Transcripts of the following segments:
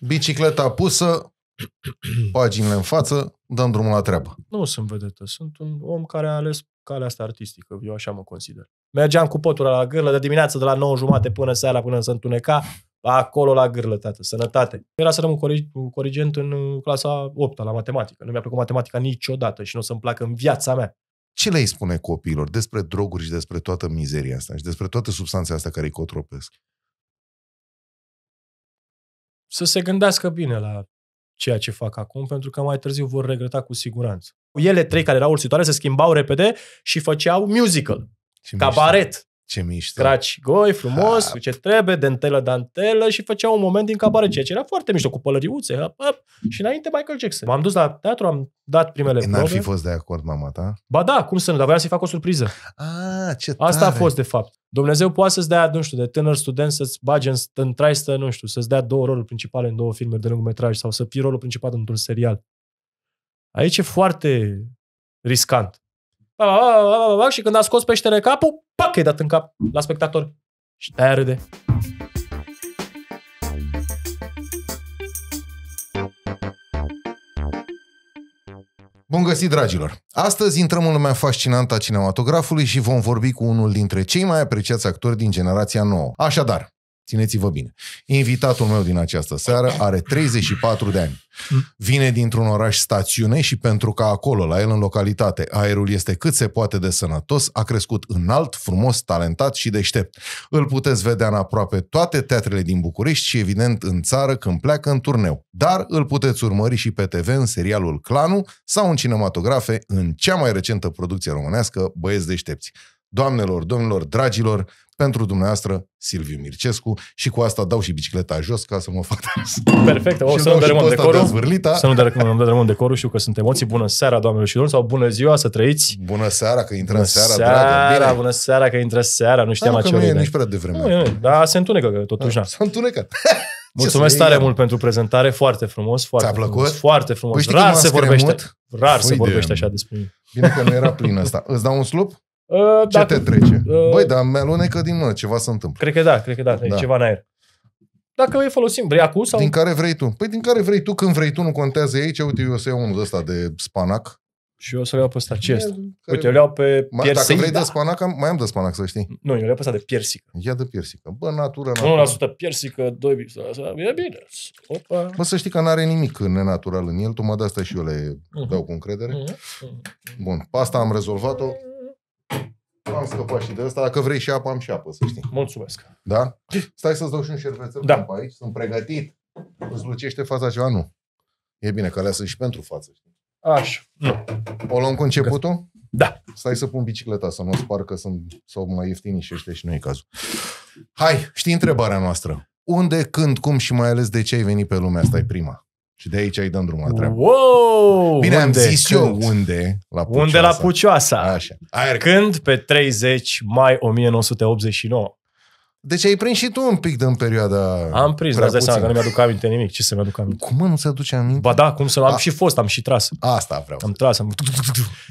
Bicicleta pusă, paginile în față, dăm drumul la treabă. Nu sunt vedetă, sunt un om care a ales calea asta artistică, eu așa mă consider. Mergeam cu potura la gârlă de dimineață de la 9 jumate până seara, până se întuneca, acolo la gârlă, tată, sănătate. Era să rămân corigent în clasa 8 la matematică. Nu mi-a plăcut matematica niciodată și nu o să-mi placă în viața mea. Ce le spune copiilor despre droguri și despre toată mizeria asta și despre toate substanțele astea care îi cotropesc? să se gândească bine la ceea ce fac acum, pentru că mai târziu vor regreta cu siguranță. Ele trei da. care erau ursitoare se schimbau repede și făceau musical, și cabaret. Mișto. Ce mișto. Craci goi, frumos, ha. cu ce trebuie, dentelă, dantelă și făcea un moment din cabaret, ceea ce era foarte mișto, cu pălăriuțe. Hop, hop. Și înainte Michael Jackson. M-am dus la teatru, am dat primele probe. N-ar fi fost de acord mama ta? Ba da, cum să nu, dar voiam să-i fac o surpriză. Ah, ce tare. Asta a fost, de fapt. Dumnezeu poate să-ți dea, nu știu, de tânăr student să-ți bage în, în traistă, nu știu, să-ți dea două roluri principale în două filme de lungmetraj sau să fii rolul principal într-un serial. Aici e foarte riscant și când a scos peștele capul, pac, i-a dat în cap la spectator. Și de râde. Bun găsit, dragilor! Astăzi intrăm în lumea fascinantă a cinematografului și vom vorbi cu unul dintre cei mai apreciați actori din generația nouă. Așadar, Țineți-vă bine. Invitatul meu din această seară are 34 de ani. Vine dintr-un oraș stațiune și pentru că acolo, la el în localitate, aerul este cât se poate de sănătos, a crescut înalt, frumos, talentat și deștept. Îl puteți vedea în aproape toate teatrele din București și evident în țară când pleacă în turneu. Dar îl puteți urmări și pe TV în serialul Clanul sau în cinematografe în cea mai recentă producție românească, Băieți deștepți. Doamnelor, domnilor, dragilor, pentru dumneavoastră, Silviu Mircescu. Și cu asta dau și bicicleta jos ca să mă fac Perfect. O, să nu dărâmăm decorul. De să nu dărâmăm decorul. Știu că sunt emoții. Bună seara, doamnelor și domnilor, sau bună ziua, să trăiți. Bună seara, că intră bună seara, seara dragă. Bună seara, că intră seara. Nu știam da, ce nu e nici prea de vreme. Nu, nu, dar se întunecă, că, totuși. Da, s-a întunecat. Mulțumesc tare mult pentru prezentare, foarte frumos, foarte Ți-a plăcut? frumos, foarte frumos. Păi Rar se păi vorbește, rar se vorbește așa despre mine. Bine că nu era plin asta. Îți dau un slup? Uh, ce dacă, te trece? Uh, Băi, dar mi alunecă din mână, ceva se întâmplă. Cred că da, cred că da, da. ceva în aer. Dacă îi folosim, vrei acum sau... Din care vrei tu. Păi din care vrei tu, când vrei tu, nu contează aici. Ce, uite, eu o să iau unul de ăsta de spanac. Și eu o să le iau pe ăsta, ce este? Uite, eu iau pe piersic. Dacă vrei da. de spanac, am, mai am de spanac, să știi. Nu, eu iau pe ăsta de piersic. Ia de piersic. Bă, natura, natură. 1% piersică, 2%. E bine. Opa. Bă, să știi că n-are nimic nenatural în el. mă de asta și eu le uh-huh. dau cu încredere. Uh-huh. Bun, pasta am rezolvat-o. Am scăpat și de asta. Dacă vrei și apă, am și apă, să știi. Mulțumesc. Da? Stai să-ți dau și un șervețel da. pe aici. Sunt pregătit. Îți lucește fața ceva? Nu. E bine, că alea sunt și pentru față. Știi? Așa. Nu. O luăm cu începutul? Da. Stai să pun bicicleta, să nu spar că sunt sau mai ieftini și ăștia și nu e cazul. Hai, știi întrebarea noastră. Unde, când, cum și mai ales de ce ai venit pe lumea asta e prima? Și de aici îi dăm drumul la treabă. Wow! Bine, unde? am zis Când? eu unde la Pucioasa. Unde la Pucioasa. Așa. Aer. Când? Pe 30 mai 1989. Deci ai prins și tu un pic din perioada Am prins, dar dai seama că nu mi-aduc aminte nimic. Ce să mi-aduc aminte? Cum mă, nu se aduce aminte? Ba da, cum să am A... și fost, am și tras. Asta vreau. Am tras, am...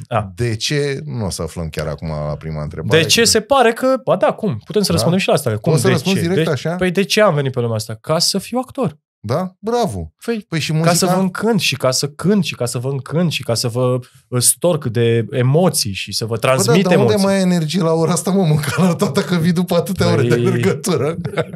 A. De ce? Nu o să aflăm chiar acum la prima întrebare. De ce că... se pare că... Ba da, cum? Putem să da? răspundem și la asta. Cum? Poți să de răspunzi ce? direct de... așa? Păi de ce am venit pe lumea asta? Ca să fiu actor. Da? Bravo! Păi, păi și muzica... Ca să vă încânt și ca să cânt și ca să vă încânt și ca să vă storc de emoții și să vă transmit păi da, dar emoții. unde mai e energie la ora asta, mă, mânca la toată că vii după atâtea păi... ore de mergătură? Păi,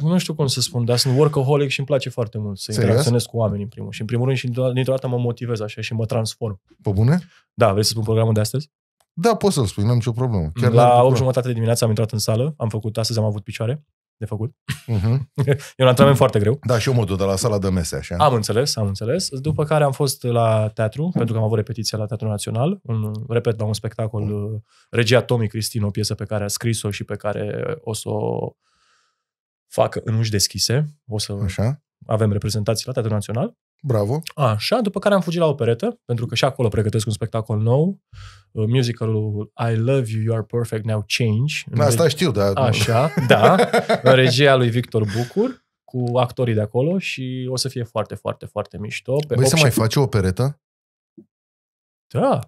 nu știu cum să spun, dar sunt workaholic și îmi place foarte mult să Serios? interacționez cu oameni în primul. Și în primul rând și dintr-o dată mă motivez așa și mă transform. Pe bune? Da, vrei să spun programul de astăzi? Da, poți să-l spui, n-am nicio problemă. Chiar la 8 jumătate de am intrat în sală, am făcut, astăzi am avut picioare de făcut. Uh-huh. e un antrenament foarte greu. Da, și eu mă duc de la sala de mese, așa. Am înțeles, am înțeles. După care am fost la teatru, mhm. pentru că am avut repetiția la teatrul Național, un, repet, la un spectacol, uh. regia Tomi Cristin, o piesă pe care a scris-o și pe care o să o fac în uși deschise. O să așa. avem reprezentații la teatrul Național. Bravo. Așa, după care am fugit la operetă, pentru că și acolo pregătesc un spectacol nou, uh, musicalul I Love You, You Are Perfect, Now Change. Da, asta regi... știu, da. Așa, da. În regia lui Victor Bucur, cu actorii de acolo și o să fie foarte, foarte, foarte mișto. Pe Băi, să mai faci o operetă? Da.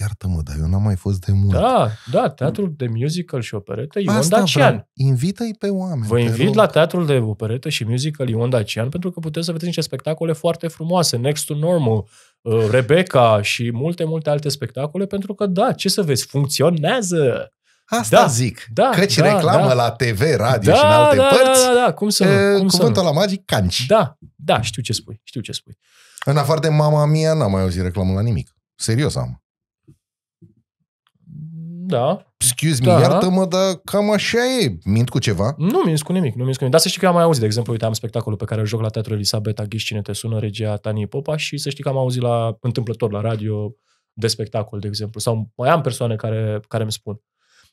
Iartă-mă, dar eu n-am mai fost de mult. Da, da, teatrul de musical și operetă Ion Asta Dacian. Vreau. Invită-i pe oameni. Vă invit rog. la teatrul de operetă și musical Ion Dacian pentru că puteți să vedeți niște spectacole foarte frumoase, Next to Normal, uh, Rebecca și multe, multe alte spectacole, pentru că da, ce să vezi, funcționează! Asta da, zic. Da, Căci da, reclamă da. la TV, radio da, și în alte da, părți. Da, da, da, cum să nu, cum Cuvântul să la magic, canci. Da, da, știu ce spui, știu ce spui. În afară de mama mia, n-am mai auzit reclamă la nimic. Serios am. Da. Excuse me, da. iartă-mă, dar cam așa e. Mint cu ceva? Nu mint cu nimic, nu mint cu nimic. Dar să știi că am mai auzit, de exemplu, uite, am spectacolul pe care îl joc la Teatrul Elisabeta, Ghiși cine te sună, regia Tanie Popa și să știi că am auzit la întâmplător la radio de spectacol, de exemplu. Sau mai am persoane care, care îmi spun.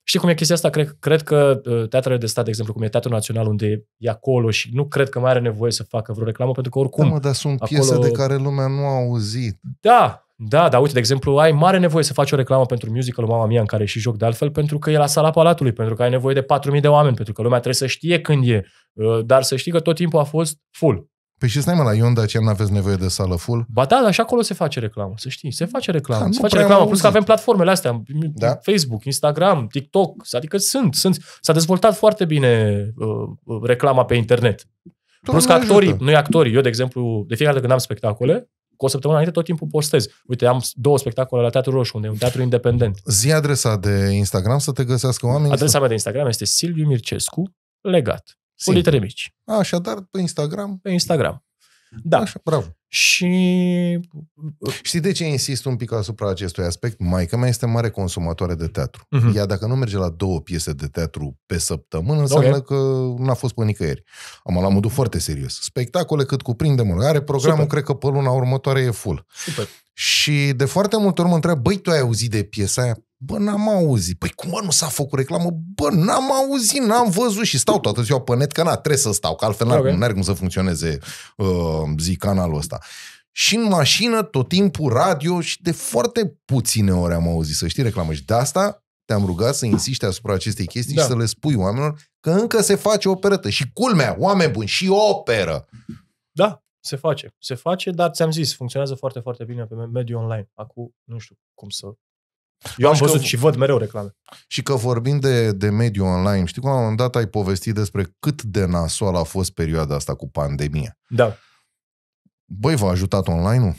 Știi cum e chestia asta? Cred, cred că uh, teatrele de stat, de exemplu, cum e Teatrul Național, unde e acolo și nu cred că mai are nevoie să facă vreo reclamă, pentru că oricum... Da, mă, dar sunt acolo... piese de care lumea nu a auzit. Da, da, dar uite, de exemplu, ai mare nevoie să faci o reclamă pentru musicalul Mama Mia, în care și joc de altfel, pentru că e la sala Palatului, pentru că ai nevoie de 4.000 de oameni, pentru că lumea trebuie să știe când e. Uh, dar să știi că tot timpul a fost full. Păi și stai mă la Ion ce nu aveți nevoie de sală full? Ba da, dar și acolo se face reclamă, să știi. Se face reclamă. Da, se face reclamă, plus că avem platformele astea, da? Facebook, Instagram, TikTok, adică sunt, sunt. S-a dezvoltat foarte bine uh, uh reclama pe internet. plus că actorii, ajută. noi actorii, eu de exemplu, de fiecare dată când am spectacole, cu o săptămână înainte tot timpul postez. Uite, am două spectacole la Teatru Roșu, unde e un teatru independent. Zi adresa de Instagram să te găsească oamenii. Adresa să... mea de Instagram este Silviu Mircescu, legat. Simplu. Cu litere mici. Așadar, pe Instagram. Pe Instagram. Da. Așa, bravo. Și... Știi de ce insist un pic asupra acestui aspect? Maica mea este mare consumatoare de teatru. Uh-huh. Ea dacă nu merge la două piese de teatru pe săptămână, înseamnă okay. că n-a fost pe nicăieri. Am la modul mm. foarte serios. Spectacole cât cuprindem. Are programul, Super. cred că pe luna următoare e full. Super. Și de foarte multe ori mă întreb, băi, tu ai auzit de piesa aia? Bă, n-am auzit. Păi cum mă, nu s-a făcut reclamă? Bă, n-am auzit, n-am văzut și stau toată ziua pe net, că na, trebuie să stau, că altfel okay. n-ar cum să funcționeze uh, zi canalul ăsta. Și în mașină, tot timpul, radio și de foarte puține ori am auzit, să știi, reclamă. Și de asta te-am rugat să insiști asupra acestei chestii da. și să le spui oamenilor că încă se face operătă. Și culmea, oameni buni, și operă. Da se face. Se face, dar ți-am zis, funcționează foarte, foarte bine pe mediul online. Acum nu știu cum să... Eu am și văzut că... și văd mereu reclame. Și că vorbim de, de mediul online, știi cum la un moment dat ai povestit despre cât de nasoal a fost perioada asta cu pandemia. Da. Băi, v-a ajutat online-ul?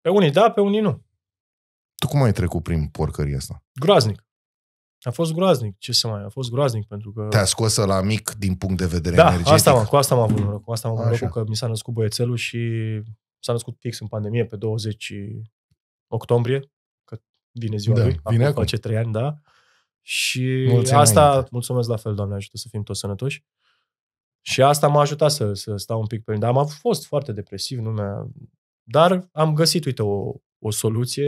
Pe unii da, pe unii nu. Tu cum ai trecut prin porcăria asta? Groaznic. A fost groaznic, ce să mai, a fost groaznic pentru că... Te-a scos la mic din punct de vedere da, energetic. Asta, cu asta m avut noroc, cu asta m avut noroc că mi s-a născut băiețelul și s-a născut fix în pandemie pe 20 octombrie, că vine ziua da, lui, vine acum, acum face trei ani, da. Și Mulțumim asta, înainte. mulțumesc la fel, Doamne ajută să fim toți sănătoși. Și asta m-a ajutat să, să stau un pic pe Dar am fost foarte depresiv, nu mi Dar am găsit, uite, o, o soluție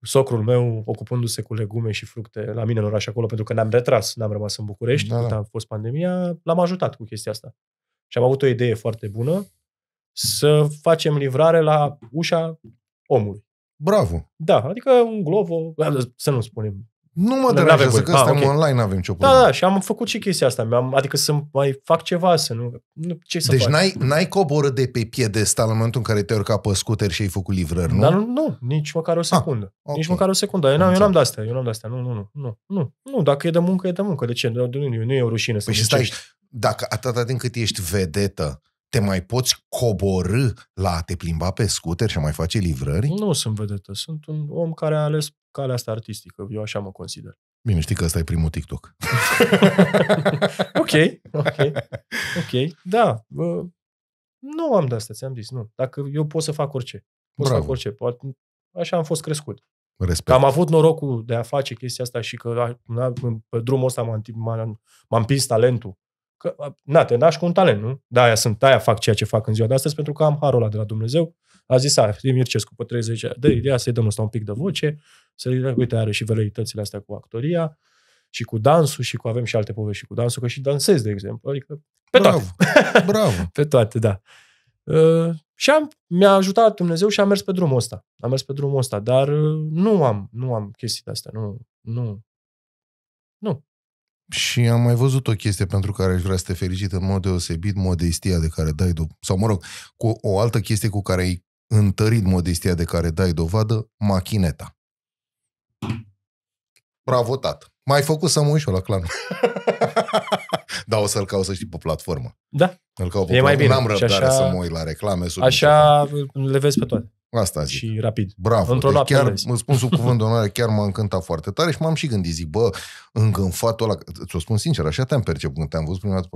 socrul meu ocupându-se cu legume și fructe la mine în oraș acolo, pentru că ne-am retras, n-am rămas în București, da, da. a fost pandemia, l-am ajutat cu chestia asta. Și am avut o idee foarte bună să facem livrare la ușa omului. Bravo! Da, adică un globo, să nu spunem nu mă deranjează, că suntem ah, okay. online, nu avem ce da, problemă. Da, da, și am făcut și chestia asta. Mi-am, adică să mai fac ceva, să nu... nu ce să deci fac? N-ai, n-ai coborât de pe piedestal în momentul în care te-ai urcat pe scuter și ai făcut livrări, nu? Dar nu, nu nici măcar o ah, secundă. Ah, okay. Nici măcar o secundă. Eu n-am, eu n-am de astea, eu n-am de astea. Nu, nu, nu, nu, nu. Nu, dacă e de muncă, e de muncă. De ce? Nu, nu, nu e o rușine să păi și stai, dacă atâta din cât ești vedetă, te mai poți coborâ la a te plimba pe scuter și a mai face livrări? Nu sunt vedetă, sunt un om care a ales calea asta artistică. Eu așa mă consider. Bine, știi că ăsta e primul TikTok. ok, ok, ok. Da, bă, nu am de asta, ți-am zis, nu. Dacă eu pot să fac orice. Pot Bravo. să fac orice. Poate, așa am fost crescut. Respect. am avut norocul de a face chestia asta și că na, pe drumul ăsta m am m m am împins talentul. Că, na, te naști cu un talent, nu? Da, aia sunt, aia fac ceea ce fac în ziua de astăzi pentru că am harul ăla de la Dumnezeu a zis, a, e Mircescu pe 30 de ani, ia să-i dăm ăsta un pic de voce, să uite, are și veleitățile astea cu actoria, și cu dansul, și cu avem și alte povești și cu dansul, că și dansez, de exemplu. Adică, pe bravo, toate. bravo. pe toate, da. Uh, și am, mi-a ajutat Dumnezeu și am mers pe drumul ăsta. Am mers pe drumul ăsta, dar uh, nu am, nu am chestii de astea, nu, nu, nu. Și am mai văzut o chestie pentru care aș vrea să te fericit în mod deosebit, modestia de care dai, sau mă rog, cu o altă chestie cu care ai întărit modestia de care dai dovadă, machineta. Bravo, tată. Mai făcut să mă uit la clan. da, o să-l caut să știi pe platformă. Da. Îl caut pe e mai bine. N-am răbdare așa, să mă uit la reclame. Sub așa le vezi pe toate. Asta zic. Și rapid. Bravo. Într-o deci chiar, mă spun sub cuvânt de onoare, chiar m-a încântat foarte tare și m-am și gândit, zic, bă, încă în fatul ăla, ți-o spun sincer, așa te-am perceput când te-am văzut prima dată,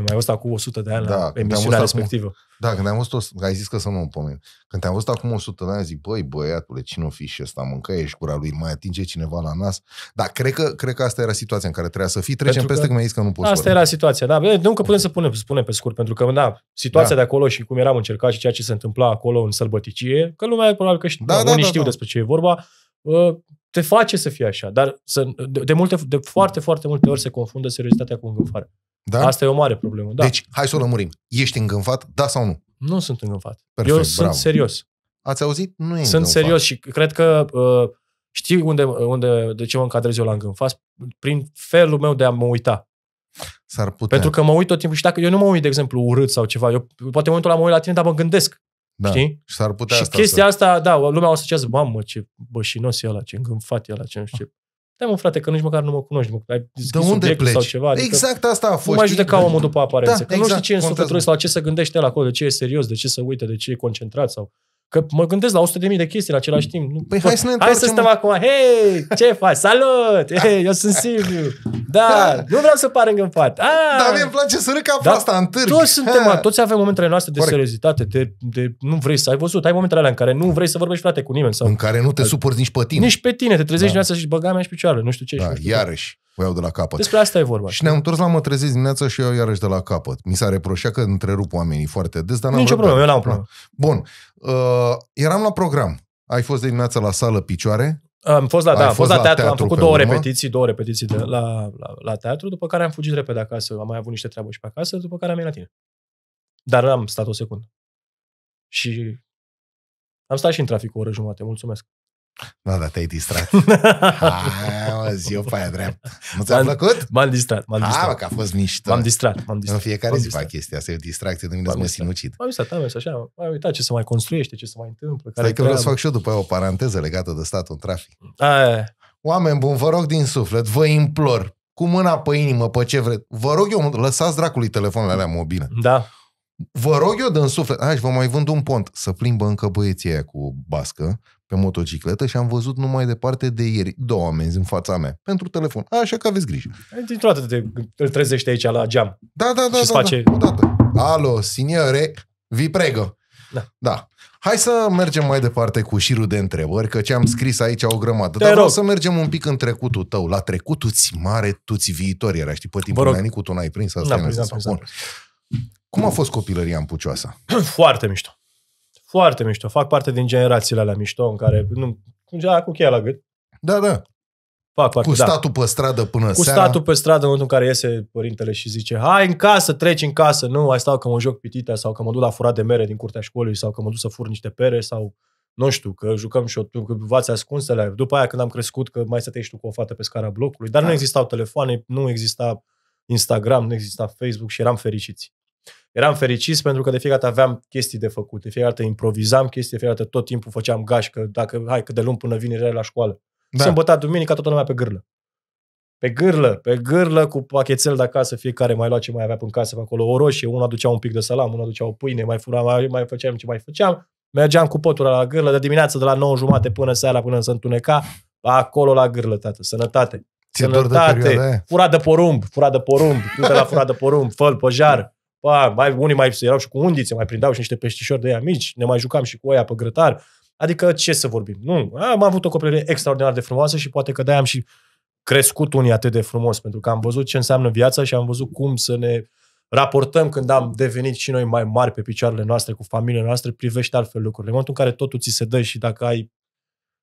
eu mai văzut acum 100 de ani da, la emisiunea respectivă. Acum, da, când am văzut, da, ai zis că să nu pomen. Când am văzut acum 100 de ani, zic, băi, băiatule, cine o fi și ăsta, mâncă ești cura lui, mai atinge cineva la nas. Da, cred că, cred că asta era situația în care trebuia să fii. Trecem pentru peste că, că mi-ai zis că nu poți. Asta vorbi. era situația, da. Nu că putem să punem, să punem pe scurt, pentru că, da, situația da. de acolo și cum eram încercat și ceea ce se întâmpla acolo în sălbăticie, că lumea probabil că știu, da, da, da, știu da. despre ce e vorba, ă, te face să fie așa, dar să, de, de, multe, de foarte, foarte multe ori se confundă seriozitatea cu îngânfarea. Da? Asta e o mare problemă. Da. Deci, hai să o lămurim. Ești îngânfat, da sau nu? Nu sunt îngânfat. Perfect, Eu sunt serios. Ați auzit? Nu e Sunt serios și cred că uh, știi unde, unde, de ce mă încadrez eu la îngânfat? Prin felul meu de a mă uita. S-ar putea. Pentru că mă uit tot timpul și dacă eu nu mă uit, de exemplu, urât sau ceva, eu poate în momentul la mă uit la tine, dar mă gândesc. Da. Știi? Și s-ar putea și asta chestia să... asta, da, lumea o să ceasă, mamă, ce bășinos e ăla, ce îngânfat e ăla, ce nu știu ce. Da, mă frate, că nici măcar nu mă cunoști, mă, ai de unde pleci? sau ceva. Adică exact asta a fost. Nu mai judeca omul după da, aparență. da, că exact, nu știi exact, ce e în sufletul sau ce se gândește el acolo, de ce e serios, de ce se uită, de ce e concentrat sau Că mă gândesc la 100.000 de de chestii în același mm. timp. păi hai să ne Hai să stăm acum. Hei, ce faci? Salut! Da. Hei, eu sunt Silviu. Da, nu vreau să par îngânfat. Ah, Dar mie îmi place să râd ca da, asta în târg. Toți, suntem, ha. toți avem momentele noastre de seriozitate, de, de, nu vrei să ai văzut. Ai momentele alea în care nu vrei să vorbești, frate, cu nimeni. Sau, în care nu te suporți nici pe tine. Nici pe tine. Te trezești da. și băga mea și picioare. Nu știu ce. Da, știu, iarăși. O iau de la capăt. Despre asta e vorba. Și ne-am întors la mă trezesc dimineața și eu iau iarăși de la capăt. Mi s-a reproșat că întrerup oamenii foarte des, dar n-am Nicio problemă, eu n-am da. problemă. Bun. Uh, eram la program. Ai fost de dimineața la sală picioare? Am fost la, da, am fost, fost la, la teatru, teatru, am făcut două urmă. repetiții, două repetiții de, la, la, la teatru, după care am fugit repede acasă, am mai avut niște treabă și pe acasă, după care am venit la tine. Dar am stat o secundă. Și am stat și în trafic o oră jumate, mulțumesc. Da, da, te-ai distrat. Hai, zi, eu pe aia drept. Nu ți-a plăcut? M-am distrat, m-am distrat. Ah, că a fost mișto. M-am distrat, m-am distrat. În fiecare zi fac chestia asta, e o distracție, de mine mă sinucid. M-am distrat, am așa, am uitat ce se mai construiește, ce se mai întâmplă. Care Stai că vreau să fac și eu după aia o paranteză legată de statul în trafic. Aia. Oameni buni, vă rog din suflet, vă implor, cu mâna pe inimă, pe ce vreți. Vă rog eu, lăsați dracului telefonul alea mobile. Da. Vă rog eu din suflet, Aș vă mai vând un pont, să plimbă încă băieții aia cu bască, pe motocicletă și am văzut numai departe de ieri două oameni în fața mea pentru telefon. Așa că aveți grijă. Dintr-o dată te, îl aici la geam. Da, da, da. Și da, face... da, da. Alo, signore, vi prego. Da. da. Hai să mergem mai departe cu șirul de întrebări, că ce am scris aici o grămadă. Te Dar rog. vreau să mergem un pic în trecutul tău, la trecutul ți mare, tu ți viitor era, știi, pe timpul Nicu, tu n-ai prins asta. Da, prins, prins, prins, Cum a fost copilăria în Pucioasa? Foarte mișto. Foarte mișto. Fac parte din generațiile alea mișto în care nu, cu cheia la gât. Da, da. Fac parte, cu da. statul da. pe stradă până cu seara. Cu statul pe stradă în momentul în care iese părintele și zice hai în casă, treci în casă, nu, hai stau că mă joc pitita sau că mă duc la furat de mere din curtea școlii sau că mă duc să fur niște pere sau nu știu, că jucăm și o că v-ați ascunsele. După aia când am crescut, că mai stăteai și tu cu o fată pe scara blocului, dar da. nu existau telefoane, nu exista Instagram, nu exista Facebook și eram fericiți eram fericiți pentru că de fiecare dată aveam chestii de făcut, de fiecare dată improvizam chestii, de fiecare dată tot timpul făceam gașcă, dacă, hai, că de luni până vineri la școală. Da. Sâmbătă, duminica, toată lumea pe gârlă. Pe gârlă, pe gârlă, cu pachetel de acasă, fiecare mai lua ce mai avea în casă pe acolo, o roșie, unul aducea un pic de salam, unul aducea o pâine, mai furam, mai, mai făceam ce mai făceam, mergeam cu potura la gârlă de dimineață, de la 9 jumate până seara, până se întuneca, acolo la gârlă, tată, sănătate. ți sănătate, de de porumb, furat de porumb, du la furat de porumb, făl, pojar Pa, mai, unii mai erau și cu undițe, mai prindeau și niște peștișori de ei mici, ne mai jucam și cu oia pe grătar. Adică ce să vorbim? Nu, am avut o copilărie extraordinar de frumoasă și poate că de am și crescut unii atât de frumos, pentru că am văzut ce înseamnă viața și am văzut cum să ne raportăm când am devenit și noi mai mari pe picioarele noastre, cu familia noastră, privește altfel lucrurile. În momentul în care totul ți se dă și dacă ai,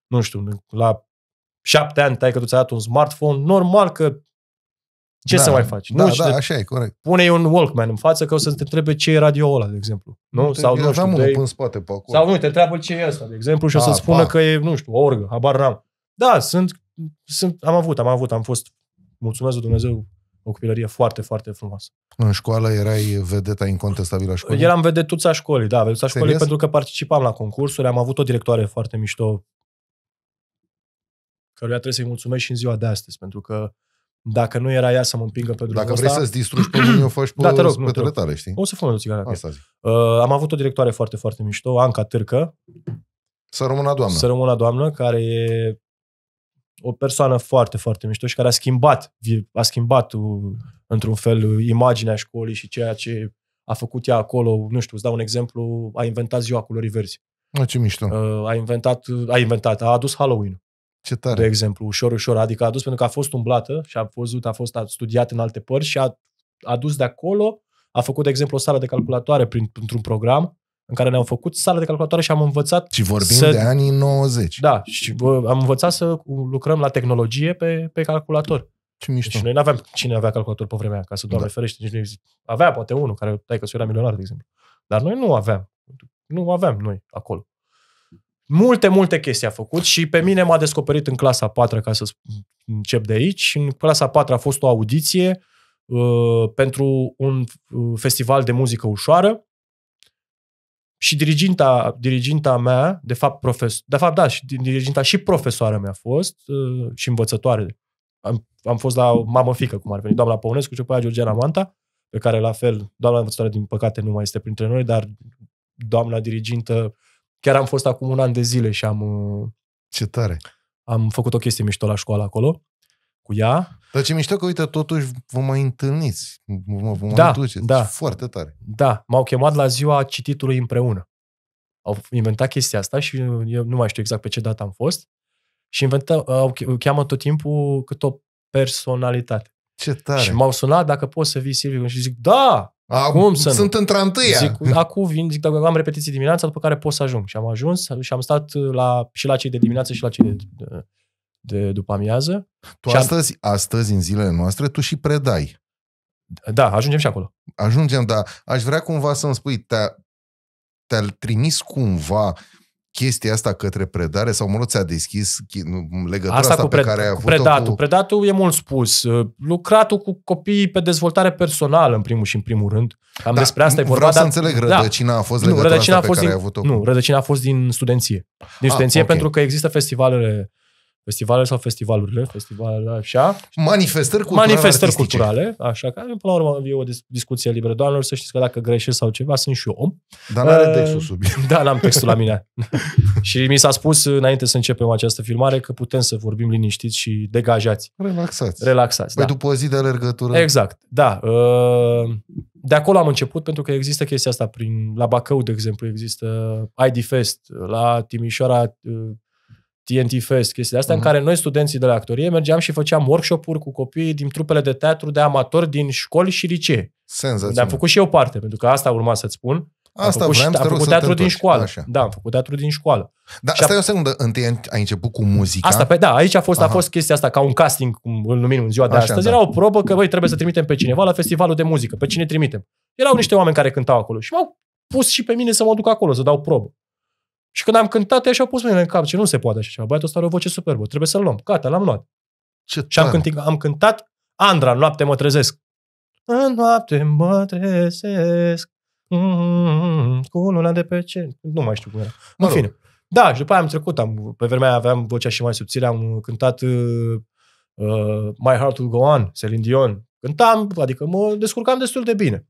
nu știu, la șapte ani tai că tu ți-ai dat un smartphone, normal că ce da, să mai da. faci? Da, nu? da, așa e, corect. Pune un Walkman în față că o să te întrebe ce e radio ăla, de exemplu. Nu? nu sau, nu știu, de... în spate pe acolo. Sau nu, te întreabă ce e ăsta, de exemplu, și o să ah, spună pa. că e, nu știu, o orgă, habar n-am. Da, sunt, sunt, am avut, am avut, am fost, mulțumesc Dumnezeu, o copilărie foarte, foarte frumoasă. În școală erai vedeta incontestabilă a școlii? Eram vedetuța școlii, da, vedeta școlii Serios? pentru că participam la concursuri, am avut o directoare foarte mișto căruia trebuie să-i mulțumesc și în ziua de astăzi, pentru că dacă nu era ea să mă împingă pe drumul Dacă vrei ăsta, să-ți distrugi pe mine, o faci pe da, te rog, pe nu, rog. tale, știi? O să fumăm o țigară. Asta zic. Uh, am avut o directoare foarte, foarte mișto, Anca Târcă. Să rămână doamnă. Să rămână doamnă, care e o persoană foarte, foarte mișto și care a schimbat, a schimbat într-un fel imaginea școlii și ceea ce a făcut ea acolo. Nu știu, îți dau un exemplu, a inventat ziua culorii verzi. Ah, ce mișto. Uh, a inventat, a inventat, a adus Halloween. Ce tare. de exemplu, ușor, ușor. Adică a dus pentru că a fost umblată și a văzut, a fost studiat în alte părți și a, a dus de acolo, a făcut, de exemplu, o sală de calculatoare prin, într-un program în care ne-am făcut sală de calculatoare și am învățat... Și vorbim să... de anii 90. Da, și am învățat să lucrăm la tehnologie pe, pe calculator. Ce mișto. Și deci noi nu aveam cine avea calculator pe vremea ca să doamne da. ferește. Nici deci nu avea poate unul care, dai că era milionar, de exemplu. Dar noi nu aveam. Nu aveam noi acolo. Multe, multe chestii a făcut și pe mine m-a descoperit în clasa 4, ca să încep de aici. În clasa 4 a fost o audiție uh, pentru un uh, festival de muzică ușoară și diriginta, diriginta mea, de fapt, profes, de fapt, da, și diriginta și profesoara mea a fost uh, și învățătoare. Am, am fost la mamă fică, cum ar veni, doamna Păunescu și apoi Georgiana Manta, pe care la fel, doamna învățătoare, din păcate, nu mai este printre noi, dar doamna dirigintă Chiar am fost acum un an de zile și am... Uh, ce tare! Am făcut o chestie mișto la școală acolo cu ea. Dar ce mișto că, uite, totuși vă mai întâlniți, vă, vă mai da, duceți. Da, deci Foarte tare. Da, m-au chemat la ziua cititului împreună. Au inventat chestia asta și eu nu mai știu exact pe ce dată am fost. Și inventă, au cheamă tot timpul cât o personalitate. Ce tare. Și m-au sunat dacă poți să vii Silviu și zic, da, a, Cum să Sunt nu? într întâia. Zic, acum vin, zic, dacă am repetiții dimineața, după care pot să ajung. Și am ajuns și am stat la, și la cei de dimineață și la cei de, de, de după amiază. Tu astăzi, am... astăzi, în zilele noastre, tu și predai. Da, ajungem și acolo. Ajungem, da. Aș vrea cumva să-mi spui, te-a, te-a trimis cumva chestia asta către predare sau mă rog, ți-a deschis legătura asta, asta cu pe care ai avut predatul. Cu... Predatul e mult spus. Uh, lucratul cu copiii pe dezvoltare personală, în primul și în primul rând. Am da, despre asta e vorba. Vreau să dar... înțeleg, da. rădăcina da. a fost legătura nu, asta a fost pe din, care ai avut-o. Nu, rădăcina a fost din studenție. Din ah, studenție okay. pentru că există festivalele festivalele sau festivalurile, festivalele așa. Manifestări culturale. Manifestări artistice. culturale, așa, care până la urmă e o discuție liberă. Doamnelor, să știți că dacă greșesc sau ceva, sunt și eu om. Dar nu are are uh, textul sub Da, n-am textul la mine. și mi s-a spus înainte să începem această filmare că putem să vorbim liniștiți și degajați. Relaxați. Relaxați, Pe păi da. după o zi de alergătură. Exact, da. Uh, de acolo am început, pentru că există chestia asta. Prin, la Bacău, de exemplu, există ID Fest, la Timișoara uh, TNT Fest, chestiile astea, uh-huh. în mhm. care noi, studenții de la actorie, mergeam și făceam workshop-uri cu copiii din trupele de teatru de amatori din școli și licee. Senzațional. Dar am făcut și eu parte, pentru că asta urma să-ți spun. Asta am făcut, vreau, și, am făcut teatru din școală. Așa. Da, am făcut teatru din școală. Da, și e o secundă, întâi ai început cu muzica. Asta, pe, da, aici a fost, Aha. a fost chestia asta, ca un casting, cum îl numim în ziua de Așa, astăzi. Da. Era o probă că, voi trebuie să trimitem pe cineva la festivalul de muzică. Pe cine trimitem? Erau niște oameni care cântau acolo și m-au pus și pe mine să mă duc acolo, să dau probă. Și când am cântat, ei și-au pus mâinile în cap Ce nu se poate așa ceva. Băiatul ăsta are o voce superbă, trebuie să-l luăm. Gata, l-am luat. Ce și am, cântat, am cântat Andra, în noapte mă trezesc. În noapte mă trezesc, mm-hmm. cu luna de pe ce... Nu mai știu cum era. Mă în rog. fine. Da, și după aia am trecut, am, pe vremea aia aveam vocea și mai subțire, am cântat uh, uh, My Heart Will Go On, Celine Dion. Cântam, adică mă descurcam destul de bine.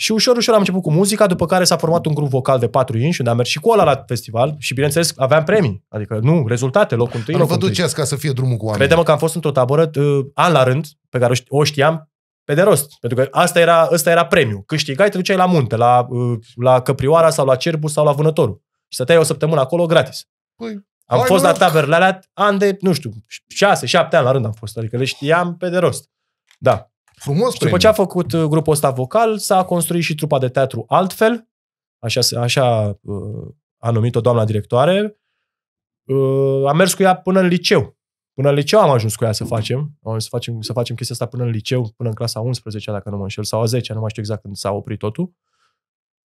Și ușor, ușor am început cu muzica, după care s-a format un grup vocal de patru inși, unde am mers și cu ăla la festival și, bineînțeles, aveam premii. Adică, nu, rezultate, locul întâi, locul Vă duceți ca să fie drumul cu oameni. Credem că am fost într-o tabără, uh, an la rând, pe care o știam, pe de rost. Pentru că asta era, asta era premiu. Câștigai, te duceai la munte, la, uh, la Căprioara sau la Cerbu sau la Vânătorul. Și stăteai o săptămână acolo gratis. Păi, am fost la taberele alea an de, nu știu, șase, șapte ani la rând am fost. Adică le știam pe de rost. Da. Frumos și după ce a făcut uh, grupul ăsta vocal, s-a construit și trupa de teatru altfel, așa, așa uh, a numit-o doamna directoare. Uh, am mers cu ea până în liceu. Până în liceu am ajuns cu ea să facem. Am ajuns să facem, să facem chestia asta până în liceu, până în clasa 11 dacă nu mă înșel, sau a 10 nu mai știu exact când s-a oprit totul.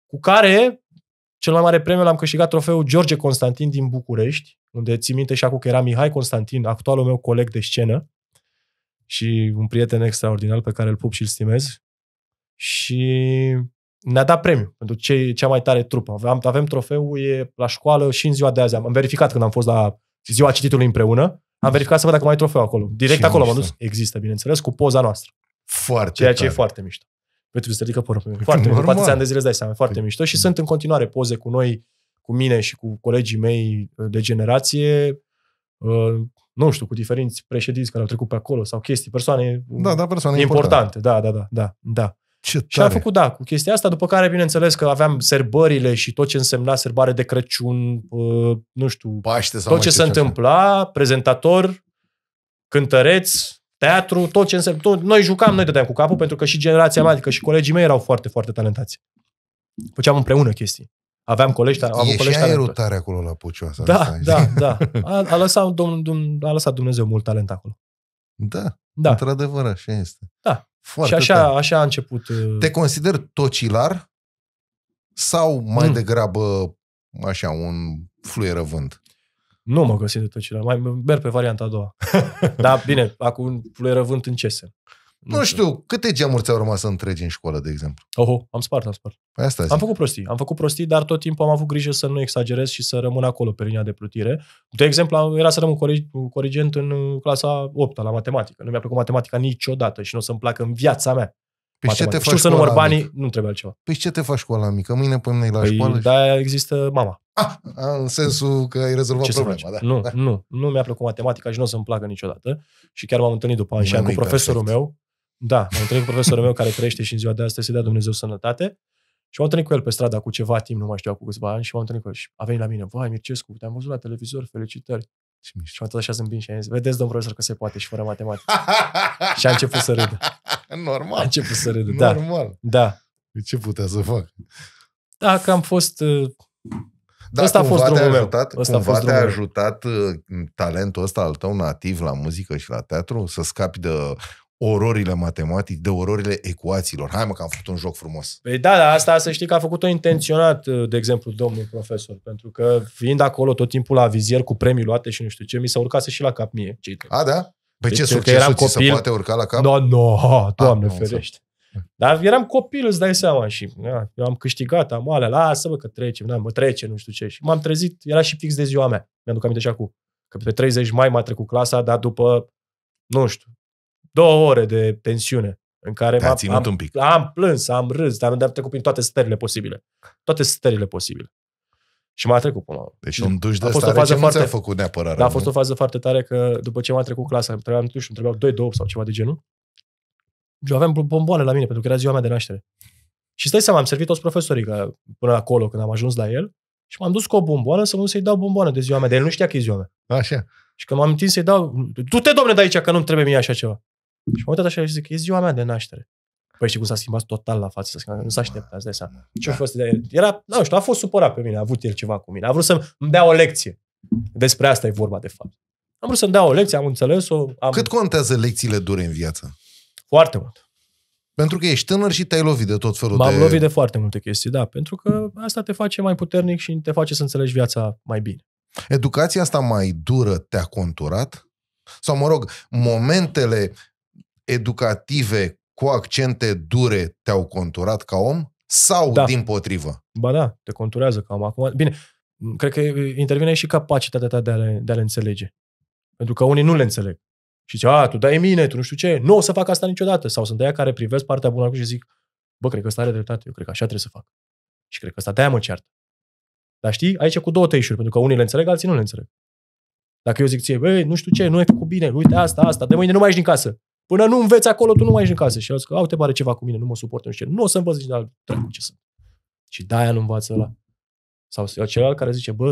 Cu care cel mai mare premiu l-am câștigat trofeul George Constantin din București, unde țin minte și acum că era Mihai Constantin, actualul meu coleg de scenă, și un prieten extraordinar pe care îl pup și îl stimez. Și ne-a dat premiu pentru ce, cea mai tare trupă. Aveam, avem trofeu e la școală și în ziua de azi. Am, am verificat când am fost la ziua cititului împreună. Am verificat să văd dacă mai e trofeu acolo. Direct ce acolo am dus. Există, bineînțeles, cu poza noastră. Foarte Ceea tare. e foarte mișto. Uite, vi se ridică părul păi, Foarte mișto. Poate ți-am de zile dai seama. Foarte păi, mișto. Și mm. sunt în continuare poze cu noi, cu mine și cu colegii mei de generație Ă, nu știu, cu diferiți președinți care au trecut pe acolo sau chestii, persoane, da, da, persoane importante. importante. Da, da, da, da. da. Ce tare. Și am făcut, da, cu chestia asta, după care, bineînțeles, că aveam serbările și tot ce însemna serbare de Crăciun, ă, nu știu, Paște sau tot ce se întâmpla, prezentator, cântăreț, teatru, tot ce însemna. Tot, noi jucam, noi dădeam cu capul, pentru că și generația mea, adică și colegii mei erau foarte, foarte talentați. Făceam împreună chestii aveam colegi, am avut colegi aerul talentuoși. tare acolo la Pucioasa. Da, asta, da, da. A, a, lăsat, dom, dom, a lăsat Dumnezeu mult talent acolo. Da, da. într-adevăr, așa este. Da. Foarte și așa, așa a început. Uh, Te consider tocilar sau mai mm. degrabă așa, un fluierăvânt? Nu mă consider tocilar, mai merg pe varianta a doua. Dar bine, acum fluierăvânt în ce sens? Nu, nu știu, știu, câte geamuri ți-au rămas întregi în școală, de exemplu? Oho, am spart, am spart. Păi asta am făcut prostii, am făcut prostii, dar tot timpul am avut grijă să nu exagerez și să rămân acolo pe linia de plutire. De exemplu, era să rămân corigent în uh, clasa 8 la matematică. Nu mi-a plăcut matematica niciodată și nu o să-mi placă în viața mea. Păi ce te faci Știu să număr banii, nu trebuie altceva. Păi ce te faci școala mică? Mâine până la păi școală? da, există mama. Ah, în sensul că ai rezolvat ce problema, da. Nu, da. nu, nu mi-a plăcut matematica și nu o să-mi placă niciodată. Și chiar m-am întâlnit după ani și cu profesorul perfect. meu, da, am întâlnit cu profesorul meu care trăiește și în ziua de astăzi să dea Dumnezeu sănătate. Și m-am întâlnit cu el pe strada cu ceva timp, nu mai știu, cu câțiva ani, și m-am întâlnit cu el și a venit la mine, vai, Mircescu, te-am văzut la televizor, felicitări. Și mi am tot așa zâmbind și am zis, vedeți, domn profesor, că se poate și fără matematică. și a început să râdă. Normal. A început să râdă, da. Normal. Da. De ce putea să fac? Da, că am fost... Uh, da, ăsta a fost drumul ajutat, meu. Ajutat, ăsta cumva a fost te-a ajutat uh, talentul ăsta al tău nativ la muzică și la teatru să scapi de ororile matematici, de ororile ecuațiilor. Hai mă că am făcut un joc frumos. Păi da, dar asta să știi că a făcut-o intenționat, uh, de exemplu, domnul profesor, pentru că fiind acolo tot timpul la vizier cu premii luate și nu știu ce, mi s-a urcat și la cap mie. Ce a, da? Păi deci ce succesul ți copil... se poate urca la cap? No, no, ah, doamne a, ferește. Dar eram copil, îți dai seama și na, eu am câștigat, am alea, lasă-mă că trece, da, mă trece, nu știu ce. Și m-am trezit, era și fix de ziua mea, mi-aduc aminte și acum. Că pe 30 mai m-a trecut clasa, dar după, nu știu, două ore de tensiune în care m a ținut am, un pic. am plâns, am râs, dar am trecut prin toate stările posibile. Toate stările posibile. Și m-a trecut până la Deci un duș de a fost o fază foarte, făcut neapărat. Da, a fost o fază foarte tare că după ce m-a trecut clasa, îmi trebuia, nu știu, îmi trebuiau 2-2 sau ceva de genul. Eu aveam bomboane la mine, pentru că era ziua mea de naștere. Și stai seama, am servit toți profesorii că, până acolo, când am ajuns la el. Și m-am dus cu o bomboană să nu să-i dau bomboană de ziua mea, de el nu știa că e ziua mea. Așa. Și când m-am întins să-i dau, du-te, domne, de aici, că nu-mi trebuie mie așa ceva. Și mă uitat așa și zic, e ziua mea de naștere. Păi știi cum s-a schimbat total la față, să nu s-a așteptat, îți ah, Ce-a da. fost de el? Era, nu știu, a fost supărat pe mine, a avut el ceva cu mine, a vrut să-mi dea o lecție. Despre asta e vorba, de fapt. Am vrut să-mi dea o lecție, am înțeles-o. Am... Cât contează lecțiile dure în viață? Foarte mult. Pentru că ești tânăr și te-ai lovit de tot felul M-am de... M-am lovit de foarte multe chestii, da. Pentru că asta te face mai puternic și te face să înțelegi viața mai bine. Educația asta mai dură te-a conturat? Sau, mă rog, momentele educative cu accente dure te-au conturat ca om? Sau da. din potrivă? Ba da, te conturează ca om acum. Bine, cred că intervine și capacitatea ta de a le, de a le înțelege. Pentru că unii nu le înțeleg. Și zice, a, tu dai mine, tu nu știu ce, nu o să fac asta niciodată. Sau sunt aia care privesc partea bună și zic, bă, cred că ăsta are dreptate, eu cred că așa trebuie să fac. Și cred că ăsta de-aia mă ceartă. Dar știi, aici e cu două tăișuri, pentru că unii le înțeleg, alții nu le înțeleg. Dacă eu zic ție, băi, nu știu ce, nu e făcut bine, uite asta, asta, de mâine nu mai ești din casă. Până nu înveți acolo, tu nu mai ești în casă. Și el zice, au te pare ceva cu mine, nu mă suport, nu știu Nu o să învăț nici de alt dracu ce sunt. Și de-aia nu învață ăla. Sau celălalt care zice, bă,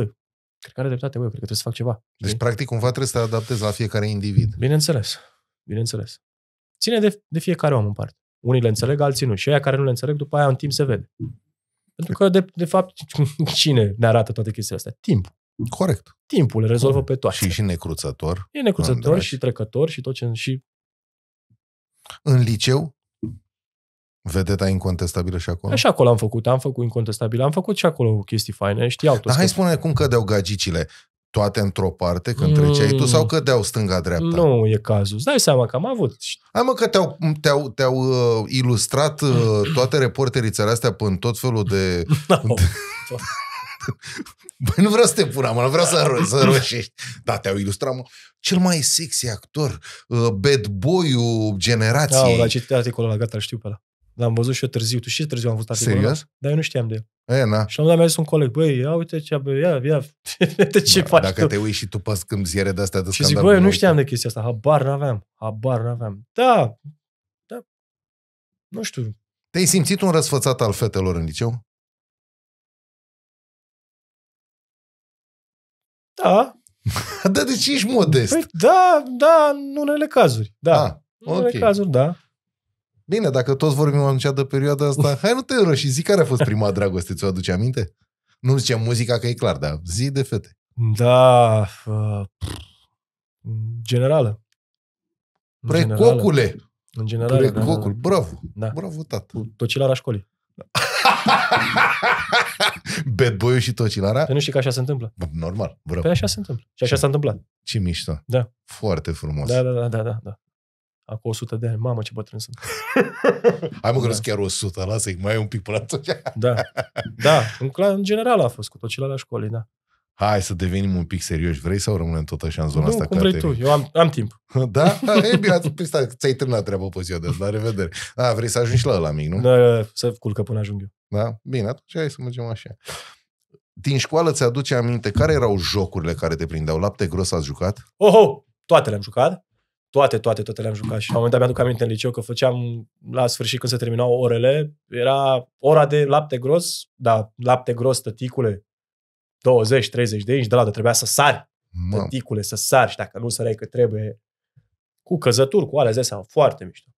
cred că are dreptate, bă, cred că trebuie să fac ceva. Deci, Bine? practic, cumva trebuie să te adaptezi la fiecare individ. Bineînțeles. Bineînțeles. Ține de, de fiecare om în parte. Unii le înțeleg, alții nu. Și aia care nu le înțeleg, după aia în timp se vede. Pentru că, de, de fapt, cine ne arată toate chestiile astea? Timp. Corect. Timpul le rezolvă Corect. pe toate. Și și necruțător. E necruțător și trecător și tot ce... Și în liceu, Vedeta incontestabilă și acolo? Și acolo am făcut, am făcut incontestabil, am făcut și acolo chestii faine, știau Dar hai spune cum cădeau gagicile toate într-o parte când mm. treceai tu mm. sau că stânga-dreapta? Nu e cazul. dai seama că am avut. Hai mă că te-au, te-au, te-au uh, ilustrat uh, toate reporterițele astea până tot felul de... No. de... Băi, nu vreau să te pun mă, vreau să, ro- să roșești. Da, te-au ilustrat, mă. Cel mai sexy actor, uh, bad boy-ul generației. Da, l-a citit articolul ăla, gata, știu pe ăla. L-am văzut și eu târziu. Tu știi târziu am văzut articolul Serios? Ăla? Da, dar eu nu știam de el. E, na. Și la un moment dat mi-a zis un coleg, băi, ia uite ce, bă, ia, ia, de ce da, faci Dacă tu. te uiți și tu pascând ziare de astea de Și zic, băi, nu știam de chestia asta, habar n-aveam, habar n-aveam. Da, da, nu știu. Te-ai simțit un răsfățat al fetelor în liceu? Da. da, deci ești modest. Păi, da, da, în unele cazuri. Da. Ah, în unele okay. cazuri, da. Bine, dacă toți vorbim în de perioada asta, hai nu te și zi care a fost prima dragoste, ți-o aduce aminte? Nu zice muzica că e clar, dar zi de fete. Da, uh, generală. Precocule! În general. Precocul, da, da, da. bravo, da. bravo tată. Cu tocilara școlii. bad boy și tocilara. Păi nu știi că așa se întâmplă. Normal, vreau. Păi așa se întâmplă. Și așa ce, s-a întâmplat. Ce mișto. Da. Foarte frumos. Da, da, da, da, da. da. Acum 100 de ani. Mamă, ce bătrân sunt. Hai mă, că da. chiar 100, lasă-i mai e un pic până atunci. da, da. În, în general a fost cu la școli, da hai să devenim un pic serioși, vrei să rămânem tot așa în zona nu, asta? cum vrei tu, eu am, am timp. da? E bine, atunci, păi ți-ai terminat treaba pe ziua de la revedere. Da, vrei să ajungi la ăla mic, nu? Da, da, da, să culcă până ajung eu. Da? Bine, atunci hai să mergem așa. Din școală ți-aduce aminte care erau jocurile care te prindeau? Lapte gros ați jucat? Oh, oh, toate le-am jucat. Toate, toate, toate le-am jucat și la un moment dat mi-aduc aminte în liceu că făceam la sfârșit când se terminau orele, era ora de lapte gros, da, lapte gros, tăticule, 20, 30 de inci de lată, trebuia să sari, tăticule, să sari și dacă nu săreai că trebuie, cu căzături, cu alea astea, foarte mișto.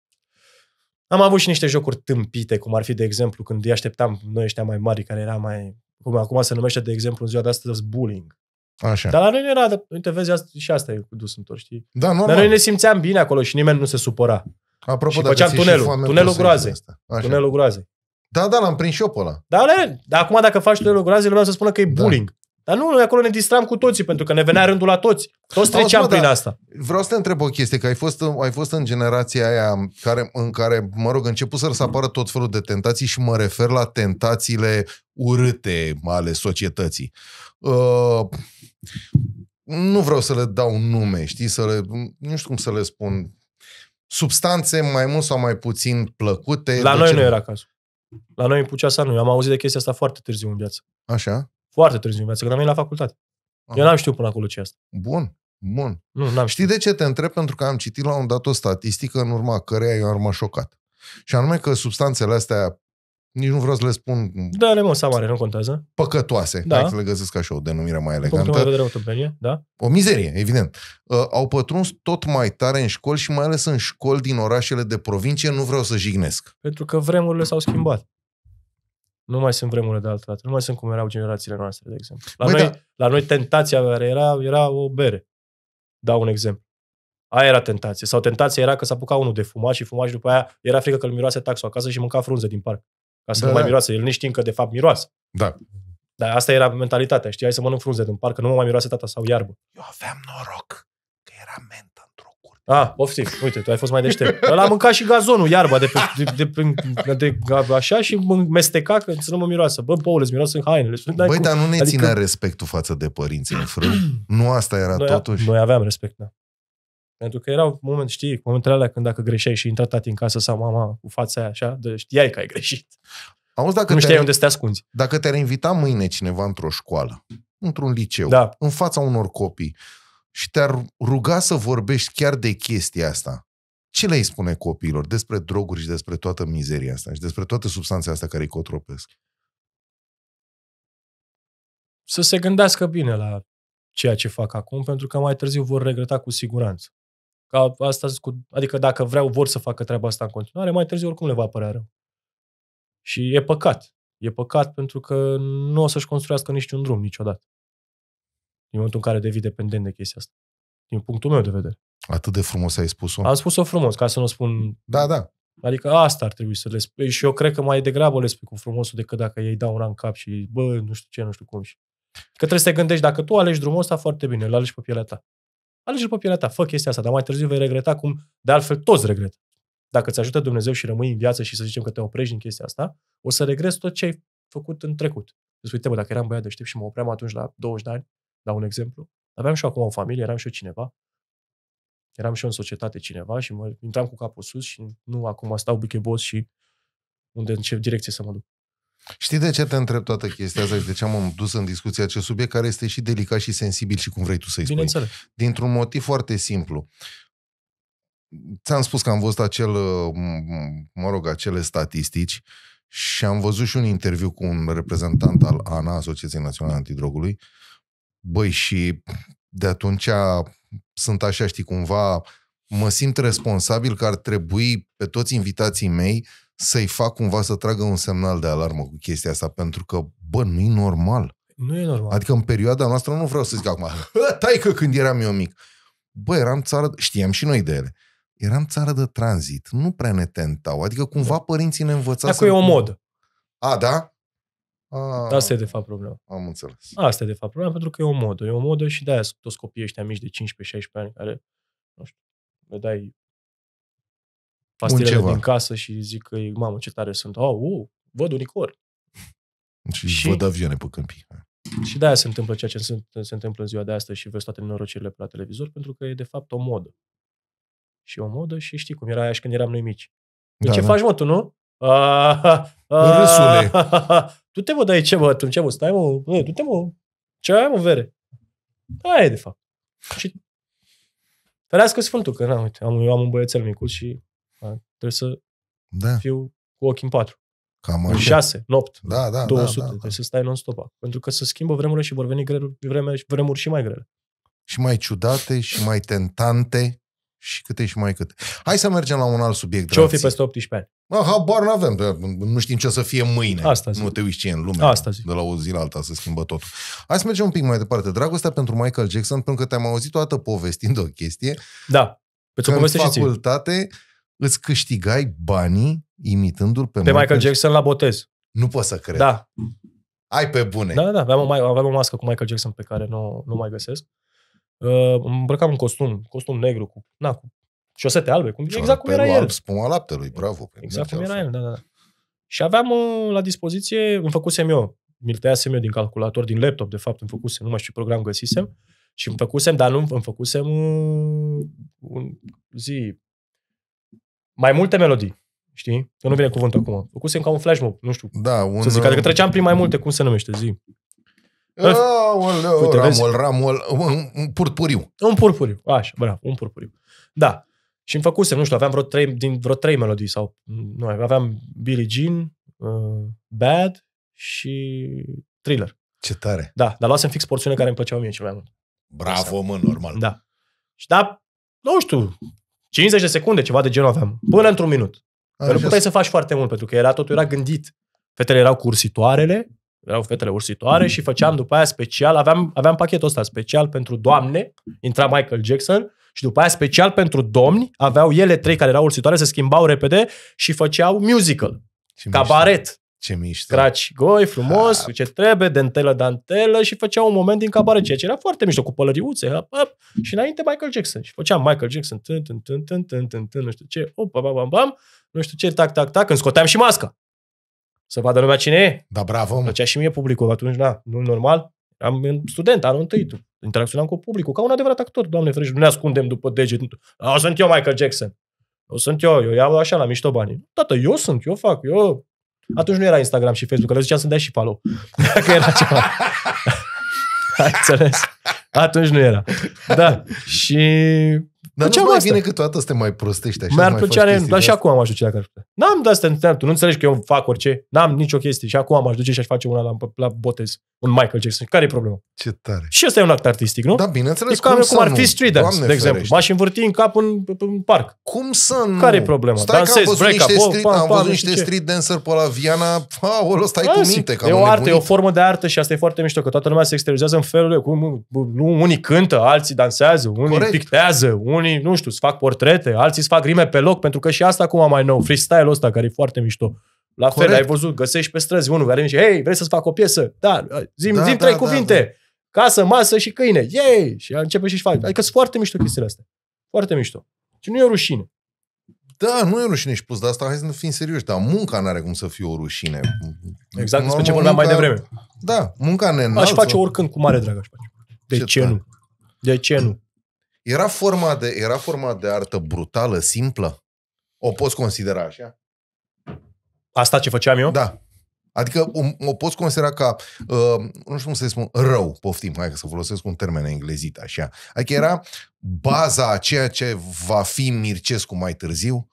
Am avut și niște jocuri tâmpite, cum ar fi, de exemplu, când îi așteptam noi ăștia mai mari, care era mai... Cum acum se numește, de exemplu, în ziua de astăzi, bullying. Așa. Dar la noi nu era, de, uite, vezi, și asta e cu dus întors, știi? Da, normal. Dar noi ne simțeam bine acolo și nimeni nu se supăra. Apropo, și făceam tunelul, tunelul groazei. Tunelul groazei. Da, da, l-am prins și eu pe ăla. Da, le, dar acum dacă faci tunelul azi lumea o să spună că e da. bullying. Dar nu, noi acolo ne distram cu toții, pentru că ne venea rândul la toți. Toți treceam prin da, asta. Vreau să te întreb o chestie, că ai fost, ai fost în generația aia care, în care, mă rog, început să apară tot felul de tentații și mă refer la tentațiile urâte ale societății. Uh, nu vreau să le dau nume, știi, să le, nu știu cum să le spun, substanțe mai mult sau mai puțin plăcute. La noi ce... nu era cazul. La noi în Puceasa nu. Eu am auzit de chestia asta foarte târziu în viață. Așa? Foarte târziu în viață, când am venit la facultate. Aha. Eu n-am știut până acolo ce asta. Bun. Bun. Nu, n-am Știi de ce te întreb? Pentru că am citit la un dat o statistică în urma căreia eu am rămas șocat. Și anume că substanțele astea nici nu vreau să le spun... Da, le mă, mare, nu contează. Păcătoase. Da. Hai să le găsesc așa o denumire mai elegantă. De vedere, o tâmpenie, da? O mizerie, evident. Uh, au pătruns tot mai tare în școli și mai ales în școli din orașele de provincie, nu vreau să jignesc. Pentru că vremurile s-au schimbat. Nu mai sunt vremurile de altă dată. Nu mai sunt cum erau generațiile noastre, de exemplu. La, Băi, noi, da. la noi tentația era, era o bere. Dau un exemplu. Aia era tentație. Sau tentația era că s-a apucat unul de fumat și fumat și după aia era frică că îl miroase taxul acasă și mânca frunze din parc. Ca să da, nu mai da. miroase. El nu știe că de fapt miroase. Da. Dar asta era mentalitatea. Știi, hai să mănânc frunze din parc, că nu mă mai miroase tata sau iarbă. Eu aveam noroc că era mentă într-o curte. Ah, poftim. Uite, tu ai fost mai deștept. Ăla mâncat și gazonul, iarba de pe, de, de, de, de, de așa și mesteca că să nu mă miroasă. Bă, boule, îți miroase în hainele. Băi, dar nu ne adică... ținea respectul față de părinți în frâu? nu asta era noi, totuși? Noi aveam respect, da. Pentru că erau momente, știi, momentele alea când dacă greșeai și intra tati în casă sau mama cu fața aia așa, de știai că ai greșit. Auzi, dacă nu știai unde să te ascunzi. Dacă te-ar invita mâine cineva într-o școală, într-un liceu, da. în fața unor copii și te-ar ruga să vorbești chiar de chestia asta, ce le-ai spune copiilor despre droguri și despre toată mizeria asta și despre toate substanțele astea care îi cotropesc? Să se gândească bine la ceea ce fac acum, pentru că mai târziu vor regreta cu siguranță. Ca asta cu, adică dacă vreau, vor să facă treaba asta în continuare, mai târziu oricum le va părea rău. Și e păcat. E păcat pentru că nu o să-și construiască niciun drum niciodată. Din momentul în care devii dependent de chestia asta. Din punctul meu de vedere. Atât de frumos ai spus-o. Am spus-o frumos, ca să nu spun... Da, da. Adică asta ar trebui să le spui. Și eu cred că mai degrabă le spui cu frumosul decât dacă ei dau una în cap și bă, nu știu ce, nu știu cum. Că trebuie să te gândești, dacă tu alegi drumul ăsta, foarte bine, îl alegi pe pielea ta. Alege pe pielea ta, fă chestia asta, dar mai târziu vei regreta cum de altfel toți regret. Dacă îți ajută Dumnezeu și rămâi în viață și să zicem că te oprești din chestia asta, o să regrezi tot ce ai făcut în trecut. Deci, uite, bă, dacă eram băiat deștept și mă opream atunci la 20 de ani, dau un exemplu, aveam și eu acum o familie, eram și eu cineva, eram și eu în societate cineva și mă intram cu capul sus și nu acum stau buchebos și unde, în ce direcție să mă duc. Știi de ce te întreb toată chestia asta și de ce am dus în discuție acest subiect care este și delicat și sensibil și cum vrei tu să-i spui? Dintr-un motiv foarte simplu. Ți-am spus că am văzut acel, uh, mă rog, acele statistici și am văzut și un interviu cu un reprezentant al ANA, Asociației Naționale Antidrogului. Băi, și de atunci sunt așa, știi, cumva mă simt responsabil că ar trebui pe toți invitații mei să-i fac cumva să tragă un semnal de alarmă cu chestia asta, pentru că, bă, nu e normal. Nu e normal. Adică în perioada noastră, nu vreau să zic acum, tai că când eram eu mic. Bă, eram țară, știam și noi de ele. Eram țară de tranzit, nu prea ne tentau. Adică cumva da. părinții ne învățau. Dacă să... e o modă. A, da? A, Asta e de fapt problema. Am înțeles. Asta e de fapt problema, pentru că e o modă. E o modă și de-aia toți copiii ăștia mici de 15-16 ani care, nu știu, le dai pastilele din casă și zic că, mamă, ce tare sunt. Oh, uh, văd unicorn. Și, și văd avioane pe câmpii. Și de-aia se întâmplă ceea ce se, se întâmplă în ziua de astăzi și vezi toate nenorocirile pe la televizor, pentru că e de fapt o modă. Și o modă și știi cum era aia și când eram noi mici. Da, ce da. faci, mă, tu, nu? Râsule. Tu te văd aici ce, mă, tu ce, mă, stai, mă, tu te, mă, ce ai, mă, vere? Aia e, de fapt. Și Ferească Sfântul, că na, uite, am, eu am un băiețel micul și da? Trebuie să da. fiu cu ochii în patru. Cam așa. În șase, în opt, da, da, 200. Da, da, da. Trebuie să stai non-stop. Pentru că se schimbă vremurile și vor veni grele, vreme, vremuri și mai grele. Și mai ciudate și mai tentante și câte și mai câte. Hai să mergem la un alt subiect. Ce o fi peste 18 ani? Ah, habar nu avem Nu știm ce o să fie mâine. Asta zic. Nu te uiți ce e în lume. Asta zic. De la o zi la alta se schimbă totul. Hai să mergem un pic mai departe. Dragostea pentru Michael Jackson, pentru că te-am auzit toată povestind o chestie. Da. Pe că în facultate, și ție îți câștigai banii imitându-l pe, pe Michael, Michael Jackson la botez. Nu pot să cred. Da. Ai pe bune. Da, da, da aveam o, aveam o mască cu Michael Jackson pe care nu, nu mai găsesc. Uh, îmbrăcam un costum, costum negru cu, na, cu șosete albe, cum, exact cum era el. Spuma laptelui, bravo. Exact cum era el, da, da, da. Și aveam uh, la dispoziție, îmi făcusem eu, mi-l tăiasem eu din calculator, din laptop, de fapt, îmi făcusem, nu mai știu ce program găsisem, și îmi făcusem, dar nu îmi făcusem uh, un zi mai multe melodii. Știi? Că nu vine cuvântul acum. Făcusem ca un flash mob, nu știu. Da, un... Să zic, adică um, treceam prin mai multe, cum se numește, zi. Oh, Uite, ramol, vezi? ramol, un purpuriu. Un purpuriu, așa, bravo, un purpuriu. Da. Și îmi făcusem, nu știu, aveam vreo trei, din vreo trei melodii sau, nu, aveam Billie Jean, uh, Bad și Thriller. Ce tare. Da, dar luasem fix porțiune care îmi plăceau mie cel mai mult. Bravo, mă, normal. Da. Și da, nu știu, 50 de secunde, ceva de genul aveam. Până într-un minut. Că nu puteai să faci foarte mult, pentru că era totul era gândit. Fetele erau cursitoarele, erau fetele ursitoare mm. și făceam după aia special, aveam, aveam pachetul ăsta special pentru doamne, intra Michael Jackson și după aia special pentru domni, aveau ele trei care erau ursitoare, se schimbau repede și făceau musical, și cabaret. Ce mișto. Craci goi, frumos, cu ce trebuie, dentelă, dantelă și făcea un moment din cabare, ceea ce era foarte mișto, cu pălăriuțe, up, up, și înainte Michael Jackson. Și făceam Michael Jackson, tân, tân, tân, tân, tân, tân, tân, nu știu ce, opa, bam, bam, bam, nu știu ce, tac, tac, tac, când scoteam și masca. Să vadă lumea cine e. Da, bravo. Mă. Făcea și mie publicul atunci, na, nu normal. Am student, anul întâi, tu. interacționam cu publicul, ca un adevărat actor, doamne ferește, nu ne ascundem după deget. O, ah, sunt eu Michael Jackson. O sunt eu, eu iau așa la mișto banii. Tată, eu sunt, eu fac, eu atunci nu era Instagram și Facebook, le ziceam să dea și follow. Dacă era ceva. Ai înțeles? Atunci nu era. Da. Și dar nu mai asta? bine că toată te mai prostești așa. Mi-ar plăcea, dar asta. și acum am ajuns la dacă N-am de asta tu nu înțelegi că eu fac orice, n-am nicio chestie și acum am aș duce și aș face una la, la botez, un Michael Jackson. Care e problema? Ce tare. Și ăsta e un act artistic, nu? Da, bineînțeles. E cum, cum, ar fi street dance, Doamne de exemplu. M-aș învârti în cap în, în parc. Cum să nu? Care e problema? Stai Dansez, că am văzut niște, oh, street, pam, pam, am văzut niște street dancer pe la Viana, aolo, stai da, cu minte. E o artă, e o formă de artă și asta e foarte mișto, că toată lumea se exteriorizează în felul, unii cântă, alții dansează, unii pictează, unii unii, nu știu, îți fac portrete, alții îți fac rime pe loc, pentru că și asta acum mai nou, freestyle-ul ăsta care e foarte mișto. La Corect. fel, ai văzut, găsești pe străzi unul care zice, hei, vrei să-ți fac o piesă? Da, zim, da, zim da, trei da, cuvinte. Da, da. Casă, masă și câine. Yay! Și începe și-și face. Adică sunt foarte mișto chestiile astea. Foarte mișto. Și nu e o rușine. Da, nu e o rușine și pus de asta, hai să fim serioși, dar munca nu are cum să fie o rușine. Exact, despre ce vorbeam mai devreme. Da, munca ne înalță. Aș face oricând cu mare drag, aș face. De ce, ce nu? De ce nu? Era forma de, era forma de artă brutală, simplă? O poți considera așa? Asta ce făceam eu? Da. Adică o, um, o poți considera ca, uh, nu știu cum să spun, rău, poftim, hai să folosesc un termen englezit așa. Adică era baza a ceea ce va fi Mircescu mai târziu?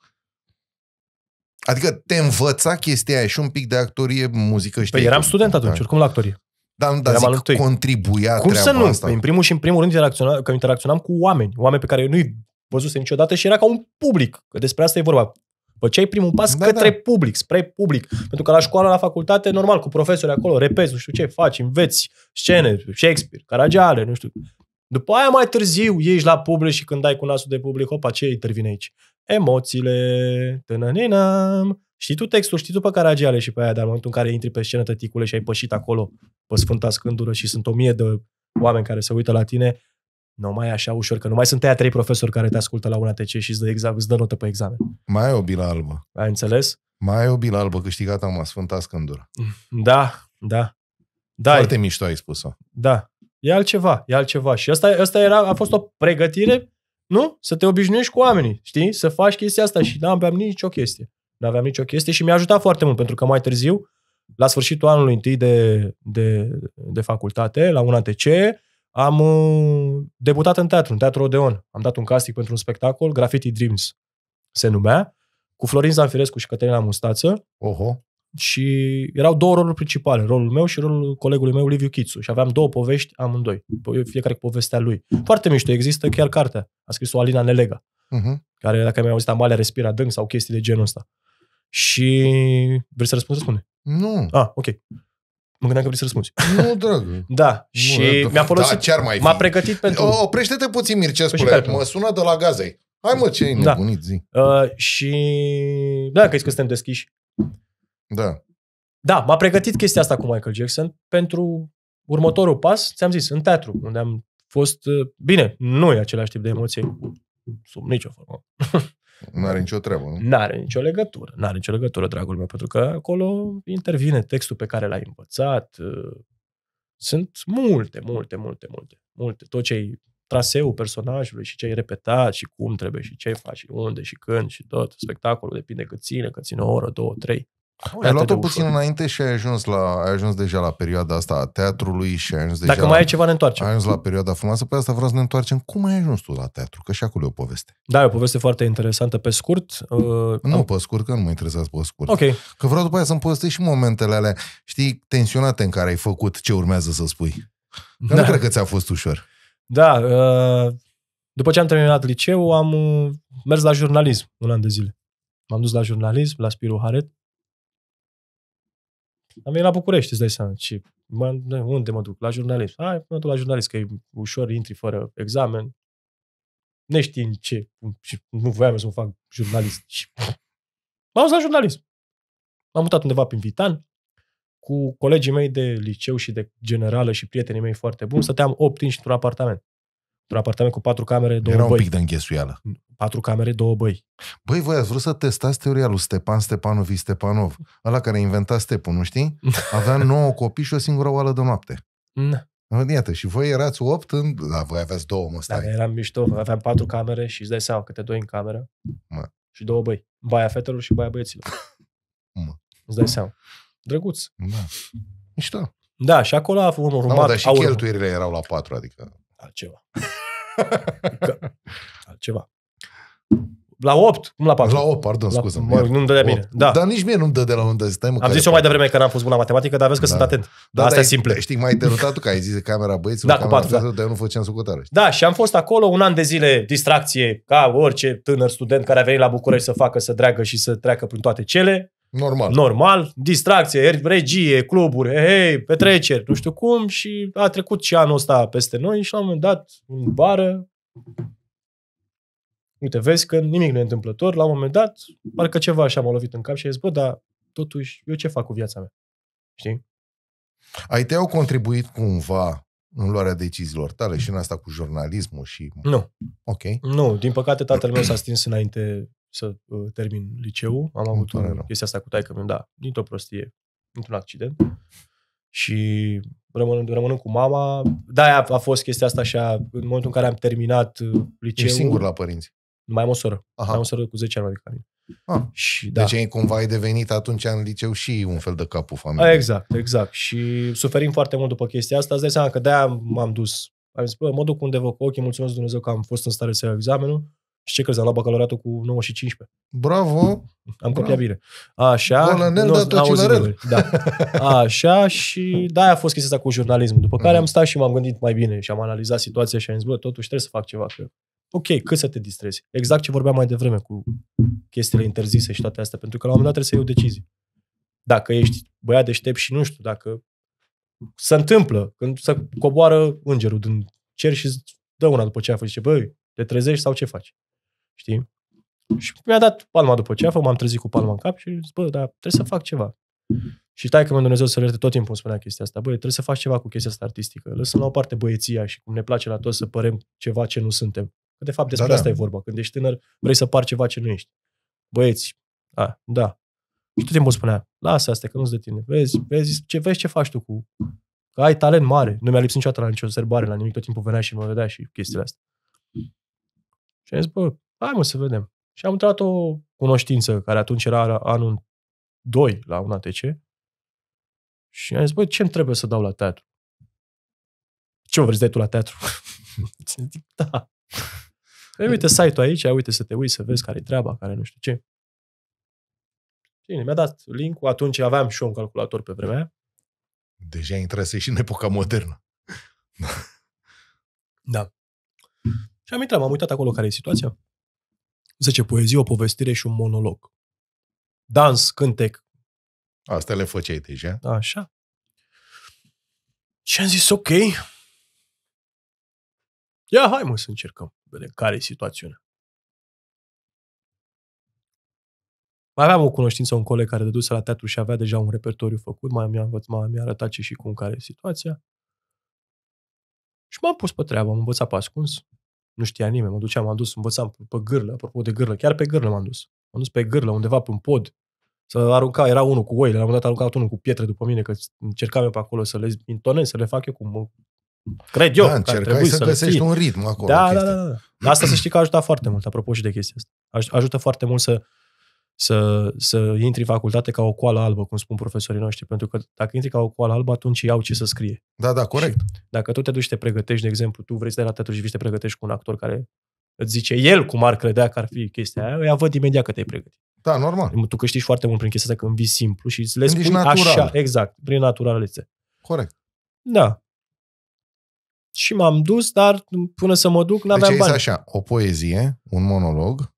Adică te învăța chestia aia și un pic de actorie, muzică, și Păi eram student atunci, da. oricum la actorie. Dar nu, dar zic, contribuia Cum să nu? Asta. În primul și în primul rând interacționam, că interacționam cu oameni, oameni pe care eu nu-i văzuse niciodată și era ca un public, că despre asta e vorba. Făceai primul pas da, către da. public, spre public. Pentru că la școală, la facultate, normal, cu profesori acolo, repezi, nu știu ce, faci, înveți scene, Shakespeare, Caragiale, nu știu. După aia mai târziu ieși la public și când ai cu nasul de public, opa, ce intervine aici? Emoțiile, tănăninam, Știi tu textul, știi tu pe care ageale și pe aia, dar în momentul în care intri pe scenă, tăticule, și ai pășit acolo pe Sfânta Scândură și sunt o mie de oameni care se uită la tine, nu mai e așa ușor, că nu mai sunt aia trei profesori care te ascultă la una TC și îți dă, exam- îți dă notă pe examen. Mai e o bilă albă. Ai înțeles? Mai e o bilă albă câștigată am Sfânta Scândură. Da, da. da Foarte e. mișto ai spus-o. Da. E altceva, e altceva. Și asta, asta era, a fost o pregătire, nu? Să te obișnuiești cu oamenii, știi? Să faci chestia asta și n-am nicio chestie n-aveam nicio chestie și mi-a ajutat foarte mult, pentru că mai târziu, la sfârșitul anului întâi de, de, de facultate, la un ATC, am uh, debutat în teatru, în Teatru Odeon. Am dat un casting pentru un spectacol, Graffiti Dreams se numea, cu Florin Zanfirescu și Cătălina Mustață. Oho. Și erau două roluri principale, rolul meu și rolul colegului meu, Liviu Chițu. Și aveam două povești amândoi, fiecare cu povestea lui. Foarte mișto, există chiar cartea. A scris-o Alina Nelega, uh-huh. Mhm. care, dacă mi a auzit, Amalia respira dâng sau chestii de genul ăsta. Și vrei să răspunzi? Răspunde. Nu. Ah, ok. Mă gândeam că vrei să răspunzi. Nu, dragă. Da. Nu, și nu, mi-a da, folosit... Da, ce-ar mai fi? M-a pregătit pentru... oprește-te puțin, Mircea Păi Mă sună de la gazei. Hai mă, ce ai da. nebunit, zi. Uh, și... Da, că că suntem deschiși. Da. Da, m-a pregătit chestia asta cu Michael Jackson pentru următorul pas, ți-am zis, în teatru, unde am fost... Uh, bine, nu e același tip de emoții. Sub nicio formă. Nu are nicio treabă, nu? n are nicio legătură, nu are nicio legătură, dragul meu, pentru că acolo intervine textul pe care l-ai învățat. Uh, sunt multe, multe, multe, multe, multe. Tot ce i traseul personajului și ce ai repetat și cum trebuie și ce faci și unde și când și tot. Spectacolul depinde cât ține, cât ține o oră, două, trei. Ai luat-o puțin ușor. înainte și ai ajuns, la, ai ajuns deja la perioada asta a teatrului și ai ajuns deja... Dacă mai ai ceva, ne întoarcem. Ai ajuns la perioada frumoasă, pe păi asta vreau să ne întoarcem. Cum ai ajuns tu la teatru? Că și acolo e o poveste. Da, e o poveste foarte interesantă. Pe scurt... Uh, nu, am... pe scurt, că nu mă interesează pe scurt. Ok. Că vreau după aia să-mi povestești și momentele alea, știi, tensionate în care ai făcut ce urmează să spui. Că da. nu cred că ți-a fost ușor. Da, uh, după ce am terminat liceu, am uh, mers la jurnalism un an de zile. M-am dus la jurnalism, la Spiru Haret, am venit la București, îți dai seama. Și unde mă duc? La jurnalist. Hai, mă duc la jurnalist, că e ușor, intri fără examen. Ne știind ce. Și nu voiam să mă fac jurnalist. Și... M-am dus la jurnalist. M-am mutat undeva prin Vitan, cu colegii mei de liceu și de generală și prietenii mei foarte buni, stăteam 8 într-un apartament. Într-un apartament cu patru camere, două Era băi. un pic de înghesuială. Patru camere, două băi. Băi, voi ați vrut să testați teoria lui Stepan Stepanovi Stepanov, ăla care a inventat stepul, nu știi? Avea nouă copii și o singură oală de noapte. Na. Iată, și voi erați opt, în... da, voi aveți două, mă, stai. Da, eram mișto, aveam patru camere și îți dai seama câte doi în cameră. Mă. Și două băi. Baia fetelor și baia băieților. Mă. Îți dai seama. Drăguț. Da. Mișto. Da, și acolo a urmat... Da, dar și aur... cheltuierile erau la patru, adică... Altceva. că... Altceva. La 8, cum la 4. La 8, pardon, scuză Mă, nu-mi dă de bine. Da. Dar nici mie nu-mi dă de la unde stai, mă, Am zis-o mai devreme că n-am fost bun la matematică, dar vezi că da. sunt atent. Da, Asta e simplu. Știi, mai ai tu că ai zis camera băieților, da, cu patru, da. dar eu nu făceam sucotare. Da, și am fost acolo un an de zile distracție, ca orice tânăr student care a venit la București să facă, să dreagă și să treacă prin toate cele. Normal. Normal, distracție, er- regie, cluburi, hei, petreceri, nu știu cum și a trecut și anul ăsta peste noi și la un moment dat în bară Uite, vezi că nimic nu e întâmplător, la un moment dat, parcă ceva așa m-a lovit în cap și ai zis, bă, dar totuși, eu ce fac cu viața mea? Știi? Ai te au contribuit cumva în luarea deciziilor tale și în asta cu jurnalismul și... Nu. Ok. Nu, din păcate tatăl meu s-a stins înainte să uh, termin liceul. Am avut un, chestia asta cu taică da, dintr-o prostie, dintr-un accident. Și rămânând, rămânând cu mama, da, a fost chestia asta așa, în momentul în care am terminat uh, liceul... Ești singur la părinți. Mai am o soră. Aha. Am o soră cu 10 ani mai mică adică. Ah, și, da. Deci ai cumva ai devenit atunci în liceu și un fel de capul familiei. Exact, exact. Și suferim foarte mult după chestia asta. Îți dai seama că de-aia m-am dus. Am zis, bă, mă duc undeva cu ochii, mulțumesc Dumnezeu că am fost în stare să iau examenul. Și ce crezi, am luat bacaloratul cu 9 și 15. Bravo! Am copiat bine. Așa. nu dar tot Da. Așa și da, a fost chestia asta cu jurnalismul. După care mm-hmm. am stat și m-am gândit mai bine și am analizat situația și am zis, bă, totuși trebuie să fac ceva. Că ok, cât să te distrezi. Exact ce vorbeam mai devreme cu chestiile interzise și toate astea, pentru că la un moment dat trebuie să iei o decizie. Dacă ești băiat deștept și nu știu, dacă se întâmplă când se coboară îngerul din cer și dă una după ce a făcut zice, băi, te trezești sau ce faci? Știi? Și mi-a dat palma după ce m-am trezit cu palma în cap și zic, bă, dar trebuie să fac ceva. Și tai că mă Dumnezeu să ierte tot timpul îmi spunea chestia asta. Băi, trebuie să faci ceva cu chestia asta artistică. Lăsăm la o parte băieția și cum ne place la toți să părem ceva ce nu suntem. Că de fapt da, despre da, asta da. e vorba. Când ești tânăr, vrei să par ceva ce nu ești. Băieți, a, da. Și tot timpul spunea, lasă asta că nu-ți de tine. Vezi, vezi ce, vezi ce faci tu cu... Că ai talent mare. Nu mi-a lipsit niciodată la nicio sărbare, la nimic. Tot timpul venea și mă vedea și chestiile astea. Și am zis, bă, hai mă să vedem. Și am intrat o cunoștință care atunci era anul 2 la un ATC. Și am zis, bă, ce îmi trebuie să dau la teatru? Ce vrei de tu la teatru? da. Că păi uite site-ul aici, uite să te uiți, să vezi care-i treaba, care nu știu ce. Bine, mi-a dat link-ul, atunci aveam și eu un calculator pe vremea aia. Deja intrase și în epoca modernă. da. Și am intrat, m-am uitat acolo care e situația. Zece poezie, o povestire și un monolog. Dans, cântec. Asta le făceai deja. Așa. Și am zis, ok. Ia, hai mă să încercăm vedem care e situațiunea. Mai aveam o cunoștință, un coleg care dăduse la teatru și avea deja un repertoriu făcut, mai mi-a, învăț, mai mi-a arătat ce și cum care e situația. Și m-am pus pe treabă, am învățat pe ascuns. Nu știa nimeni, mă duceam, m-am dus, învățam pe gârlă, apropo de gârlă, chiar pe gârlă m-am dus. M-am dus pe gârlă, undeva pe un pod, să arunca, era unul cu oile, la un moment dat aruncat unul cu pietre după mine, că încercam eu pe acolo să le intonez, să le fac eu cum Cred eu. Da, încercai să, să găsești un ritm acolo. Da, da, da, da. asta să știi că ajută foarte mult, apropo și de chestia asta. Aj- ajută foarte mult să, să, să intri în facultate ca o coală albă, cum spun profesorii noștri, pentru că dacă intri ca o coală albă, atunci iau ce să scrie. Da, da, corect. Și dacă tu te duci, te pregătești, de exemplu, tu vrei să dai la teatru și vii te pregătești cu un actor care îți zice el cum ar credea că ar fi chestia aia, ea văd imediat că te-ai pregătit. Da, normal. Tu câștigi foarte mult prin chestia asta când vii simplu și îți le spui natural. așa, exact, prin naturalețe. Corect. Da. Și m-am dus, dar până să mă duc, n-aveam deci bani. Deci așa, o poezie, un monolog,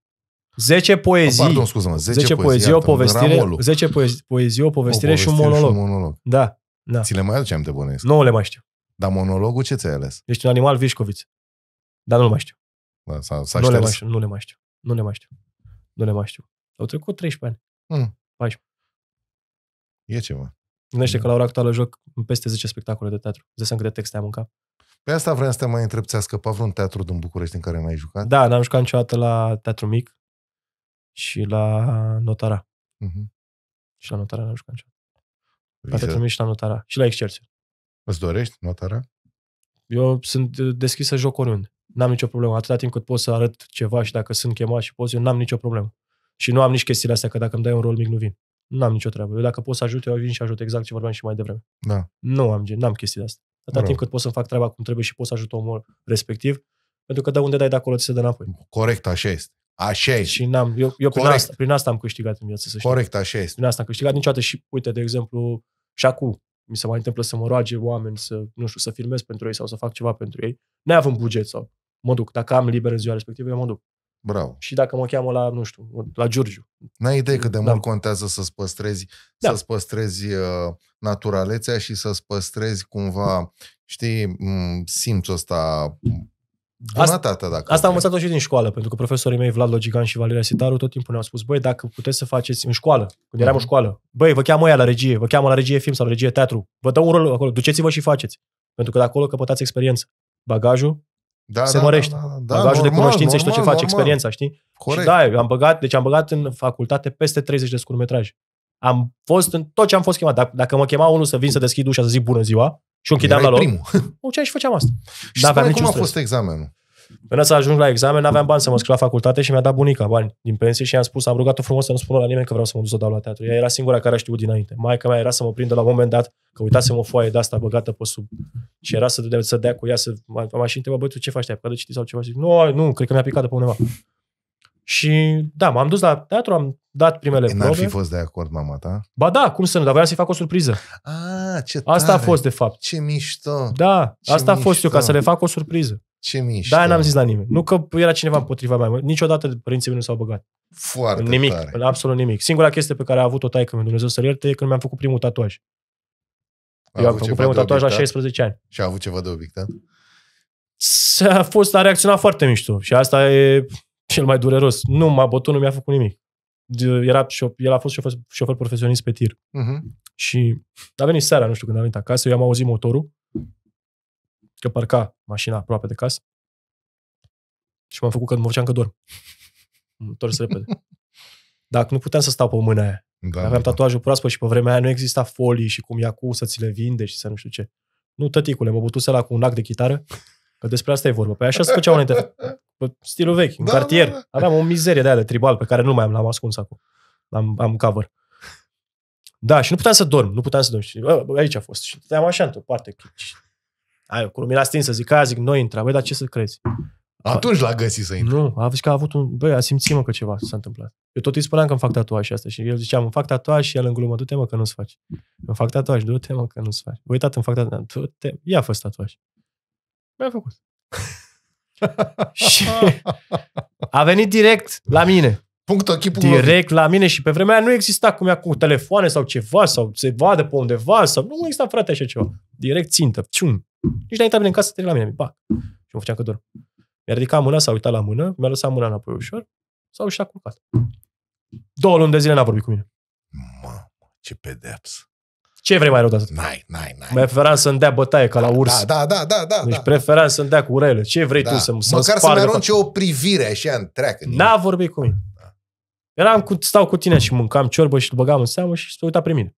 10 poezii. Pardon, scuză-mă, 10, 10 poezii, o povestire, 10 poezii, poezii, o povestire, o povestire și, un monolog. și un monolog. Da, da. Ți le mai aduceam de bănuiesc. Nu le mai știu. Dar monologul ce ți-ai ales? Ești un animal vișcoviț. Dar nu le mai știu. Da, s-a, s-a nu, le mai știu nu le mai știu. Nu le mai știu. Nu le mai știu. Au trecut 13 ani. Hmm. 14. E ceva. Gândește mm. că la ora actuală joc peste 10 spectacole de teatru. Zăsăm câte texte am în cap. Pe asta vreau să te mai întreb, ți-a scăpat vreun teatru din București în care n-ai jucat? Da, n-am jucat niciodată la Teatru Mic și la Notara. Uh-huh. Și la Notara n-am jucat niciodată. La păi Teatru Mic și la Notara. Și la Excelsior. Îți dorești Notara? Eu sunt deschis să joc oriunde. N-am nicio problemă. Atâta timp cât pot să arăt ceva și dacă sunt chemat și poți, eu n-am nicio problemă. Și nu am nici chestiile astea, că dacă îmi dai un rol mic, nu vin. Nu am nicio treabă. Eu dacă pot să ajut, eu vin și ajut exact ce vorbeam și mai devreme. Da. Nu am, n-am chestiile astea. Atâta timp cât pot să fac treaba cum trebuie și pot să ajut omul respectiv, pentru că de unde dai de acolo, ți se dă înapoi. Corect, așa este. Așa este. Și n-am, eu, eu prin, asta, prin asta am câștigat în viață, să știu. Corect, așa este. Prin asta am câștigat niciodată și, uite, de exemplu, și acum mi se mai întâmplă să mă roage oameni să, nu știu, să filmez pentru ei sau să fac ceva pentru ei, Ne avem buget sau mă duc. Dacă am liber în ziua respectivă, eu mă duc. Bravo. Și dacă mă cheamă la, nu știu, la Giurgiu. N-ai idee cât de da. mult contează să-ți păstrezi, da. să-ți păstrezi uh, naturalețea și să-ți păstrezi cumva, știi, mm, simțul ăsta mm, Bunătatea, dacă Asta am învățat-o și din școală, pentru că profesorii mei, Vlad Logican și Valeria Sitaru, tot timpul ne-au spus, băi, dacă puteți să faceți în școală, când eram în mhm. școală, băi, vă cheamă ea la regie, vă cheamă la regie film sau la regie teatru, vă dă un rol acolo, duceți-vă și faceți. Pentru că de acolo căpătați experiență. Bagajul da, se da, mărește. Da, da, da, Bagajul da, normal, de cunoștințe normal, și tot ce normal. faci, experiența, știi? Corect. Și da, am băgat, deci am băgat în facultate peste 30 de scurtmetraje. Am fost în tot ce am fost chemat. Dacă, dacă mă chema unul să vin să deschid ușa, să zic bună ziua, și o închideam la loc. Primul. Nu, ce și făceam asta. Și n cum a fost examenul? Până să ajung la examen, n-aveam bani să mă scriu la facultate și mi-a dat bunica bani din pensie și i-am spus, am rugat-o frumos să nu spună la nimeni că vreau să mă duc să dau la teatru. Ea era singura care a știut dinainte. Maica mea era să mă prindă la un moment dat, că uitasem o foaie de asta băgată pe sub. Și era să, de, să dea cu ea, să mă și întreba, băi, tu ce faci, te-ai de citit sau ceva? zic, nu, nu, cred că mi-a picat de pe undeva. Și da, m-am dus la teatru, am dat primele N-ar probe. N-ar fi fost de acord mama ta? Ba da, cum să nu, dar voiam să-i fac o surpriză. A, ah, ce tare. Asta a fost, de fapt. Ce mișto! Da, ce asta mișto. a fost eu, ca să le fac o surpriză. Ce mișto. Da, n-am zis la nimeni. Nu că era cineva împotriva mea. Niciodată părinții mei nu s-au băgat. Foarte nimic, tare. absolut nimic. Singura chestie pe care a avut-o taică mi Dumnezeu să l ierte e când mi-am făcut primul tatuaj. A Eu am făcut primul tatuaj la 16 ani. Și a avut ceva de obiectat? S-a fost, a reacționat foarte mișto și asta e cel mai dureros. Nu m-a bătut, nu mi-a făcut nimic. Era, el a fost șofer, șofer profesionist pe tir. Uh-huh. Și a venit seara, nu știu când a venit acasă, eu am auzit motorul că parca mașina aproape de casă și m-am făcut că mă făceam că dorm. Mă întors repede. Dacă nu puteam să stau pe mâna aia. Da, aveam da. tatuajul proaspăt și pe vremea aia nu exista folii și cum ia cu să ți le vinde și să nu știu ce. Nu, tăticule, mă butuse la cu un ac de chitară, că despre asta e vorba. Păi așa se făceau înainte. Pe stilul vechi, în da, cartier. Da, da. Aveam o mizerie de aia de tribal pe care nu mai am, l-am ascuns acum. Am, am cover. Da, și nu puteam să dorm, nu puteam să dorm. Și, bă, aici a fost. Și am așa într-o parte. Ai, cu lumina stinsă, zic, aia zic, noi intrăm. Băi, dar ce să crezi? Atunci l-a găsit să intre. Nu, a zis că a avut un... Băi, a simțit mă că ceva s-a întâmplat. Eu tot îi spuneam că îmi fac tatuaj și asta și el zicea, îmi fac tatuaj și el în glumă, du-te mă că nu-ți faci. Îmi fac tatuaj, du-te mă că nu-ți faci. Băi, tată, îmi fac tatuaj, da, du-te, ia fă tatuaj. Mi-a făcut. și a venit direct la mine punctul chipul Direct la mine și pe vremea aia nu exista cum e acum telefoane sau ceva sau se vadă pe undeva sau nu exista frate așa ceva. Direct țintă. Ciun. Nici n-ai în casă, trec la mine. Ba. Și mă făceam că dorm. Mi-a ridicat mâna, s-a uitat la mână, mi-a lăsat mâna înapoi ușor, s-a ușat culcat. Două luni de zile n-a vorbit cu mine. Mamă, ce pedeps. Ce vrei mai rău de atât? nai. nai, nai. Mai Preferam să-mi dea bătaie ca da, la urs. Da, da, da, da. da. Deci da. preferam să-mi dea cu urele. Ce vrei da. tu să-mi să Măcar să-mi arunce o privire așa întreagă. N-a vorbit cu mine. Eram cu, stau cu tine și mâncam ciorbă și îl băgam în seamă și se uita pe mine.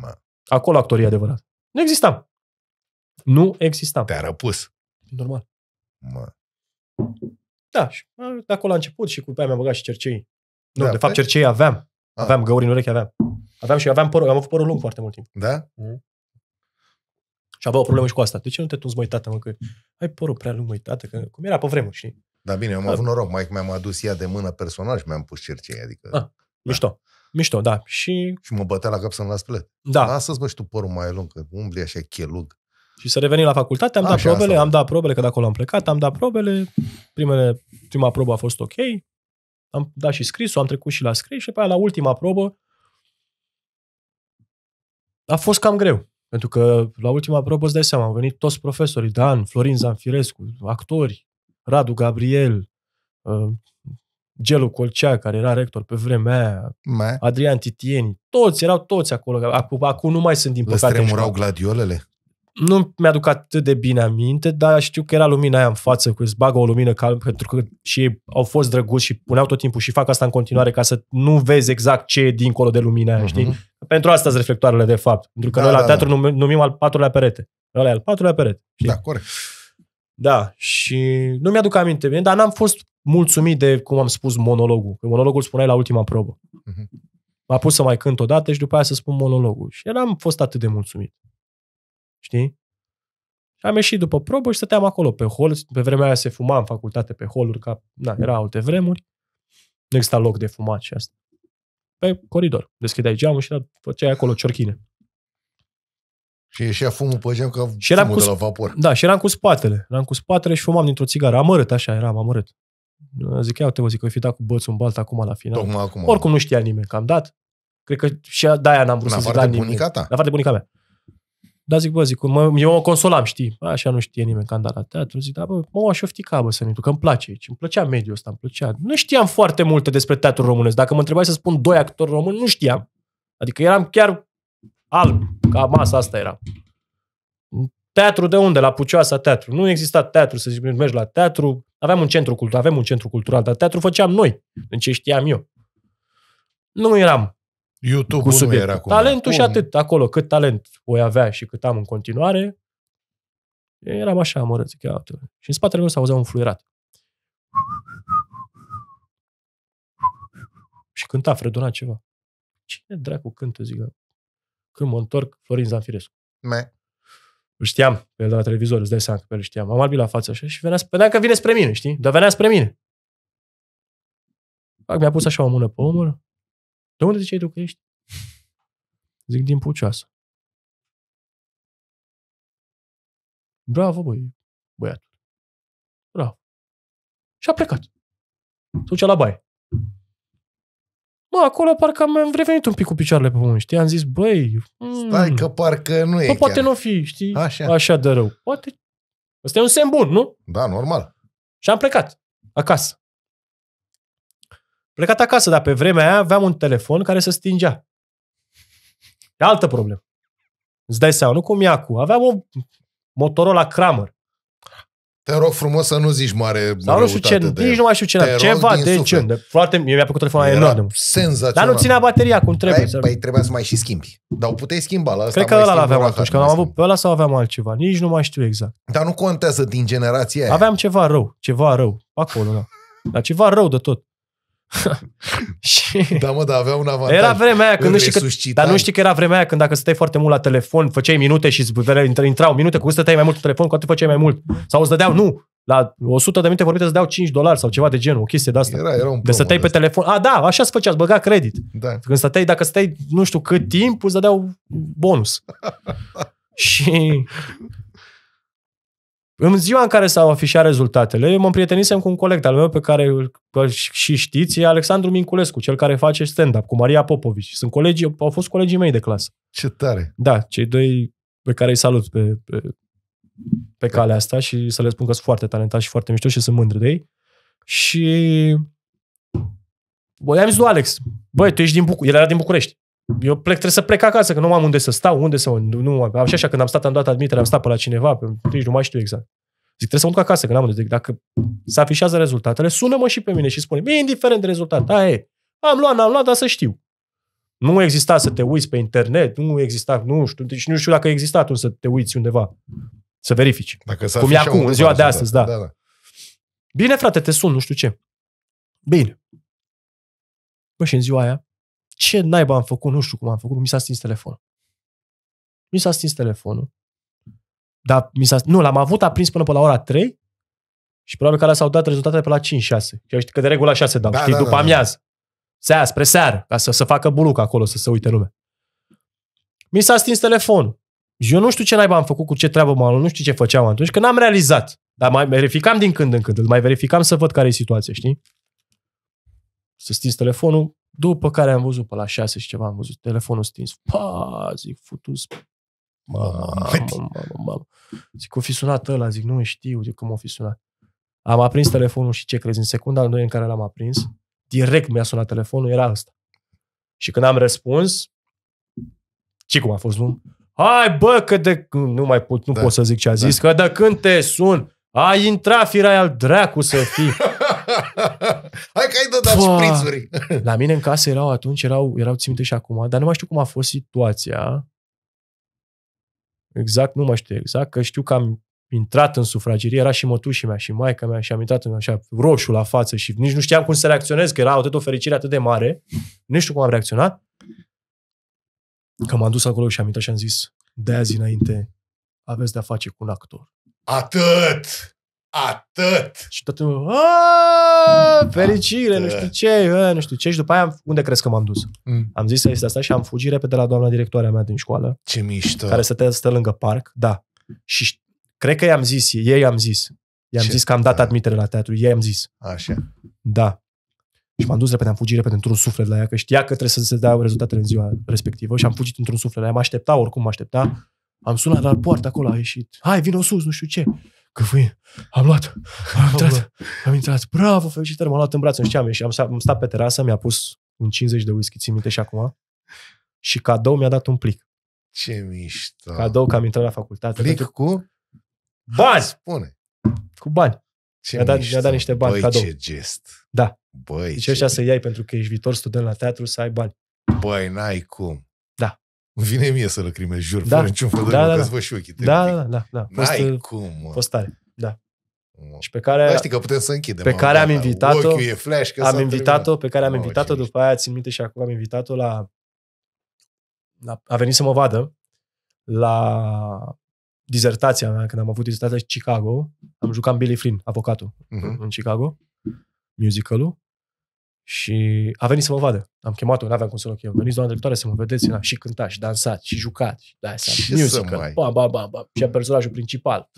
Ma. Acolo actoria adevărat. Nu existam. Nu existam. Te-a răpus. Normal. Ma. Da, și de acolo a început și cu pe mi-am băgat și cercei. Nu, da, de fapt pe... Păi- cercei aveam. A. Ah. Aveam găuri în urechi, aveam. Aveam și aveam părul, am avut părul lung foarte mult timp. Da? Mm. Și avea o problemă și cu asta. De ce nu te tunzi, măi, tată, mă, că ai părul prea lung, măi, tată, că cum era pe vremuri, știi? Dar bine, eu am avut noroc, mai mi-am adus ea de mână personal și mi-am pus cercei, adică... A, ah, da. Mișto. Mișto, da. Și... și mă bătea la cap să-mi las plet. Da. Lasă-ți, bă, și tu părul mai lung, că umbli așa chelug. Și să revenim la facultate, am a, dat probele, asta, am dat probele, că de acolo am plecat, am dat probele, primele, prima probă a fost ok, am dat și scrisul, am trecut și la scris și pe aia la ultima probă a fost cam greu. Pentru că la ultima probă îți dai seama, au venit toți profesorii, Dan, Florin Zanfirescu, actori, Radu Gabriel, ă, Gelu Colcea, care era rector pe vremea aia, Me. Adrian Titieni, toți, erau toți acolo. Acum, acum nu mai sunt din păcate. Le tremurau gladiolele? Nu mi-aduc atât de bine aminte, dar știu că era lumina aia în față, că îți bagă o lumină calm, pentru că și ei au fost drăguți și puneau tot timpul și fac asta în continuare ca să nu vezi exact ce e dincolo de lumina aia, uh-huh. știi? Mhm. Pentru asta sunt reflectoarele, de fapt. Pentru că da, noi la da, teatru da. numim al patrulea perete. Ăla e al patrulea perete. Știi? Da, corect. Da, și nu mi-aduc aminte bine, dar n-am fost mulțumit de, cum am spus, monologul. Că monologul spuneai la ultima probă. Uh-huh. M-a pus să mai cânt odată și după aia să spun monologul. Și n-am fost atât de mulțumit. Știi? Și am ieșit după probă și stăteam acolo pe hol. Pe vremea aia se fuma în facultate pe holuri, ca na, era alte vremuri. Nu exista loc de fumat și asta. Pe coridor. Deschideai geamul și făceai acolo ciorchine. Și ieșea fumul pe geam ca și eram cu, de la vapor. Da, și eram cu spatele. Eram cu spatele și fumam dintr-o țigară. Amărât, așa, eram amărât. Zic, iau, te vă zic, că fi dat cu bățul în balt acum la final. Tocmai acum. Oricum nu știa nimeni că am dat. Cred că și de-aia n-am vrut să zic la nimeni. bunica ta? La afară de bunica mea. Da, zic, bă, zic, mă, eu mă consolam, știi? Așa nu știe nimeni că am dat la teatru. Zic, da, bă, mă aș oftica, bă, să nu că îmi place aici. Îmi plăcea mediul ăsta, îmi plăcea. Nu știam foarte multe despre teatru românesc. Dacă mă întrebai să spun doi actori români, nu știam. Adică eram chiar alb, ca masa asta era. Teatru de unde? La Pucioasa teatru. Nu exista teatru, să zic, mergi la teatru. Aveam un centru cultural, avem un centru cultural, dar teatru făceam noi, în ce știam eu. Nu eram YouTube cu subiect. nu era acum. Talentul Cum? și atât, acolo, cât talent voi avea și cât am în continuare, eram așa mă răzic, Și în spatele meu s-auzea un fluierat. Și cânta fredona ceva. Cine dracu cântă, zic eu. Când mă întorc, Florin Zanfirescu. Me. Îl știam pe el de la televizor, îți dai seama că pe el știam. Am albit la față așa și venea, vedeam că vine spre mine, știi? Dar venea spre mine. Fac, mi-a pus așa o mână pe omul. De unde ziceai tu că ești? Zic, din Pucioasă. Bravo, băi, băiatul. Bravo. Și a plecat. Se la baie. Bă, acolo parcă am revenit un pic cu picioarele pe pământ, știi? Am zis, băi... Mm, Stai hmm, că parcă nu e bă, poate nu n-o fi, știi? Așa. Așa de rău. Poate... Ăsta e un semn bun, nu? Da, normal. Și am plecat acasă. Plecat acasă, dar pe vremea aia aveam un telefon care se stingea. E altă problemă. Îți dai seama, nu cum e acum. Aveam o Motorola Kramer. Te rog frumos să nu zici mare Dar nu știu ce, de nici nu mai știu ce, n-am. ceva de ce. De, foarte, mi-a plăcut telefonul ăla enorm. senzațional. Dar nu ținea bateria cum trebuie. Păi, trebuie păi trebuia să mai și schimbi. Dar o puteai schimba la asta. Cred că ăla l-aveam atunci, că am avut pe ăla sau aveam altceva. Nici nu mai știu exact. Dar nu contează din generația aia. Aveam ceva rău, ceva rău, acolo, da. Dar ceva rău de tot. și... Da, mă, dar avea un avantaj. Era vremea aia când nu știi că, dar nu știi că era vremea aia când dacă stai foarte mult la telefon, făceai minute și intrau minute, cu cât stai mai mult la telefon, cu atât făceai mai mult. Sau îți dădeau, nu, la 100 de minute vorbite îți dau 5 dolari sau ceva de genul, o chestie de asta. Era, era un de stăteai pe telefon. A, da, așa se făcea, băga credit. Da. Când stăteai, dacă stai nu știu cât timp, îți dădeau bonus. și în ziua în care s-au afișat rezultatele, eu mă prietenisem cu un coleg al meu pe care îl și știți, e Alexandru Minculescu, cel care face stand-up cu Maria Popovici. Sunt colegi, au fost colegii mei de clasă. Ce tare! Da, cei doi pe care îi salut pe, pe, pe da. calea asta și să le spun că sunt foarte talentați și foarte mișto și sunt mândri de ei. Și Băi, am zis lui Alex, băi, tu ești din București. El era din București eu plec, trebuie să plec acasă, că nu am unde să stau, unde să... Nu, nu așa, așa, când am stat, am dat admitere, am stat pe la cineva, pe, nici deci nu mai știu exact. Zic, trebuie să mă duc acasă, că n-am unde. Zic, dacă se afișează rezultatele, sună-mă și pe mine și spune, e indiferent de rezultat, da, e, am luat, n-am luat, dar să știu. Nu exista să te uiți pe internet, nu exista, nu știu, deci nu știu dacă exista atunci să te uiți undeva, să verifici. Dacă Cum e acum, în ziua de astăzi, da. da, da. Bine, frate, te sun, nu știu ce. Bine. Bă, și în ziua aia, ce naiba am făcut, nu știu cum am făcut, mi s-a stins telefonul. Mi s-a stins telefonul. Dar mi s-a, nu, l-am avut aprins până pe la ora 3 și probabil că alea s-au dat rezultatele pe la 5-6. că de regulă 6 dau, da, știi, da, după da, da. amiază. Da. Seara, spre seară, ca să, să facă buluc acolo, să se uite lumea. Mi s-a stins telefonul. Și eu nu știu ce naiba am făcut, cu ce treabă m-am nu știu ce făceam atunci, că n-am realizat. Dar mai verificam din când în când, îl mai verificam să văd care e situația, știi? Să stins telefonul, după care am văzut pe la șase și ceva, am văzut telefonul stins. Pa, zic, futus. Mamă, Zic, o fi sunat ăla, zic, nu știu, zic, cum o fi sunat. Am aprins telefonul și ce crezi, în secunda în doi în care l-am aprins, direct mi-a sunat telefonul, era ăsta. Și când am răspuns, ce cum a fost, nu? Hai bă, că de... Nu mai pot, nu da. pot să zic ce a zis, da. că de când te sun, ai intrat firai al dracu să fii. Hai că ai dat sprițuri. La mine în casă erau atunci, erau, erau ținute și acum, dar nu mai știu cum a fost situația. Exact, nu mai știu exact, că știu că am intrat în sufragerie, era și mătușii mea și maica mea și am intrat în așa roșu la față și nici nu știam cum să reacționez, că era atât o fericire atât de mare, nu știu cum am reacționat, că m-am dus acolo și am intrat și am zis, de azi înainte aveți de-a face cu un actor. Atât! Atât! Și tot timpul, fericire, nu știu ce, a, nu știu ce. Și după aia, unde crezi că m-am dus? Mm. Am zis să este asta și am fugit repede la doamna directoarea mea din școală. Ce mișto! Care stătea, stă lângă parc, da. Și cred că i-am zis, ei am zis. I-am ce zis că am dat admitere la teatru, ei am zis. Așa. Da. Și m-am dus repede, am fugit repede într-un suflet la ea, că știa că trebuie să se dea rezultatele în ziua respectivă și am fugit într-un suflet la ea. Mă aștepta, oricum mă aștepta. Am sunat la poartă, acolo a ieșit. Hai, vino sus, nu știu ce fui? am luat, am intrat, am intrat, bravo, felicitări, m-am luat în brațe. nu știam, și am, am stat pe terasă, mi-a pus un 50 de whisky, țin minte și acum, și cadou mi-a dat un plic. Ce mișto! Cadou că am intrat la facultate. Plic pentru... cu? Bani! Spune! Cu bani. Ce mi-a, dat, mișto. mi-a dat niște bani Băi, cadou. ce gest! Da. Băi, deci ce... să iei pentru că ești viitor student la teatru să ai bani. Băi, n-ai cum. Îmi vine mie să lăcrimez, jur, da. fără niciun fel de da, da, da, da. vă și ochii. Da, da, da, da, da. Fost, N-ai cum. Mă. Fost tare, da. Mă. Și pe care, da, știi că putem să închidem. Pe care am invitat-o, ochiul e flash, că am invitat-o, pe care am invitat-o, după aia țin minte și acum am invitat-o la, la a venit să mă vadă la dizertația mea, când am avut dizertația în Chicago, am jucat Billy Flynn, avocatul, uh-huh. în Chicago, musicalul. Și a venit să mă vadă. Am chemat-o, n-aveam cum să nu chem. Veniți doamna directoare să mă vedeți. Na, și cântați, și dansați, și jucați. Da, și da, să ba, ba, ba, ba, Și a personajul principal.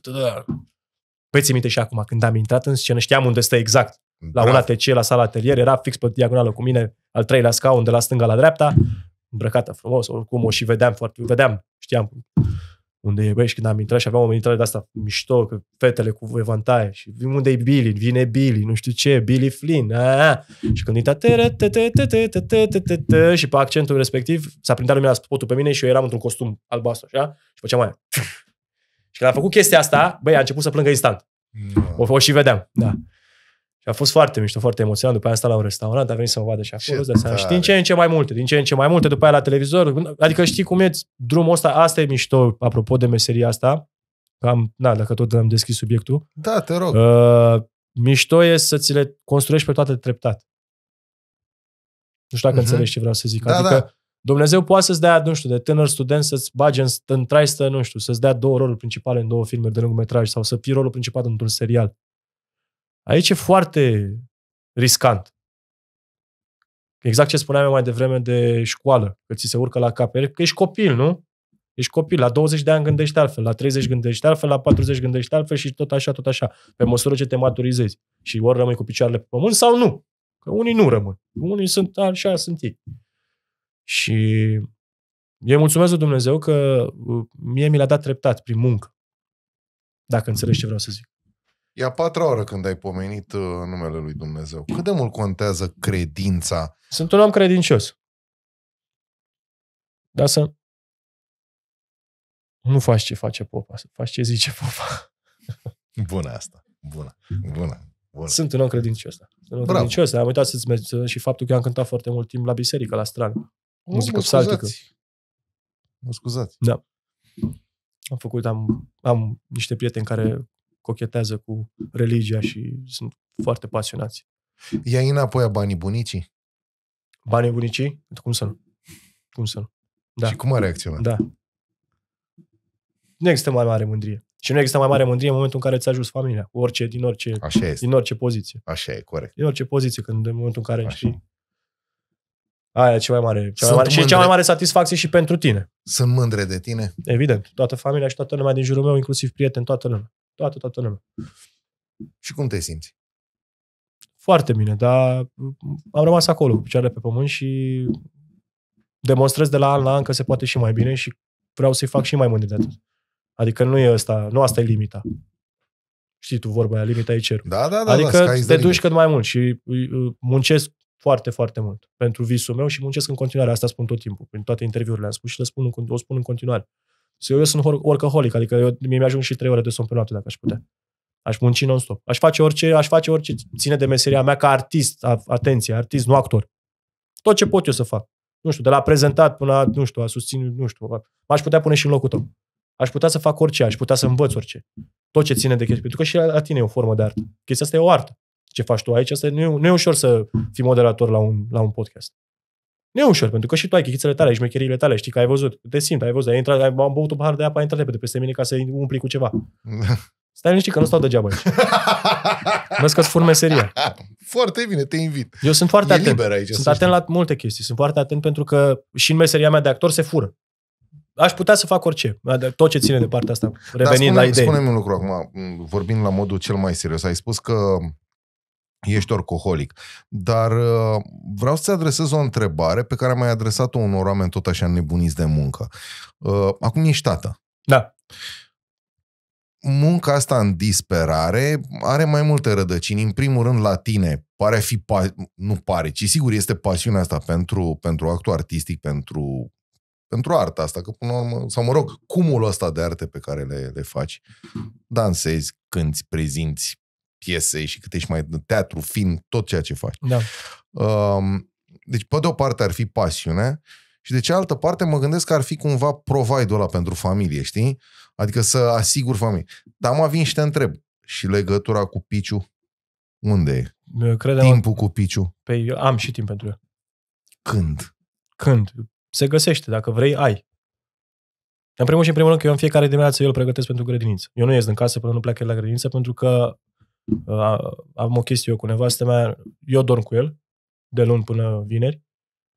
Păi ți minte și acum, când am intrat în scenă, știam unde stă exact. La un ATC, la sala atelier, era fix pe diagonală cu mine, al treilea scaun, de la stânga la dreapta, îmbrăcată frumos, oricum o și vedeam foarte, vedeam, știam unde e, băi, și când am intrat și aveam o intrare de asta mișto, că fetele cu evantaie și unde e Billy, vine Billy, nu știu ce, Billy Flynn, Aaa. și când intra și pe accentul respectiv s-a prindea lumea spotul pe mine și eu eram într-un costum albastru, așa, și făceam aia. Și când am făcut chestia asta, băi, a început să plângă instant. Mm. O, o și vedeam, da a fost foarte mișto, foarte emoționant. După aia am stat la un restaurant, a venit să mă vadă și acolo. Ce da, și din ce în ce mai multe, din ce în ce mai multe, după aia la televizor. Adică știi cum e drumul ăsta, asta e mișto, apropo de meseria asta. Am, na, dacă tot am deschis subiectul. Da, te rog. Uh, mișto e să ți le construiești pe toate treptat. Nu știu dacă uh-huh. înțelegi ce vreau să zic. Da, adică da. Dumnezeu poate să-ți dea, nu știu, de tânăr student să-ți bage în, în traistă, nu știu, să-ți dea două roluri principale în două filme de lungmetraj sau să fii rolul principal într-un serial. Aici e foarte riscant. Exact ce spuneam eu mai devreme de școală, că ți se urcă la cap. Că ești copil, nu? Ești copil, la 20 de ani gândești altfel, la 30 gândești altfel, la 40 gândești altfel și tot așa, tot așa, pe măsură ce te maturizezi. Și ori rămâi cu picioarele pe pământ sau nu. Că unii nu rămân. Unii sunt așa, sunt ei. Și eu mulțumesc lui Dumnezeu că uh, mie mi l-a dat treptat, prin muncă. Dacă înțelegi ce vreau să zic. E a patra oară când ai pomenit uh, numele lui Dumnezeu. Cât de mult contează credința? Sunt un om credincios. Da, să nu faci ce face popa, să faci ce zice popa. Bună asta. Bună. Bună. Bună. Sunt un om credincios. Da. Sunt un om Bravo. credincios. Am uitat să-ți mergi și faptul că am cântat foarte mult timp la biserică, la strană. Muzică psaltică. Mă scuzați. Da. Am făcut, am, am niște prieteni care cochetează cu religia și sunt foarte pasionați. Ia înapoi a banii bunicii? Banii bunicii? Cum să nu? Cum să nu? Da. Și cum a reacționat? Da. Nu există mai mare mândrie. Și nu există mai mare mândrie în momentul în care ți-a ajuns familia, orice, din orice, Așa este. din orice poziție. Așa e, corect. Din orice poziție, când în momentul în care Așa. știi, Aia e cea mai mare. Cea mai mare și și cea mai mare satisfacție și pentru tine. Sunt mândre de tine? Evident. Toată familia și toată lumea din jurul meu, inclusiv prieteni, toată lumea toată, toată lumea. Și cum te simți? Foarte bine, dar mm, am rămas acolo cu picioarele pe pământ și demonstrez de la an la an că se poate și mai bine și vreau să-i fac și mai mândri de atât. Adică nu e asta, nu asta e limita. Știi tu vorba aia, limita e cerul. Da, da, da. Adică da, te duci cât mai mult și muncesc foarte, foarte mult pentru visul meu și muncesc în continuare. Asta spun tot timpul. Prin toate interviurile am spus și le spun în, o spun în continuare. Să eu sunt workaholic, adică eu, mie mi-ajung și trei ore de somn pe noapte dacă aș putea. Aș munci non-stop. Aș face orice, aș face orice ține de meseria mea ca artist, atenție, artist, nu actor. Tot ce pot eu să fac. Nu știu, de la prezentat până la, nu știu, a susțin, nu știu, m-aș putea pune și în locul tău. Aș putea să fac orice, aș putea să învăț orice. Tot ce ține de chestii. Pentru că și la tine e o formă de artă. Chestia asta e o artă. Ce faci tu aici, asta nu e, nu e ușor să fii moderator la un, la un podcast. Nu e ușor, pentru că și tu ai chichițele tale, ai șmecheriile tale, știi că ai văzut, te simt, ai văzut, ai intrat, ai, am băut un pahar de apă, ai intrat repede peste mine ca să umpli cu ceva. Stai liniștit că nu stau degeaba aici. Vezi că-ți fur meseria. Foarte bine, te invit. Eu sunt foarte e atent. Aici, sunt atent știi. la multe chestii. Sunt foarte atent pentru că și în meseria mea de actor se fură. Aș putea să fac orice. Tot ce ține de partea asta. Revenind Dar spune, la idei. spune un lucru acum, vorbind la modul cel mai serios. Ai spus că ești orcoholic. Dar uh, vreau să-ți adresez o întrebare pe care am mai adresat-o unor oameni tot așa nebuniți de muncă. Uh, acum ești tată. Da. Munca asta în disperare are mai multe rădăcini. În primul rând la tine pare a fi, pa- nu pare, ci sigur este pasiunea asta pentru, pentru actul artistic, pentru pentru arta asta, că până la urmă, sau mă rog, cumul ăsta de arte pe care le, le faci. Dansezi, cânti, prezinți, piese și cât ești mai în teatru, fiind tot ceea ce faci. Da. Um, deci, pe de o parte ar fi pasiune, și de cealaltă parte mă gândesc că ar fi cumva provider ăla pentru familie, știi? Adică să asigur familie. Dar mă vin și te întreb, și legătura cu Piciu, unde e? Credeam Timpul cu Piciu. Pe, păi, am și timp pentru el. Când? Când? Se găsește, dacă vrei, ai. În primul și în primul rând că eu în fiecare dimineață eu îl pregătesc pentru grădiniță. Eu nu ies din casă până nu plec la grădiniță pentru că am o chestie eu cu nevastă mea, eu dorm cu el, de luni până vineri,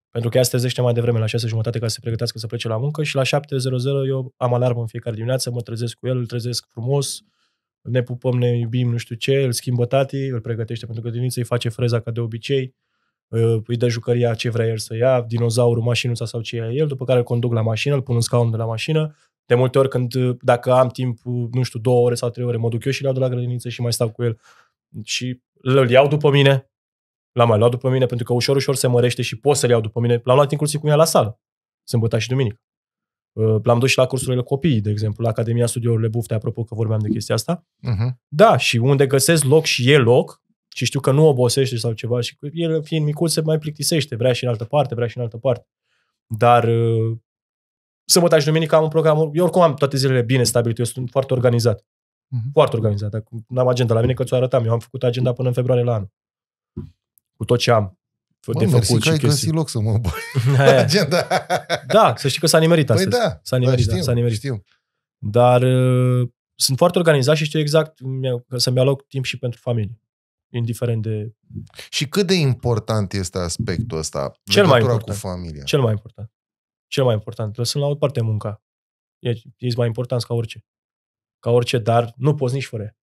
pentru că ea se trezește mai devreme la 6 jumătate ca să se pregătească să plece la muncă și la 7.00 eu am alarmă în fiecare dimineață, mă trezesc cu el, îl trezesc frumos, ne pupăm, ne iubim, nu știu ce, îl schimbă tati, îl pregătește pentru că dimineața îi face freza ca de obicei, ă, îi dă jucăria ce vrea el să ia, dinozaurul, mașinuța sau ce ia el, după care îl conduc la mașină, îl pun în scaun de la mașină, de multe ori când, uh, dacă am timp, uh, nu știu, două ore sau trei ore, mă duc eu și le-au de la grădiniță și mai stau cu el și îl iau după mine. L-am mai luat după mine pentru că ușor, ușor se mărește și pot să-l iau după mine. L-am luat inclusiv cu mine la sală, sâmbătă și duminică. Uh, l-am dus și la cursurile copiii, de exemplu, la Academia Studiourile Bufte, apropo că vorbeam de chestia asta. Uh-huh. Da, și unde găsesc loc și e loc, și știu că nu obosește sau ceva și el fiind micul se mai plictisește, vrea și în altă parte, vrea și în altă parte. Dar sâmbătă și duminică am un program, eu oricum am toate zilele bine stabilit, eu sunt foarte organizat. Uh-huh. Foarte organizat. Acum am agenda la mine că ți-o arătam. Eu am făcut agenda până în februarie la anul. Cu tot ce am Bă, de făcut și că ai găsit loc să mă băi agenda. Da, să știi că s-a nimerit păi astăzi. da, s-a nimerit, da, da știu, da, s-a nimerit. știu. Dar uh, sunt foarte organizat și știu exact să-mi aloc timp și pentru familie indiferent de... Și cât de important este aspectul ăsta? Cel mai important. cu familia. Cel mai important cel mai important. Lăsând la o parte munca. e e mai important ca orice. Ca orice, dar nu poți nici fără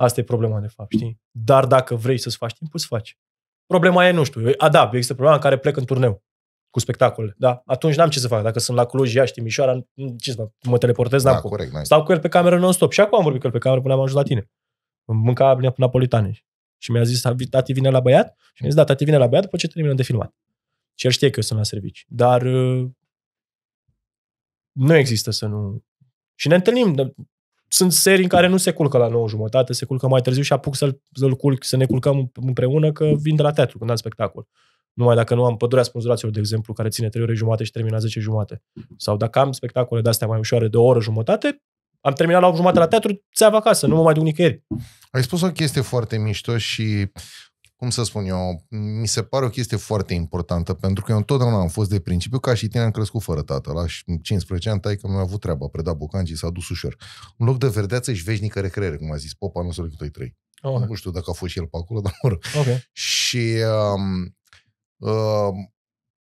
Asta e problema, de fapt, știi? Dar dacă vrei să-ți faci timp, să faci. Problema e, nu știu, a, da, există problema în care plec în turneu cu spectacole, da? Atunci n-am ce să fac. Dacă sunt la Cluj, știi, Mișoara, ce să Mă teleportez, n-am da, cum. Corect, Stau cu el pe cameră non-stop. Și acum am vorbit cu el pe cameră până am ajuns la tine. Mânca napolitane. Și mi-a zis, tati vine la băiat? Și mi-a zis, da, tati vine la băiat după ce terminăm de filmat. Și el știe că eu sunt la servici. Dar uh, nu există să nu... Și ne întâlnim. Sunt serii în care nu se culcă la 9 jumătate, se culcă mai târziu și apuc să-l, să-l culc, să ne culcăm împreună, că vin de la teatru când am spectacol. Numai dacă nu am pădurea spânzuraților, de exemplu, care ține 3 ore jumate și termina 10 jumate. Sau dacă am spectacole de-astea mai ușoare de o oră jumătate, am terminat la 8 jumate la teatru, ți acasă, nu mă mai duc nicăieri. Ai spus o chestie foarte mișto și cum să spun eu, mi se pare o chestie foarte importantă, pentru că eu întotdeauna am fost de principiu, ca și tine am crescut fără tată. La 15 ani, că mi-a avut treaba, preda și s-a dus ușor. Un loc de verdeață și veșnică recreere, cum a zis Popa, nu s-a trei. 3. Oh, nu știu dacă a fost și el pe acolo, dar mă rog. Okay. Și um, um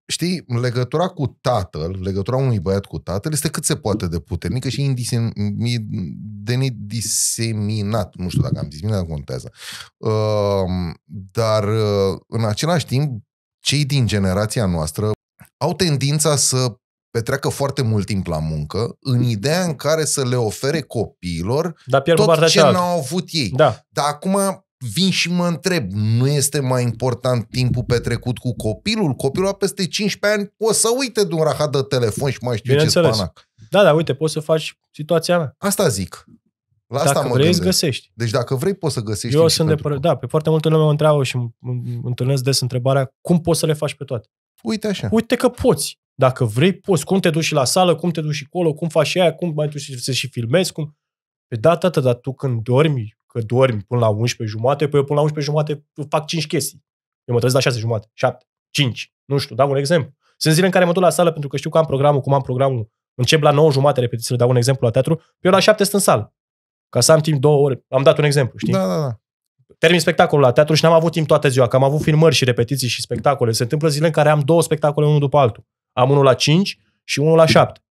știi, legătura cu tatăl, legătura unui băiat cu tatăl este cât se poate de puternică și indisem, de nediseminat. Nu știu dacă am diseminat, contează. Ehm, dar, eh, în același timp, cei din generația noastră au tendința să petreacă foarte mult timp la muncă în ideea în care să le ofere copiilor da, tot ce n-au avut ei. Da. Dar acum vin și mă întreb, nu este mai important timpul petrecut cu copilul? Copilul peste 15 ani o să uite de un rahat de telefon și mai știu ce spanac. Da, da, uite, poți să faci situația mea. Asta zic. La dacă asta mă vrei, gândesc. găsești. Deci dacă vrei, poți să găsești. Eu sunt de părere, da, pe foarte multă lume mă întreabă și îmi întâlnesc des întrebarea cum poți să le faci pe toate. Uite așa. Uite că poți. Dacă vrei, poți. Cum te duci și la sală, cum te duci și colo, cum faci și aia, cum mai tu și, și filmezi, cum... Pe data ta, dar tu când dormi că dormi până la 11 jumate, păi eu până la 11 jumate fac 5 chestii. Eu mă trezesc la 6 jumate, 7, 5, nu știu, dau un exemplu. Sunt zile în care mă duc la sală pentru că știu că am programul, cum am programul, încep la 9 jumate să dau un exemplu la teatru, eu la 7 sunt în sală. Ca să am timp două ore. Am dat un exemplu, știi? Da, da, da. Termin spectacolul la teatru și n-am avut timp toată ziua, că am avut filmări și repetiții și spectacole. Se întâmplă zile în care am două spectacole unul după altul. Am unul la 5 și unul la 7.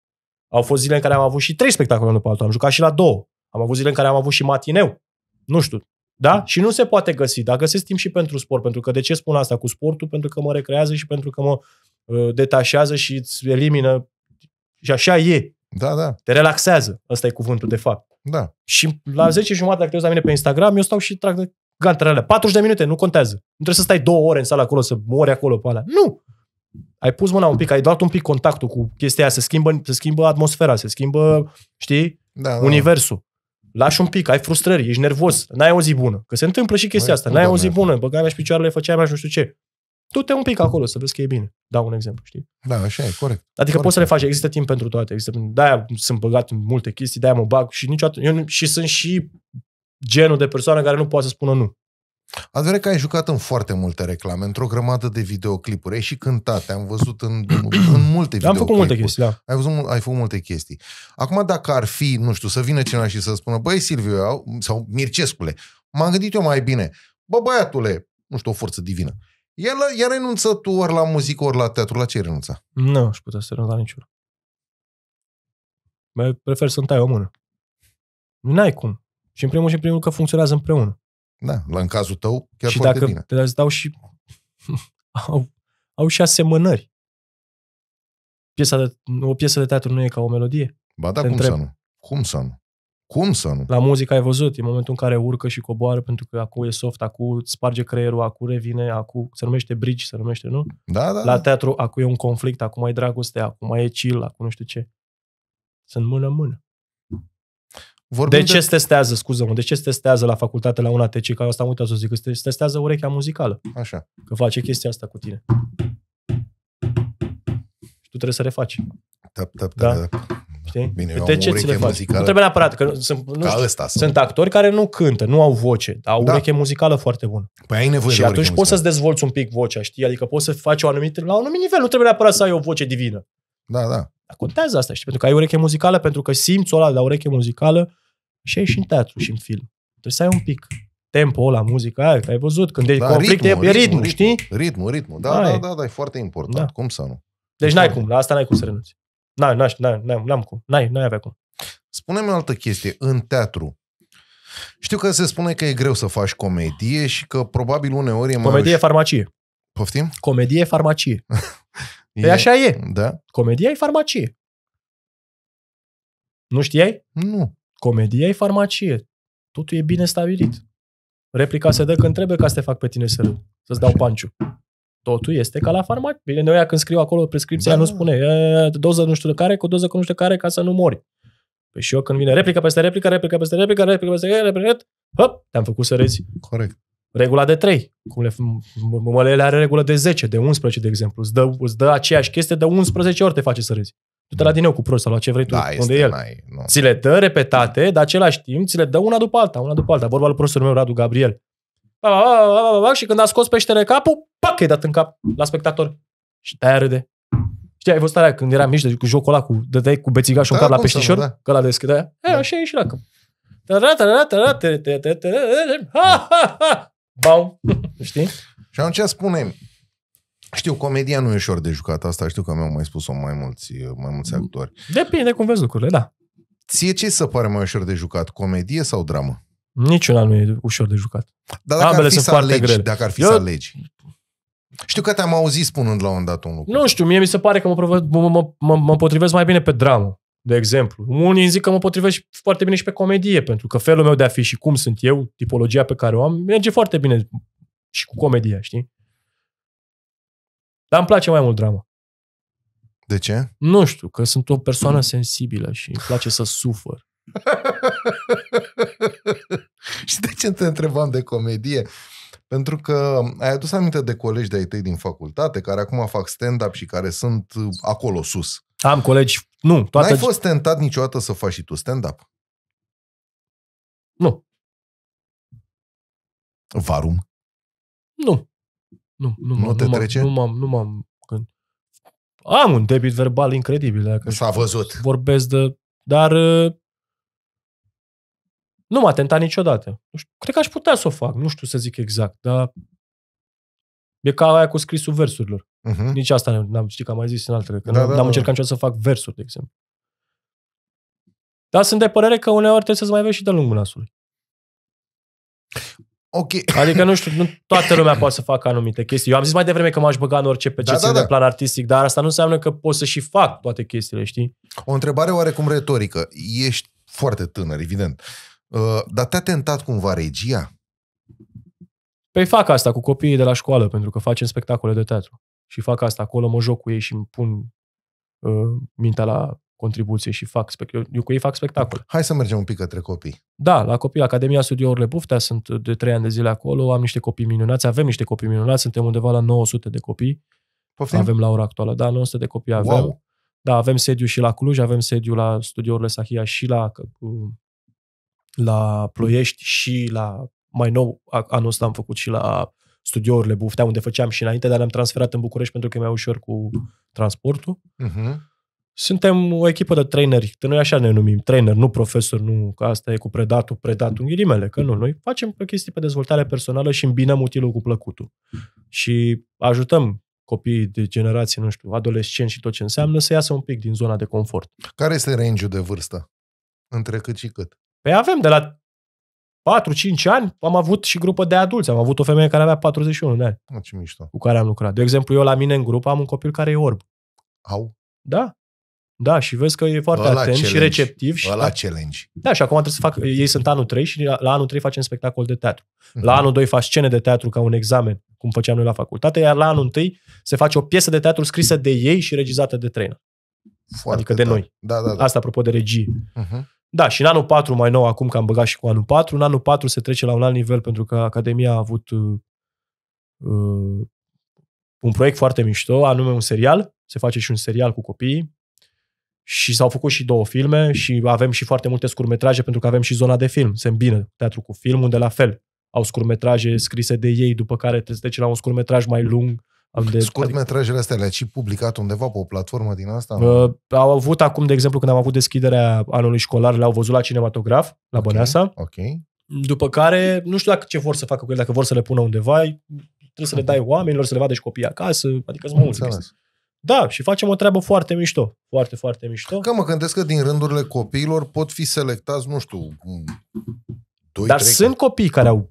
Au fost zile în care am avut și trei spectacole unul după altul. Am jucat și la două. Am avut zile în care am avut și matineu. Nu știu. Da? da? Și nu se poate găsi. Dar găsesc timp și pentru sport. Pentru că de ce spun asta cu sportul? Pentru că mă recrează și pentru că mă uh, detașează și îți elimină. Și așa e. Da, da. Te relaxează. Asta e cuvântul, de fapt. Da. Și la 10 jumătate, dacă te uiți la mine pe Instagram, eu stau și trag de alea. 40 de minute, nu contează. Nu trebuie să stai două ore în sala acolo, să mori acolo pe alea. Nu! Ai pus mâna un pic, ai dat un pic contactul cu chestia aia, se schimbă, se schimbă atmosfera, se schimbă, știi, da, da. universul lași un pic, ai frustrări, ești nervos, n-ai o zi bună. Că se întâmplă și chestia asta, n-ai o zi bună, băgai mea și picioarele, făceai mai nu știu ce. Tu te un pic acolo să vezi că e bine. Dau un exemplu, știi? Da, așa e, corect. Adică corect. poți să le faci, există timp pentru toate. Există, de-aia sunt băgat în multe chestii, de-aia mă bag și niciodată, eu, și sunt și genul de persoană care nu poate să spună nu. Ați vrea că ai jucat în foarte multe reclame, într-o grămadă de videoclipuri, ai și cântat, am văzut în, în multe videoclipuri. Am făcut multe chestii, da. Ai, văzut, ai făcut multe chestii. Acum, dacă ar fi, nu știu, să vină cineva și să spună, băi, Silviu, sau Mircescule, m-am gândit eu mai bine, bă, băiatule, nu știu, o forță divină. El, ea renunță tu ori la muzică, ori la teatru. La ce renunța? Nu, aș putea să renunț la Mai prefer să-mi tai o mână. N-ai cum. Și în primul și în primul că funcționează împreună. Da, la în cazul tău chiar și foarte dacă bine. dau și au, au și asemănări. Piesa de, o piesă de teatru nu e ca o melodie? Ba da, te cum întreb. să nu? Cum să nu? Cum să nu? La muzică ai văzut, e momentul în care urcă și coboară pentru că acum e soft, acum sparge creierul, acum revine, acum se numește bridge, se numește, nu? Da, da. La da. teatru acum e un conflict, acum e dragoste, acum e chill, acum nu știu ce. Sunt mână-mână. Vorbim de ce de... se testează, scuză-mă, de ce se testează la facultate la una TC, ca asta am uitat să zic, se testează urechea muzicală. Așa. Că face chestia asta cu tine. Și tu trebuie să refaci. Tap, tap, da? tap. Da? Știi? Bine, eu de ce ți le faci? Muzicală. Nu trebuie neapărat, că sunt, nu știu, ăsta, sunt nu. actori care nu cântă, nu au voce, au da. ureche muzicală foarte bună. Păi ai nevoie Și de atunci muzicală. poți să-ți dezvolți un pic vocea, știi? Adică poți să faci o anumită, la un anumit nivel, nu trebuie neapărat să ai o voce divină. Da, da. Dar contează asta, știi? Pentru că ai ureche muzicală, pentru că simți ăla la ureche muzicală și ai și în teatru și în film. Trebuie să ai un pic tempo la muzică, aia, ai văzut, când da, e conflict, ritmul, e ritmul, ritmul, știi? Ritmul, ritmul, da, da, da, da, e foarte important, da. cum să nu? Deci n-ai cum, la asta n-ai cum să renunți. N-ai, n-ai, n-ai, n-am cum, n-ai, n-ai avea cum. Spune-mi o altă chestie, în teatru, știu că se spune că e greu să faci comedie și că probabil uneori e mai Comedie, uș... farmacie. Poftim? Comedie, farmacie. E, păi așa e. Da. Comedia e farmacie. Nu știai? Nu. Comedia e farmacie. Totul e bine stabilit. Replica se dă când trebuie ca să te fac pe tine să râd. Să-ți dau panciu. Totul este ca la farmacie. Bine, noi când scriu acolo prescripția, da. nu da. spune e, doză nu știu de care, cu doză cu nu știu de care, ca să nu mori. Păi și eu când vine replica, peste replica, replica peste replica, replica peste replica, replica, hop, replica, am făcut să replica, Corect regula de 3. Cum le, mămălele are regulă de 10, de 11, de exemplu. Îți dă, îți dă aceeași chestie, de 11 ori te face să râzi. Tu te la din nou cu prost sau la ce vrei tu, da, unde e el. Mai, nu. Ți le dă repetate, dar același timp ți le dă una după alta, una după alta. Vorba lui profesorul meu, Radu Gabriel. Ba, ba, ba, ba, ba, ba. și când a scos peștele capul, pac, i dat în cap la spectator. Și de-aia râde. Știi, ai văzut aia când era mici, de, cu jocul ăla, cu, dădeai cu bețigașul da, în cap la peștișor, da. că ăla deschidea. E, așa e și la cap. Ha, ha, ha! bau, știi? Și atunci spunem, știu, comedia nu e ușor de jucat, asta știu că mi-au mai spus-o mai mulți, mai mulți actori. Depinde cum vezi lucrurile, da. Ție ce se pare mai ușor de jucat, comedie sau dramă? Niciuna nu e ușor de jucat. Dar dacă Ambele ar fi sunt să alegi, grele. dacă ar fi Eu... să alegi. Știu că te-am auzit spunând la un dat un lucru. Nu știu, mie mi se pare că mă, mă, mă, mă potrivesc mai bine pe dramă de exemplu. Unii zic că mă potrivești foarte bine și pe comedie, pentru că felul meu de a fi și cum sunt eu, tipologia pe care o am, merge foarte bine și cu comedia, știi? Dar îmi place mai mult drama. De ce? Nu știu, că sunt o persoană sensibilă și îmi place să sufăr. și de ce te întrebam de comedie? Pentru că ai adus aminte de colegi de-ai tăi din facultate care acum fac stand-up și care sunt acolo sus. Am colegi, nu. Toată... N-ai fost tentat niciodată să faci și tu stand-up? Nu. Varum? Nu. Nu, nu, nu te nu trece? Nu m-am, nu m-am Am un debit verbal incredibil. Dacă S-a văzut. Vorbesc de... Dar uh, nu m-a tentat niciodată. Nu știu, cred că aș putea să o fac, nu știu să zic exact, dar E ca aia cu scrisul versurilor. Uh-huh. Nici asta n-am știut că am mai zis în altele. Că da, n-am, da, n-am da. încercat da. niciodată să fac versuri, de exemplu. Dar sunt de părere că uneori trebuie să-ți mai vezi și de lungul nasului. Ok. Adică, nu știu, nu toată lumea poate să facă anumite chestii. Eu am zis mai devreme că m-aș băga în orice pe da, ce da, da, da. de plan artistic, dar asta nu înseamnă că pot să și fac toate chestiile, știi? O întrebare oarecum retorică. Ești foarte tânăr, evident. Uh, dar te-a tentat cumva regia? Păi fac asta cu copiii de la școală, pentru că facem spectacole de teatru. Și fac asta acolo, mă joc cu ei și îmi pun uh, mintea la contribuție și fac spect- eu cu ei fac spectacole. Hai să mergem un pic către copii. Da, la copii, la Academia Orle Buftea, sunt de trei ani de zile acolo, am niște copii minunați, avem niște copii minunați, suntem undeva la 900 de copii. Poftim? Avem la ora actuală, da, 900 de copii avem. Wow. Da, avem sediu și la Cluj, avem sediu la Studiourile Sahia și la, uh, la Ploiești și la mai nou, anul ăsta am făcut și la studiourile Buftea, unde făceam și înainte, dar le am transferat în București pentru că e mai ușor cu transportul. Uh-huh. Suntem o echipă de traineri, că noi așa ne numim, trainer, nu profesor, nu, că asta e cu predatul, predatul în ghilimele, că nu, noi facem chestii pe dezvoltare personală și îmbinăm utilul cu plăcutul. Și ajutăm copiii de generații, nu știu, adolescenți și tot ce înseamnă, să iasă un pic din zona de confort. Care este range de vârstă? Între cât și cât? Păi avem de la 4-5 ani am avut și grupă de adulți. Am avut o femeie care avea 41 de ani. Ah, ce mișto. Cu care am lucrat. De exemplu, eu la mine în grupă am un copil care e orb. Au? Da. Da, și vezi că e foarte ăla atent challenge. și receptiv. Și, la da. challenge. Da, și acum trebuie să fac, ei sunt anul 3 și la, anul 3 facem spectacol de teatru. Mhm. La anul 2 fac scene de teatru ca un examen, cum făceam noi la facultate, iar la anul 1 se face o piesă de teatru scrisă de ei și regizată de trainer. Foarte adică de da. noi. Da, da, da. Asta apropo de regie. Uh-huh. Da, și în anul 4 mai nou, acum că am băgat și cu anul 4, în anul 4 se trece la un alt nivel pentru că Academia a avut uh, uh, un proiect foarte mișto, anume un serial. Se face și un serial cu copiii și s-au făcut și două filme și avem și foarte multe scurmetraje pentru că avem și zona de film. Se îmbină teatru cu film, unde la fel au scurmetraje scrise de ei, după care trebuie să la un scurmetraj mai lung de, Scurt adică- metrajele astea le ai și publicat undeva pe o platformă din asta? Uh, au avut acum, de exemplu, când am avut deschiderea anului școlar, le-au văzut la cinematograf, la okay, Băneasa. Ok. După care, nu știu dacă ce vor să facă cu ele, dacă vor să le pună undeva, trebuie să le dai oamenilor, să le vadă și copiii acasă, adică sunt mulți. Da, și facem o treabă foarte mișto. Foarte, foarte mișto. Că mă gândesc că din rândurile copiilor pot fi selectați, nu știu, 2, Dar 3, sunt copii care au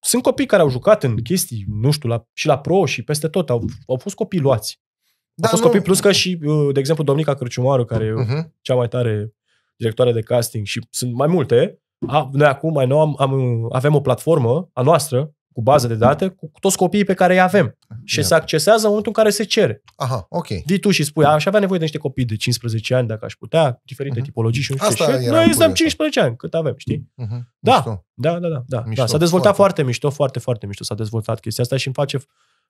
sunt copii care au jucat în chestii, nu știu, la, și la pro și peste tot, au, au fost copii luați. Da, fost nu. copii plus că și, uh, de exemplu, Domnica Cârciumaru, care uh-huh. e uh-huh. cea mai tare directoare de casting și sunt mai multe. A, noi acum mai nou am, am, avem o platformă a noastră cu bază de date, cu toți copiii pe care îi avem. Și yeah. se accesează în momentul în care se cere. Aha, ok. Dii tu și spui, aș avea nevoie de niște copii de 15 ani, dacă aș putea, diferite uh-huh. tipologii și nu știu ce. Noi suntem 15 ani, cât avem, știi? Uh-huh. Da, da, da, da. da. Mișto, da. S-a dezvoltat foarte. foarte mișto, foarte, foarte mișto s-a dezvoltat chestia asta și îmi face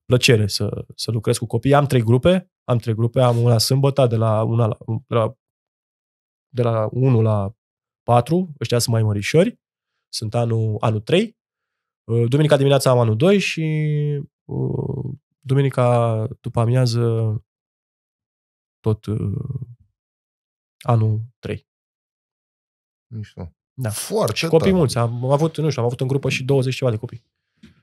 plăcere să, să lucrez cu copii. Am trei grupe, am trei grupe, am una sâmbătă de la, una la, de la, de la 1 la 4, ăștia sunt mai mărișori, sunt anul, anul 3, Uh, duminica dimineața am anul 2 și uh, duminica după amiază tot uh, anul 3. Mișto. Da. Foarte și copii tare. mulți. Am avut, nu știu, am avut în grupă și 20 ceva de copii.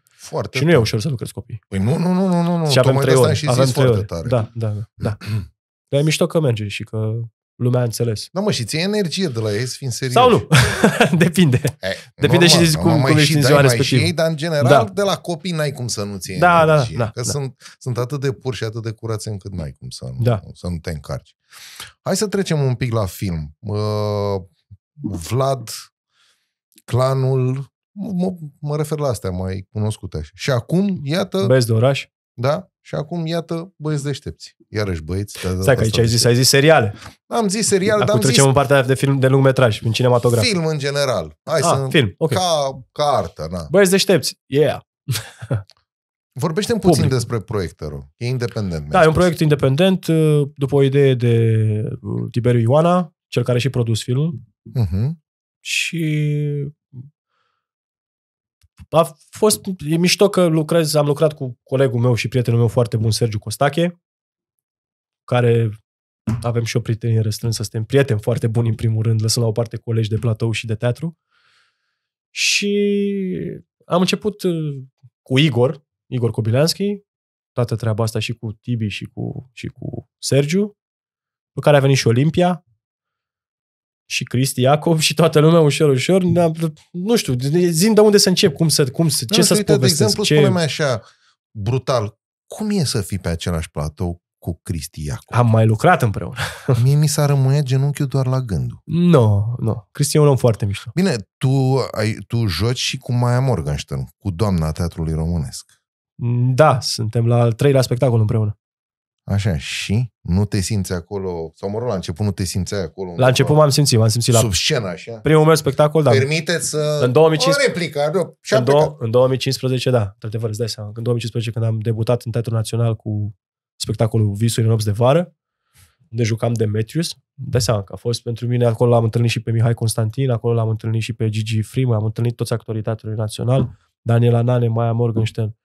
Foarte și nu e ușor să lucrezi copii. Păi nu, nu, nu, nu, nu. Și avem trei ore. Și avem trei ore. Tare. Da, da, da. da. Dar e mișto că merge și că lumea a înțeles. Nu, da, mă, și ție energie de la ei, fiind serios. Sau nu. Depinde. Eh, Depinde normal, și cum, cum ești în ziua respectivă. Ei, dar în general, da. de la copii n-ai cum să nu ții da, da, energie. Da, da, că da. Sunt, sunt atât de pur și atât de curați încât n-ai cum să nu, da. să nu te încarci. Hai să trecem un pic la film. Uh, Vlad, clanul, mă, mă refer la astea mai cunoscute așa. Și acum, iată... Vezi de oraș. Da? Și acum, iată, băieți deștepți. Iarăși băieți. Da, da, Stai că aici ai zis, ai zis seriale. Am zis seriale, dar am trecem zis... în partea de film de lungmetraj, în cinematograf. Film în general. Hai ah, să... film, okay. ca, ca artă, na. Băieți deștepți, yeah. vorbește puțin Public. despre proiectorul. E independent. Da, e un proiect independent uh, după o idee de uh, Tiberiu Ioana, cel care și produs filmul. Uh-huh. Și a fost, e mișto că lucrez, am lucrat cu colegul meu și prietenul meu foarte bun, Sergiu Costache, care avem și o prietenie răstrânsă, suntem prieteni foarte buni în primul rând, lăsăm la o parte colegi de platou și de teatru. Și am început uh, cu Igor, Igor Kobilanski, toată treaba asta și cu Tibi și cu, și cu Sergiu, pe care a venit și Olimpia, și Cristi Iacob și toată lumea ușor, ușor, nu știu, zin de unde să încep, cum să, cum, să ce da, să uite, De exemplu, ce... spune-mi așa, brutal, cum e să fii pe același platou cu Cristi Iacob? Am mai lucrat împreună. Mie mi s-a rămâne genunchiul doar la gândul. Nu, no, nu. No. Cristi e un om foarte mișto. Bine, tu, ai, tu joci și cu Maia Morgenstern, cu doamna teatrului românesc. Da, suntem la al treilea spectacol împreună. Așa, și nu te simți acolo, sau mă rog, la început nu te simți acolo. La început m-am simțit, m-am simțit la sub scenă, așa. Primul meu spectacol, da. Permite să în 2015, o replică, în, do- în 2015, da, într-adevăr, îți dai seama. În 2015, când am debutat în Teatrul Național cu spectacolul Visuri în 8 de vară, unde jucam Demetrius, dai seama că a fost pentru mine, acolo l-am întâlnit și pe Mihai Constantin, acolo l-am întâlnit și pe Gigi Frim, am întâlnit toți actorii Teatrului Național, Daniela Nane, Maia Morgenstern,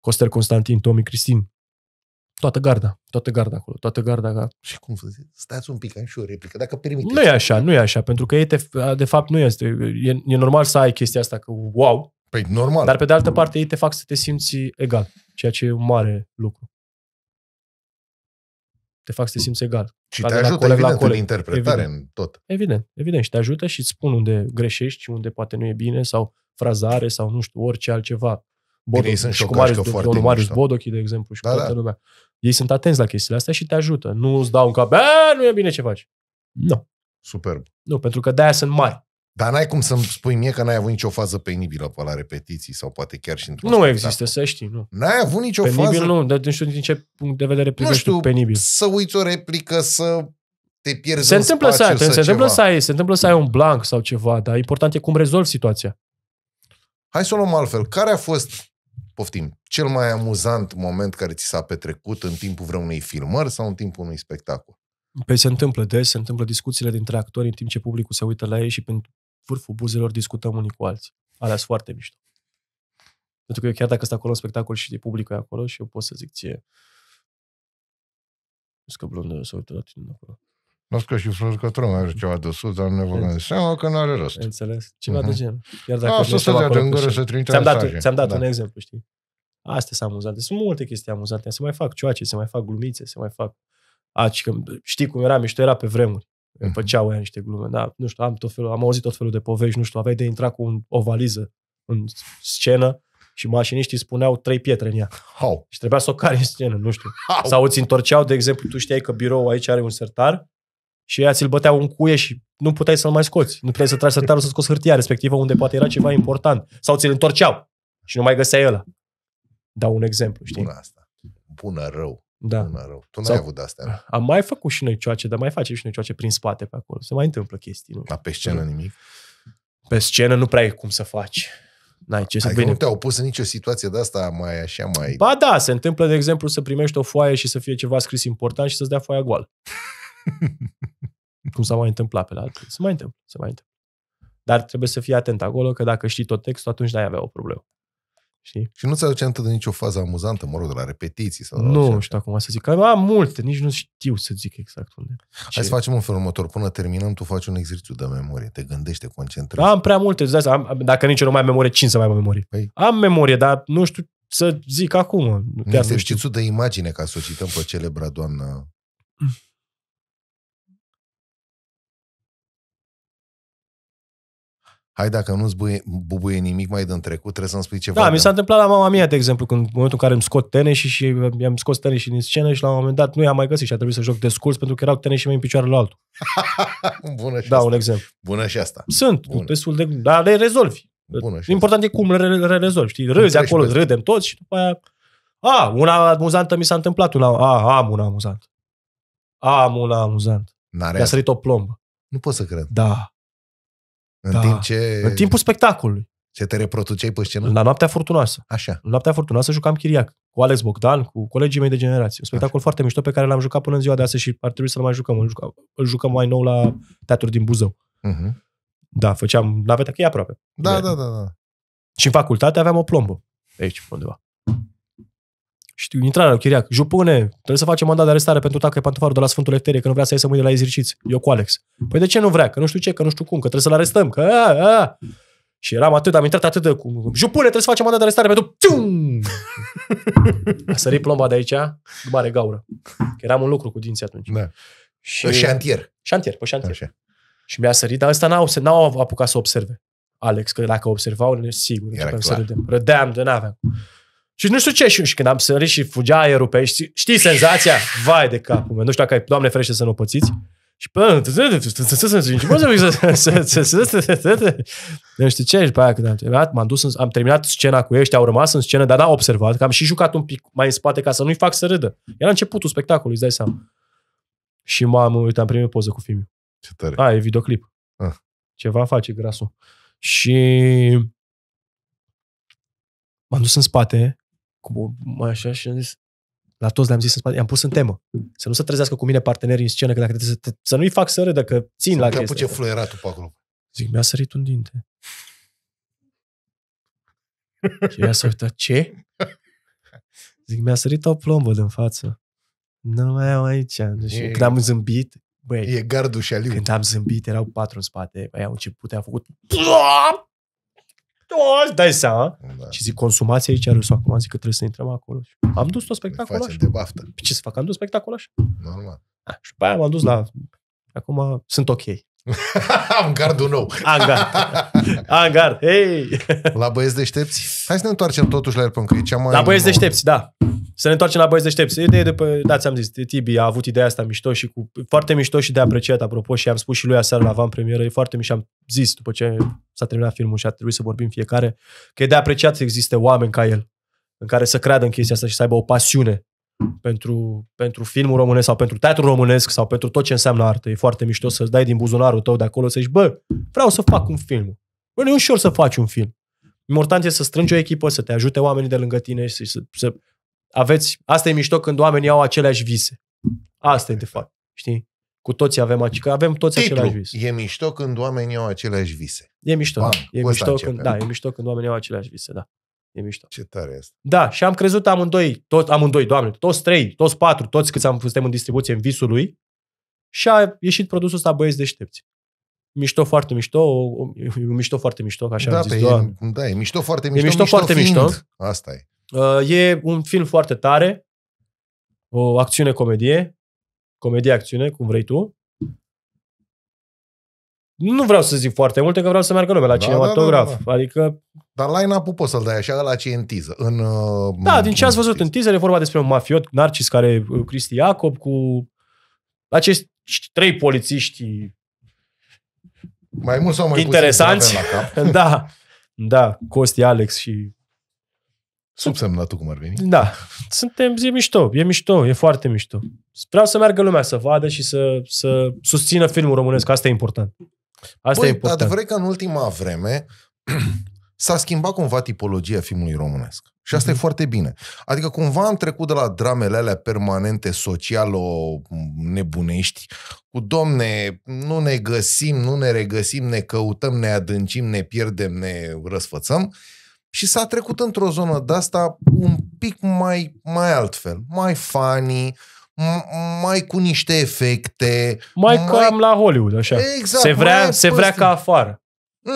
Costel Constantin, Tomi Cristin, toată garda, toată garda acolo, toată garda. Ca... Și cum să zic? Stați un pic, am și o replică, dacă permiteți. Nu e așa, nu e așa, pentru că ei te, de fapt nu este. E, e normal să ai chestia asta, că wow. Păi normal. Dar pe de altă parte ei te fac să te simți egal, ceea ce e un mare lucru. Te fac să te mm. simți egal. Și te ajută, coleg, evident, la coleg. în interpretare, evident. în tot. Evident, evident. Și te ajută și îți spun unde greșești și unde poate nu e bine sau frazare sau nu știu, orice altceva Bodo, ei sunt și cu Marius, foarte domnul Marius Bodochi, de exemplu, și da, cu toată da. lumea. Ei sunt atenți la chestiile astea și te ajută. Nu îți dau un cap, nu e bine ce faci. Nu. Superb. Nu, pentru că de-aia sunt mari. Dar n-ai cum să-mi spui mie că n-ai avut nicio fază penibilă pe la repetiții sau poate chiar și într-un Nu spectacol. există, să știi, nu. N-ai avut nicio penibil, fază? Penibil nu, dar nu știu din ce punct de vedere privești nu știu, penibil. să uiți o replică, să te pierzi se în întâmplă să, ai, se, întâmplă să ai, se întâmplă să ai un blank sau ceva, dar important e cum rezolvi situația. Hai să o luăm altfel. Care a fost Poftim, cel mai amuzant moment care ți s-a petrecut în timpul vreunei filmări sau în timpul unui spectacol? Păi se întâmplă des, se întâmplă discuțiile dintre actori în timp ce publicul se uită la ei și prin vârful buzelor discutăm unii cu alții. Alea sunt foarte mișto. Pentru că eu chiar dacă sunt acolo în spectacol și publicul e acolo și eu pot să zic ție, Vezi că blondă se uită la tine acolo. Las că și Florin mai are ceva de sus, dar nu ne vorbim de seama că nu are rost. Înțeles. Ceva uh-huh. de mhm. gen. Iar dacă A, să dea din gură să trimite ți-am dat, ți-am dat da. un exemplu, știi? Astea sunt amuzante. Sunt multe chestii amuzante. Se mai fac cioace, se mai fac glumițe, se mai fac... Aci, că, știi cum era mișto, era pe vremuri. Îmi mhm. făceau aia niște glume, dar nu știu, am, tot felul, am auzit tot felul de povești, nu știu, aveai de intrat cu un, o valiză în scenă și mașiniștii spuneau trei pietre în ea. How? Și trebuia să o cari în scenă, nu știu. How? Sau îți întorceau, de exemplu, tu știai că biroul aici are un sertar și ea ți-l bătea un cuie și nu puteai să-l mai scoți. Nu puteai să tragi sertarul să scoți hârtia respectivă unde poate era ceva important. Sau ți-l întorceau și nu mai găseai ăla. Dau un exemplu, știi? Bună asta. Bună rău. Da. Bună rău. Tu n-ai avut astea. Am mai făcut și noi cioace, dar mai facem și noi cioace prin spate pe acolo. Se mai întâmplă chestii. Nu? Dar pe scenă mm. nimic? Pe scenă nu prea e cum să faci. N-ai ce să adică nu te-au pus în nicio situație de asta mai așa mai... Ba da, se întâmplă, de exemplu, să primești o foaie și să fie ceva scris important și să-ți dea foaia goală. Cum s-a mai întâmplat pe la alții. Se mai întâmplă, se mai întâmplă. Dar trebuie să fii atent acolo, că dacă știi tot textul, atunci n-ai avea o problemă. Știi? Și nu ți aduce de nicio fază amuzantă, mă rog, de la repetiții? Sau nu la știu acum să zic. Am multe, nici nu știu să zic exact unde. Hai Ce? să facem un felul următor. Până terminăm, tu faci un exercițiu de memorie. Te gândești, te concentrezi. Am prea multe. Zi, am, dacă nici eu nu mai am memorie, cine să mai am memorie? Păi... Am memorie, dar nu știu să zic acum. Exercițiu de imagine, ca să o cităm pe celebra doamnă hai dacă nu-ți buie, bubuie nimic mai din trecut, trebuie să-mi spui ceva. Da, mi s-a întâmplat la mama mea, de exemplu, când, în momentul în care îmi scot tenis și, și i-am scos tenis și din scenă și la un moment dat nu i-am mai găsit și a trebuit să joc scurs pentru că erau tenis și mei în la altul. Bună și da, asta. un exemplu. Bună și asta. Sunt, Bună. destul de... Dar le rezolvi. Bună și Important asta. e cum le, le rezolvi, știi? Râzi acolo, râdem toți și după aia... A, una amuzantă mi s-a întâmplat una... A, am una amuzantă. Am una amuzantă. N-are Mi-a sărit o plombă. Nu pot să cred. Da. În, da. timp ce, în timpul spectacolului. Ce te reproduceai pe scenă? La noaptea furtunoasă. Așa. La noaptea furtunoasă jucam chiriac cu Alex Bogdan, cu colegii mei de generație. Un spectacol Așa. foarte mișto pe care l-am jucat până în ziua de astăzi și ar trebui să-l mai jucăm. Îl jucăm, îl jucăm mai nou la teatru din Buzău. Uh-huh. Da, făceam naveta, că e aproape. Da, de da, da, da. Și în facultate aveam o plombă. Aici, undeva știu, intrarea lui Chiriac, jupune, trebuie să facem mandat de arestare pentru tacă pantofarul de la Sfântul Efterie, că nu vrea să iasă mâine la exerciți. eu cu Alex. Păi de ce nu vrea? Că nu știu ce, că nu știu cum, că trebuie să-l arestăm, că a, a. Și eram atât, am intrat atât de cu Jupune, trebuie să facem mandat de arestare pentru... Tum! A sărit plomba de aici, mare gaură. Că eram un lucru cu dinții atunci. Da. Și... Pe șantier. Șantier, pe șantier. Așa. Și mi-a sărit, dar ăsta n-au, n-au apucat să observe. Alex, că dacă observau, sigur, începeam să râdem. Râdeam de n și nu știu ce, și, și când am sărit și fugea aerul pe aici, știi senzația? Vai de capul meu, nu știu dacă ai, Doamne ferește să nu pățiți. Și până... Nu știu ce, și pe aia când am terminat, m-am dus, în, am terminat scena cu ei, au rămas în scenă, dar n-am observat, că am și jucat un pic mai în spate ca să nu-i fac să râdă. Era începutul spectacolului, îți dai seama. Și m-am, uite, am primit poză cu filmul. Ce tare. A, e videoclip. Ah. Ceva face grasul. Și m-am dus în spate cu mai așa și am zis, la toți le-am zis în spate, i-am pus în temă. Să nu se trezească cu mine partenerii în scenă, că dacă trebuie să, să nu-i fac să râdă, că țin la chestia. Să fluieratul pe acolo. Zic, mi-a sărit un dinte. și ea s-a uitat, ce? Zic, mi-a sărit o plombă din față. Nu mai am aici. Deci, e, când am zâmbit, băi, e gardul și aliu. Când am zâmbit, erau patru în spate. Băi, au început, a făcut... Plop! oh, dai seama. Da. Și zic, consumați aici râsul acum, zic că trebuie să intrăm acolo. Am dus tot spectacol așa. de baftă. Păi ce să fac? Am dus spectacol așa. Normal. Da, și după aia m-am dus la... Acum sunt ok. Am gardul nou. Am gard. Am gard. Hei! la băieți deștepți? Hai să ne întoarcem totuși la Airpon Creek. Cea mai la băieți deștepți, da. Să ne întoarcem la băieți deștepți. Idee de pe, da, ți-am zis, Tibi a avut ideea asta mișto și cu, foarte mișto și de apreciat, apropo, și am spus și lui aseară la van premieră, e foarte mișto, am zis după ce s-a terminat filmul și a trebuit să vorbim fiecare, că e de apreciat să existe oameni ca el, în care să creadă în chestia asta și să aibă o pasiune pentru, pentru filmul românesc sau pentru teatru românesc sau pentru tot ce înseamnă artă. E foarte mișto să-ți dai din buzunarul tău de acolo să zici, bă, vreau să fac un film. Bă, nu e ușor să faci un film. Important e să strângi o echipă, să te ajute oamenii de lângă tine și să, să aveți... Asta e mișto când oamenii au aceleași vise. Asta e de fapt, știi? Cu toți avem, că avem toți Titlu. aceleași vise. E mișto când oamenii au aceleași vise. E mișto, Bam, da. E mișto, când, da, e mișto când oamenii au aceleași vise, da. E mișto. Ce tare asta. Da, și am crezut amândoi, tot, amândoi, doamne, toți trei, toți patru, toți câți am fost în distribuție în visul lui și a ieșit produsul ăsta băieți deștepți. Mișto foarte mișto, o, o, mișto foarte mișto, așa da, am zis, doamne. E, da, e mișto foarte mișto, e mișto, mișto foarte mișto. Asta e. Uh, e un film foarte tare, o acțiune-comedie, comedie-acțiune, cum vrei tu nu vreau să zic foarte multe, că vreau să meargă lumea la da, da cinematograf. Da, da, da, da. Adică... Dar line-up-ul poți să-l dai așa, la ce e în tiză. În, uh, da, din ce ați văzut în teaser, e vorba despre un mafiot, narcis, care uh, Cristi Iacob, cu acești trei polițiști mai mult sau mai interesanți. Puțin, la cap. da, da, Costi, Alex și... Subsemnatul, cum ar veni. Da, suntem, e mișto, e mișto, e foarte mișto. Vreau să meargă lumea să vadă și să, să susțină filmul românesc, asta e important. Asta Băi, e important. Adevărul că în ultima vreme s-a schimbat cumva tipologia filmului românesc. Și asta mm-hmm. e mhm. foarte bine. Adică cumva am trecut de la dramele alea permanente, socialo-nebunești, cu domne, nu ne găsim, nu ne regăsim, ne căutăm, ne adâncim, ne pierdem, ne răsfățăm. Și s-a trecut într-o zonă de asta un pic mai, mai altfel, mai funny, mai cu niște efecte. Mai, mai... cam la Hollywood, așa. Exact. Se vrea, se vrea ca afară.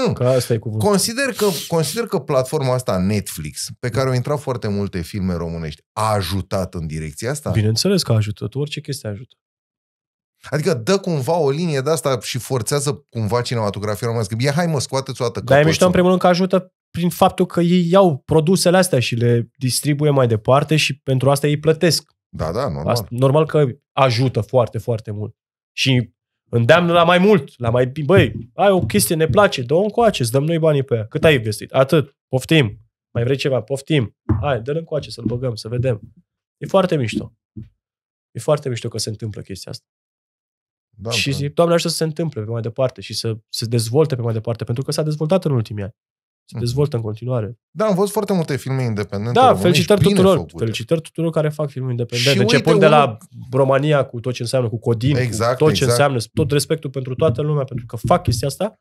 Mm. Că asta e cuvântul. Consider că, consider că platforma asta Netflix, pe care au intrat foarte multe filme românești, a ajutat în direcția asta? Bineînțeles că a ajutat. Orice chestie ajută. Adică dă cumva o linie de asta și forțează cumva cinematografia românească. Ia hai mă, scoateți o dată. Dar e mișto în primul rând că ajută prin faptul că ei iau produsele astea și le distribuie mai departe și pentru asta ei plătesc da, da, normal. Asta, normal că ajută foarte, foarte mult. Și îndeamnă la mai mult, la mai băi, ai o chestie, ne place, dă-o încoace, îți dăm noi banii pe ea. Cât ai investit? Atât. Poftim. Mai vrei ceva? Poftim. Hai, dă-l încoace, să-l băgăm, să vedem. E foarte mișto. E foarte mișto că se întâmplă chestia asta. Da, și da. zic, Doamne așa să se întâmple pe mai departe și să se dezvolte pe mai departe, pentru că s-a dezvoltat în ultimii ani se dezvoltă în continuare. Da, am văzut foarte multe filme independente. Da, felicitări tuturor. Făcute. Felicitări tuturor care fac filme independente. Începând de la unul... România cu tot ce înseamnă, cu Codin, exact, cu tot exact. ce înseamnă, tot respectul pentru toată lumea, pentru că fac chestia asta,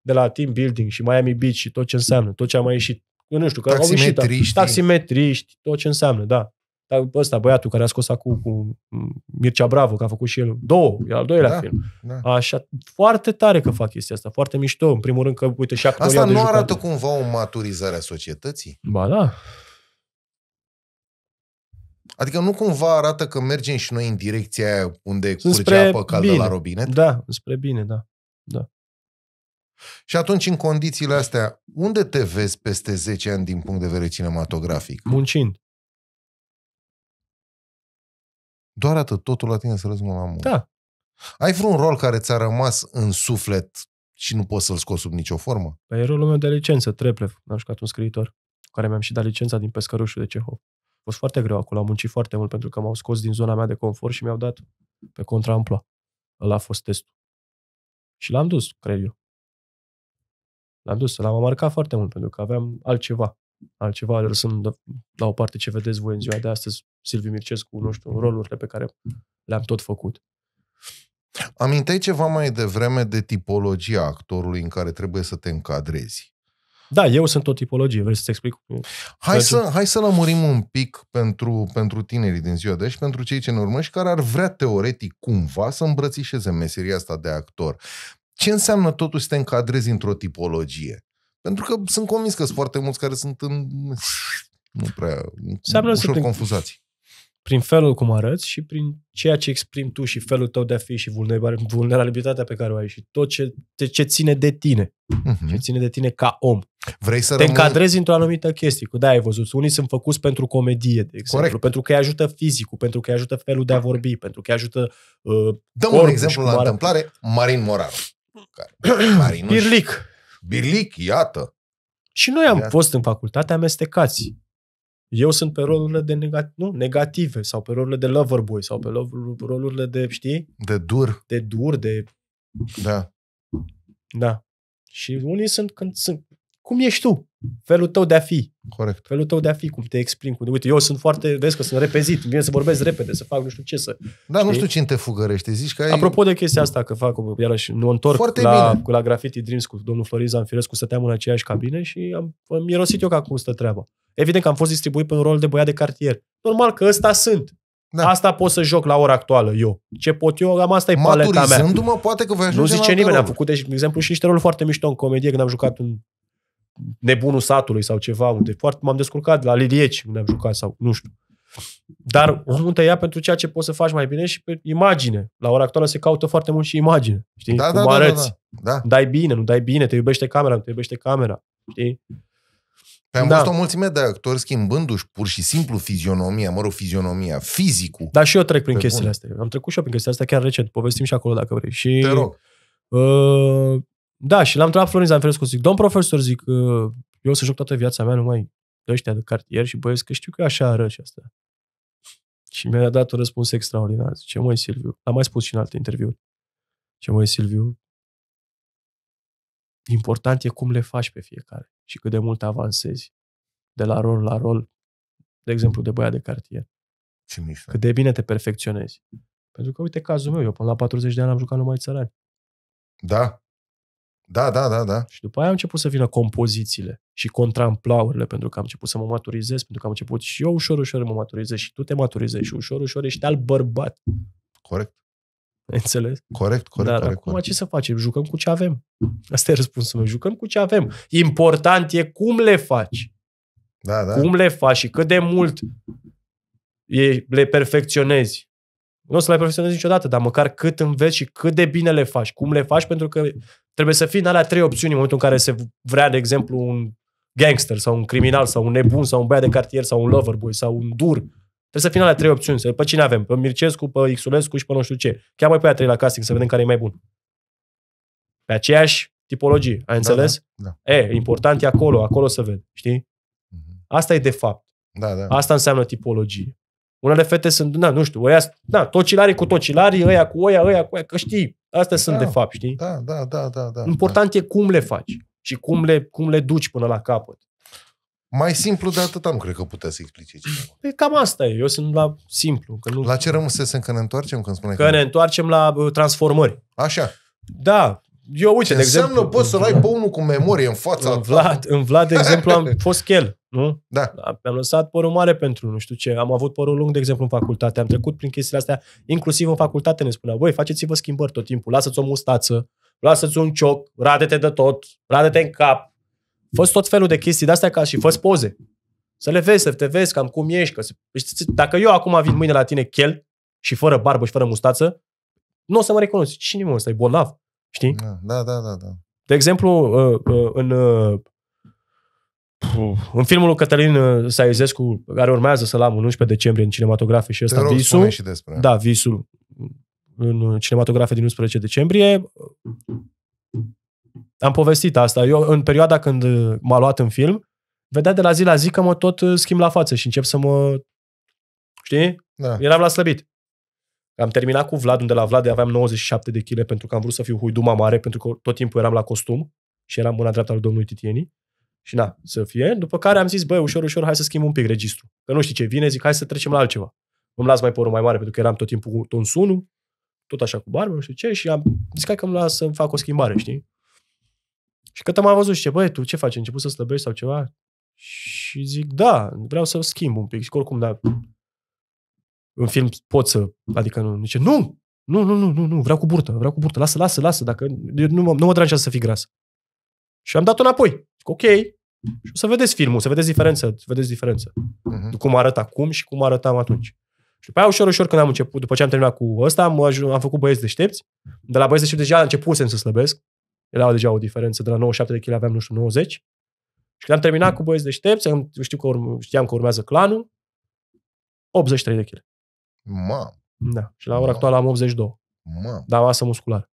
de la team building și Miami Beach și tot ce înseamnă, tot ce a mai ieșit. Eu nu știu, că taximetriști. au ieșit, da, taximetriști, tot ce înseamnă, da. Dar ăsta, băiatul care a scos acum cu mm, Mircea Bravo, că a făcut și el două, e al doilea da, film. Da. Așa, foarte tare că fac chestia asta, foarte mișto. În primul rând că, uite, și actorii Asta nu jucat arată cumva o maturizare a societății? Ba da. Adică nu cumva arată că mergem și noi în direcția aia unde Sunt curge apă caldă bine. la robinet? Da, spre bine, da. da. Și atunci, în condițiile astea, unde te vezi peste 10 ani din punct de vedere cinematografic? Muncind. Doar atât, totul la tine să răzmă la muncă. Da. Ai vreun rol care ți-a rămas în suflet și nu poți să-l scoți sub nicio formă? Păi e rolul meu de licență, Treplev, am jucat un scriitor, care mi-am și dat licența din Pescărușul de Cehov. A fost foarte greu acolo, am muncit foarte mult pentru că m-au scos din zona mea de confort și mi-au dat pe contra Ăla a fost testul. Și l-am dus, cred eu. L-am dus, l-am marcat foarte mult pentru că aveam altceva altceva, lăsând la o parte ce vedeți voi în ziua de astăzi, Silviu Mircescu, nu știu, rolurile pe care le-am tot făcut. Aminteai ceva mai devreme de tipologia actorului în care trebuie să te încadrezi. Da, eu sunt o tipologie, vrei să-ți explic? Hai să, să, hai să lămurim un pic pentru, pentru tinerii din ziua de azi și pentru cei ce ne urmărești care ar vrea teoretic cumva să îmbrățișeze meseria asta de actor. Ce înseamnă totuși să te încadrezi într-o tipologie? Pentru că sunt convins că sunt foarte mulți care sunt în... Nu prea... Seamnă ușor prin, confuzați. Prin felul cum arăți și prin ceea ce exprimi tu și felul tău de a fi și vulnerabilitatea pe care o ai și tot ce, ce ține de tine. Uh-huh. Ce ține de tine ca om. Vrei să Te rămâi... încadrezi într-o anumită chestie. Da, ai văzut. Unii sunt făcuți pentru comedie, de exemplu. Corect. Pentru că îi ajută fizicul, pentru că îi ajută felul de a vorbi, pentru că îi ajută uh, Dăm un exemplu la întâmplare. Marin Moraru. Care, Pirlic. Bilic, iată. Și noi am iată. fost în facultate amestecați. Eu sunt pe rolurile de negat- nu, negative sau pe rolurile de lover boy sau pe rolurile de, știi? De dur. De dur, de... Da. Da. Și unii sunt când sunt... Cum ești tu? felul tău de a fi. Corect. Felul tău de a fi, cum te exprim. Cum... Uite, eu sunt foarte, vezi că sunt repezit, vine să vorbesc repede, să fac nu știu ce să... Da, știi? nu știu cine te fugărește, zici că ai... Apropo de chestia asta, că fac, iarăși, nu întorc foarte la, bine. la Graffiti Dreams cu domnul Floriza, în Firescu, stăteam în aceeași cabine și am, am mirosit eu ca cum stă treaba. Evident că am fost distribuit pe un rol de băiat de cartier. Normal că ăsta sunt. Da. Asta pot să joc la ora actuală, eu. Ce pot eu, am asta e paleta mea. mă poate că voi ajunge Nu zice nimeni, am făcut, deci, de exemplu, și niște roluri foarte mișto în comedie, când am jucat un nebunul satului sau ceva, unde foarte m-am descurcat, la Lilieci unde am jucat sau nu știu. Dar omul te ia pentru ceea ce poți să faci mai bine și pe imagine. La ora actuală se caută foarte mult și imagine. Știi? Da, Cum da, da arăți. Da, da, da. Dai bine, nu dai bine, te iubește camera, nu te iubește camera. Știi? Pe păi am da. văzut o mulțime de actori schimbându-și pur și simplu fizionomia, mă rog, fizionomia, fizicul. Da, și eu trec prin chestiile bun. astea. Am trecut și eu prin chestiile astea chiar recent. Povestim și acolo dacă vrei. Și, Te rog. Uh, da, și l-am întrebat Florin Zanferescu, zic, domn profesor, zic, ă, eu o să joc toată viața mea numai de ăștia de cartier și băieți că știu că așa arăt și asta. Și mi-a dat un răspuns extraordinar. Ce măi, Silviu, l-am mai spus și în alte interviuri. Ce măi, Silviu, important e cum le faci pe fiecare și cât de mult avansezi de la rol la rol, de exemplu, de băiat de cartier. Ce mișto. Cât de bine te perfecționezi. Pentru că, uite, cazul meu, eu până la 40 de ani am jucat numai țărani. Da. Da, da, da, da. Și după aia am început să vină compozițiile și contramplaurile, pentru că am început să mă maturizez, pentru că am început și eu ușor, ușor mă maturizez și tu te maturizezi și ușor, ușor ești al bărbat. Corect. Înțeles? Corect, corect. Da, dar corect, acum corect. ce să facem? Jucăm cu ce avem. Asta e răspunsul meu. Jucăm cu ce avem. Important e cum le faci. Da, da. Cum le faci și cât de mult e, le perfecționezi. Nu o să le profesionezi niciodată, dar măcar cât înveți și cât de bine le faci, cum le faci, pentru că trebuie să fii în alea trei opțiuni în momentul în care se vrea, de exemplu, un gangster sau un criminal sau un nebun sau un băiat de cartier sau un loverboy sau un dur. Trebuie să fii în alea trei opțiuni. pe cine avem? Pe Mircescu, pe Xulescu și pe nu știu ce. mai pe aia trei la casting să vedem care e mai bun. Pe aceeași tipologie. Ai da, înțeles? Da, da. E, important e acolo, acolo să vezi. Știi? Mhm. Asta e de fapt. Da, da. Asta înseamnă tipologie. Unele fete sunt, na, nu știu, oia, na, tocilarii cu tocilarii, ăia cu ăia, ăia cu ăia, că știi, astea da, sunt de da. fapt, știi? Da, da, da, da. da Important da. e cum le faci și cum le, cum le duci până la capăt. Mai simplu de atât am, cred că putea să explice cineva. Păi cam asta e, eu sunt la simplu. Că nu... La ce rămâsesem? că ne întoarcem când spune că... că ne întoarcem la uh, transformări. Așa. Da, eu uite, Ce de înseamnă poți să-l ai pe unul cu memorie în fața în Vlad, ta. În Vlad, de exemplu, am fost chel, nu? Da. Am lăsat părul mare pentru nu știu ce. Am avut părul lung, de exemplu, în facultate. Am trecut prin chestiile astea. Inclusiv în facultate ne spunea, voi faceți-vă schimbări tot timpul. Lasă-ți o mustață, lasă-ți un cioc, radete de tot, radete în cap. Fă tot felul de chestii de astea ca și fă poze. Să le vezi, să te vezi cam cum ești. Că se... Dacă eu acum vin mâine la tine chel și fără barbă și fără mustață, nu o să mă recunosc. Cine mă, ăsta e bolnav. Știi? Da, da, da, da. da. De exemplu, uh, uh, în, uh, în filmul lui Cătălin Saizescu, care urmează să-l am în 11 decembrie în cinematografe și ăsta, Visul. Și despre. Da, Visul în cinematografe din 11 decembrie. Am povestit asta. Eu, în perioada când m-a luat în film, vedea de la zi la zi că mă tot schimb la față și încep să mă... Știi? Da. Eram la slăbit. Am terminat cu Vlad, unde la Vlad aveam 97 de kg pentru că am vrut să fiu huiduma mare, pentru că tot timpul eram la costum și eram mâna dreapta al domnului Titieni. Și na, să fie. După care am zis, băi, ușor, ușor, hai să schimb un pic registru. Că nu știi ce vine, zic, hai să trecem la altceva. Îmi las mai porul mai mare, pentru că eram tot timpul cu tonsunul, tot așa cu barbă, nu știu ce, și am zis, hai că îmi las să fac o schimbare, știi? Și că m-a văzut și ce, băi, tu ce faci? Ai început să slăbești sau ceva? Și zic, da, vreau să schimb un pic. Și oricum, da, în film pot să, adică nu, zice, nu, nu, nu, nu, nu, nu, vreau cu burtă, vreau cu burtă, lasă, lasă, lasă, dacă, nu, mă, nu mă deranjează să fii gras. Și am dat-o înapoi. Zic, ok, și o să vedeți filmul, să vedeți diferență, să vedeți diferență. Uh-huh. Cum arăt acum și cum arătam atunci. Și după aia, ușor, ușor, când am început, după ce am terminat cu ăsta, am, am făcut băieți deștepți. De la băieți deștepți deja am început să slăbesc. Era deja o diferență. De la 97 de kg aveam, nu știu, 90. Și când am terminat cu băieți deștepți, am, știu că urm- știam că urmează clanul, 83 de kg. Mam. Da. Și la ora Mam. actuală am 82. Mam. Dar masă musculară.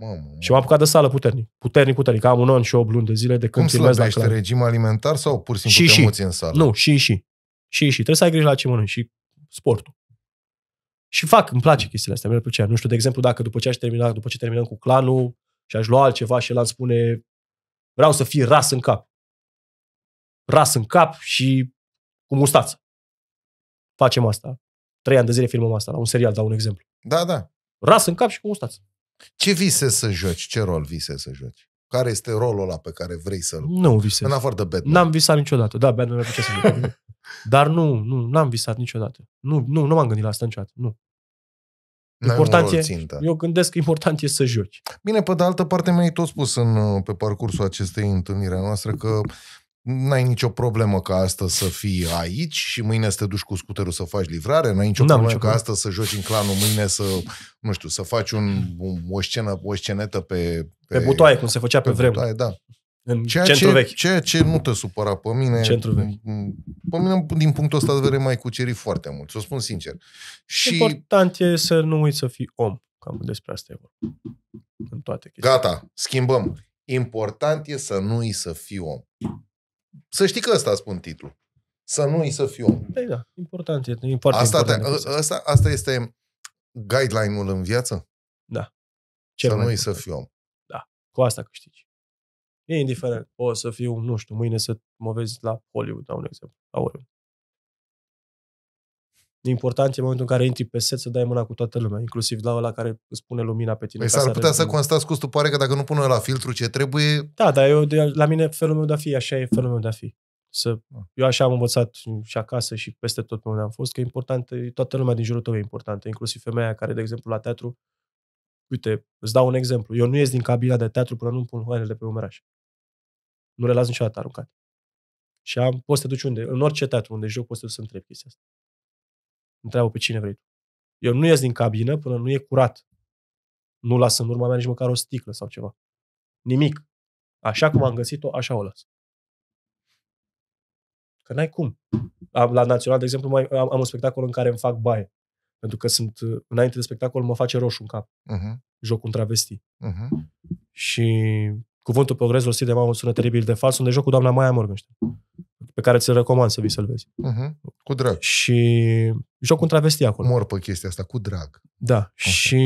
Mamă, și m-am apucat de sală puternic. Puternic, puternic. Am un an și 8 luni de zile de când Cum slăbește? Regim alimentar sau pur și simplu și, te în sală? Nu, și, și. Și, și. Trebuie să ai grijă la ce mănânci și sportul. Și fac, îmi place chestiile astea, mi a plăcea. Nu știu, de exemplu, dacă după ce aș termina, după ce terminăm cu clanul și aș lua altceva și el îmi spune vreau să fii ras în cap. Ras în cap și cu mustață. Facem asta trei ani de zile filmăm asta, la un serial, dau un exemplu. Da, da. Ras în cap și cum stați. Ce vise să joci? Ce rol vise să joci? Care este rolul ăla pe care vrei să-l... Nu visez. În afară de Batman. N-am visat niciodată. Da, Batman mi-a să joc. Dar nu, nu, n-am visat niciodată. Nu, nu, nu m-am gândit la asta niciodată. Nu. Important e, eu gândesc că important e să joci. Bine, pe de altă parte mi-ai tot spus în, pe parcursul acestei întâlniri a noastră că n-ai nicio problemă ca asta să fii aici și mâine să te duci cu scuterul să faci livrare, n-ai nicio da, problemă ca asta să joci în clanul, mâine să, nu știu, să faci un, o, scenă, o scenetă pe, pe... Pe butoaie, cum se făcea pe, pe vreme. Butoaie, da. În ceea centru ce, vechi. Ceea ce nu te supăra pe mine, centru vechi. pe mine din punctul ăsta de vedere mai cuceri foarte mult, să o spun sincer. Și... Important e să nu uiți să fii om. Cam despre asta e vorba. În toate chestiile. Gata, schimbăm. Important e să nu i să fii om. Să știi că ăsta spun titlul. Să nu-i să fiu. Păi da, important e. e foarte asta, important te, asta, asta este guideline-ul în viață? Da. Cel să nu-i să fiu om. Da, cu asta câștigi. E indiferent. O să fiu, nu știu, mâine să mă vezi la Hollywood, dau un exemplu, la oriunde important e momentul în care intri pe set să dai mâna cu toată lumea, inclusiv la ăla care îți pune lumina pe tine. Păi s-ar putea să constați cu stupare că dacă nu pun la filtru ce trebuie... Da, dar eu, de, la mine felul meu de a fi, așa e felul meu de a fi. Să, eu așa am învățat și acasă și peste tot pe unde am fost, că e important, toată lumea din jurul tău e importantă, inclusiv femeia care, de exemplu, la teatru, uite, îți dau un exemplu, eu nu ies din cabina de teatru până nu pun hainele pe umeraș. Nu le las niciodată aruncate. Și am, poți să te duci unde, în orice teatru unde joc, poți să te să întrebi chestia asta. Întreabă pe cine vrei tu. Eu nu ies din cabină până nu e curat. Nu las în urma mea nici măcar o sticlă sau ceva. Nimic. Așa cum am găsit-o, așa o las. Că n-ai cum. Am, la Național, de exemplu, mai, am, am un spectacol în care îmi fac baie. Pentru că sunt, înainte de spectacol, mă face roșu în cap. Uh-huh. Joc un travesti. Uh-huh. Și cuvântul progres rostit de mamă sună teribil de fals, unde joc cu doamna Maia Morgenstern pe care ți-l recomand să vii să-l vezi. Uh-huh. Mhm. Cu drag. Și joc un travesti acolo. Mor pe chestia asta, cu drag. Da. Okay. Și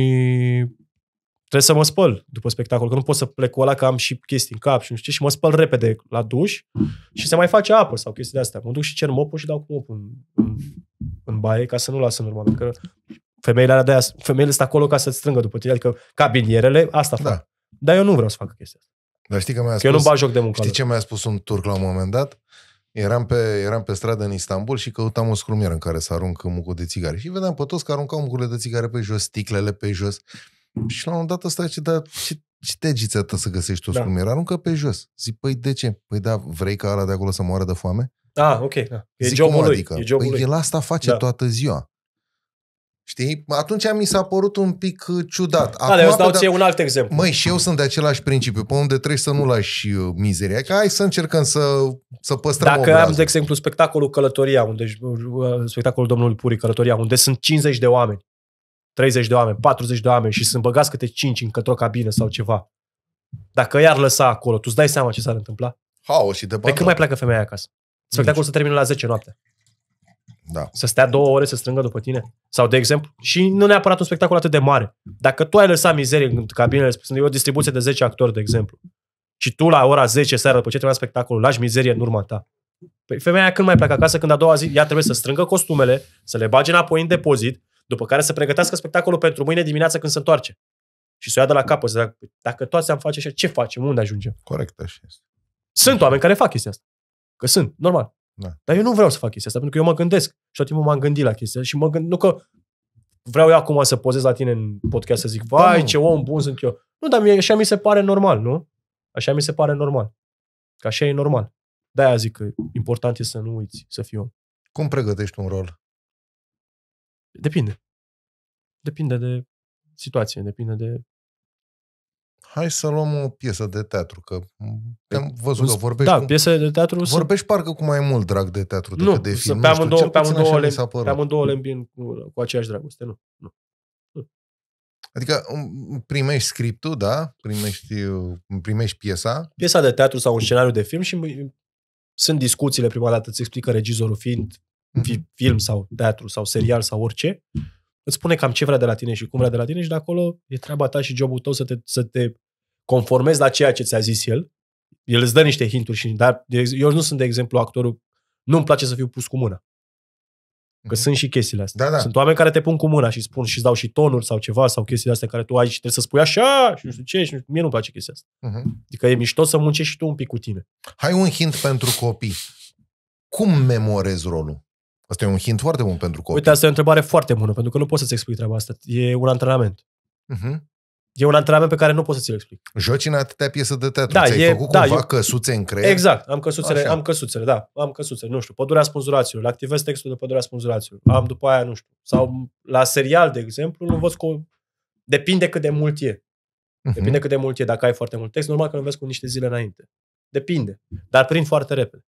trebuie să mă spăl după spectacol, că nu pot să plec cu ăla că am și chestii în cap și nu știu ce, și mă spăl repede la duș și se mai face apă sau chestii de astea. Mă duc și cer mopul și dau cu mopul în, în, în baie ca să nu las în urmă. Că femeile alea de femeile sunt acolo ca să strângă după tine, adică cabinierele, asta da. fac. da. Dar eu nu vreau să fac chestia asta. Dar știi că mi-a spus, că eu nu bag joc de muncă. Știi ce mi-a spus un turc la un moment dat? Eram pe, eram pe stradă în Istanbul și căutam o scrumieră în care să arunc mucul de țigare. Și vedeam pe toți că aruncau mucurile de țigare pe jos, sticlele pe jos. Și la un dat ăsta zice, da, ce, ce tegiță ta să găsești o da. Aruncă pe jos. Zic, păi de ce? Păi da, vrei ca ala de acolo să moară de foame? Ah, ok. Da. E Zic, job-ul adică? E jobul păi lui. el asta face da. toată ziua. Știi? Atunci mi s-a părut un pic uh, ciudat. Da, Acum, da, eu îți dau ție un alt exemplu. Măi, și eu sunt de același principiu, pe unde trebuie să nu lași uh, mizeria. Că adică hai să încercăm să, să păstrăm Dacă am, de exemplu, spectacolul Călătoria, unde, uh, spectacolul domnului Puri Călătoria, unde sunt 50 de oameni, 30 de oameni, 40 de oameni și sunt băgați câte 5 în o cabină sau ceva. Dacă i-ar lăsa acolo, tu îți dai seama ce s-ar întâmpla? Haos și de Pe păi când mai pleacă femeia acasă? Spectacolul se termină la 10 noapte. Da. Să stea două ore să strângă după tine. Sau, de exemplu, și nu neapărat un spectacol atât de mare. Dacă tu ai lăsat mizerie în cabinele, sunt o distribuție de 10 actori, de exemplu, și tu la ora 10 seara, după ce termină spectacolul, lași mizerie în urma ta. Păi femeia când mai pleacă acasă, când a doua zi, ea trebuie să strângă costumele, să le bage înapoi în depozit, după care să pregătească spectacolul pentru mâine dimineață când se întoarce. Și să o ia de la capăt. Să zic, păi, dacă toți am face așa, ce facem? Unde ajungem? Corect, așa Sunt Sunt oameni care fac chestia asta. Că sunt, normal. Da. Dar eu nu vreau să fac chestia asta, pentru că eu mă gândesc și tot timpul m-am gândit la chestia și mă gând, nu că vreau eu acum să pozez la tine în podcast să zic, da, vai, da, ce om bun sunt eu. Nu, dar mie, așa mi se pare normal, nu? Așa mi se pare normal. Că așa e normal. De-aia zic că important e să nu uiți să fii om. Cum pregătești un rol? Depinde. Depinde de situație, depinde de hai să luăm o piesă de teatru, că păi am văzut că vorbești... Da, cu, piesă de teatru... Vorbești să... parcă cu mai mult drag de teatru nu, decât de film. Pe nu pe amândouă, le, îmbin cu, cu aceeași dragoste, nu. nu. Adică um, primești scriptul, da? Primești, uh, primești piesa. Piesa de teatru sau un scenariu de film și sunt discuțiile prima dată, îți explică regizorul fiind fi mm-hmm. film sau teatru sau serial sau orice îți spune cam ce vrea de la tine și cum vrea de la tine și de acolo e treaba ta și jobul tău să te, să te conformezi la ceea ce ți-a zis el. El îți dă niște hinturi și dar eu nu sunt de exemplu actorul, nu-mi place să fiu pus cu mâna. Că mm-hmm. sunt și chestiile astea. Da, da. Sunt oameni care te pun cu mâna și spun și dau și tonuri sau ceva sau chestiile astea care tu ai și trebuie să spui așa și nu știu ce și mie nu-mi place chestia asta. Mm-hmm. Adică e mișto să muncești și tu un pic cu tine. Hai un hint pentru copii. Cum memorezi rolul? Asta e un hint foarte bun pentru copii. Uite, asta e o întrebare foarte bună, pentru că nu poți să-ți explic treaba asta. E un antrenament. Uh-huh. E un antrenament pe care nu poți să ți-l explic. Joci în atâtea piese de teatru. Da, Ți-ai e, făcut da, cumva eu, căsuțe în creier? Exact, am căsuțele, Așa. am căsuțele, da. Am căsuțele, nu știu, Pădurea spânzuraților. Activez textul de Pădurea spânzuraților. Am după aia, nu știu. Sau la serial, de exemplu, nu văd cu... Depinde cât de mult e. Mhm. Depinde uh-huh. cât de mult e. Dacă ai foarte mult text, normal că nu vezi cu niște zile înainte. Depinde. Dar prind foarte repede.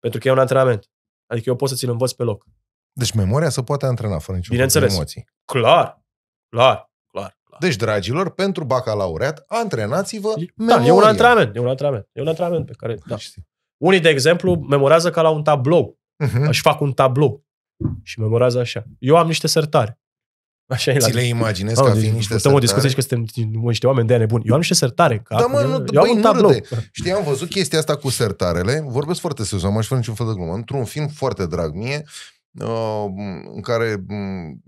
Pentru că e un antrenament. Adică eu pot să ți-l învăț pe loc. Deci memoria se poate antrena fără niciun Bineînțeles. fel emoții. Clar, clar, clar, clar. Deci, dragilor, pentru bacalaureat, antrenați-vă da, memoria. Da, e un antrenament, e un antrenament, e un antrenament pe care, da. Unii, de exemplu, memorează ca la un tablou. Uh-huh. Își fac un tablou și memorează așa. Eu am niște sertare. Așa e ți la le imaginezi oh, ca deci, fiind niște Stăm o discuție și că suntem niște oameni de nebuni. Eu am niște sertare. Că da, mă, nu, eu, băi, eu am Știi, am văzut chestia asta cu sertarele. Vorbesc foarte serios, am aș fără niciun fel de glumă. Într-un film foarte drag mie, uh, în care mm,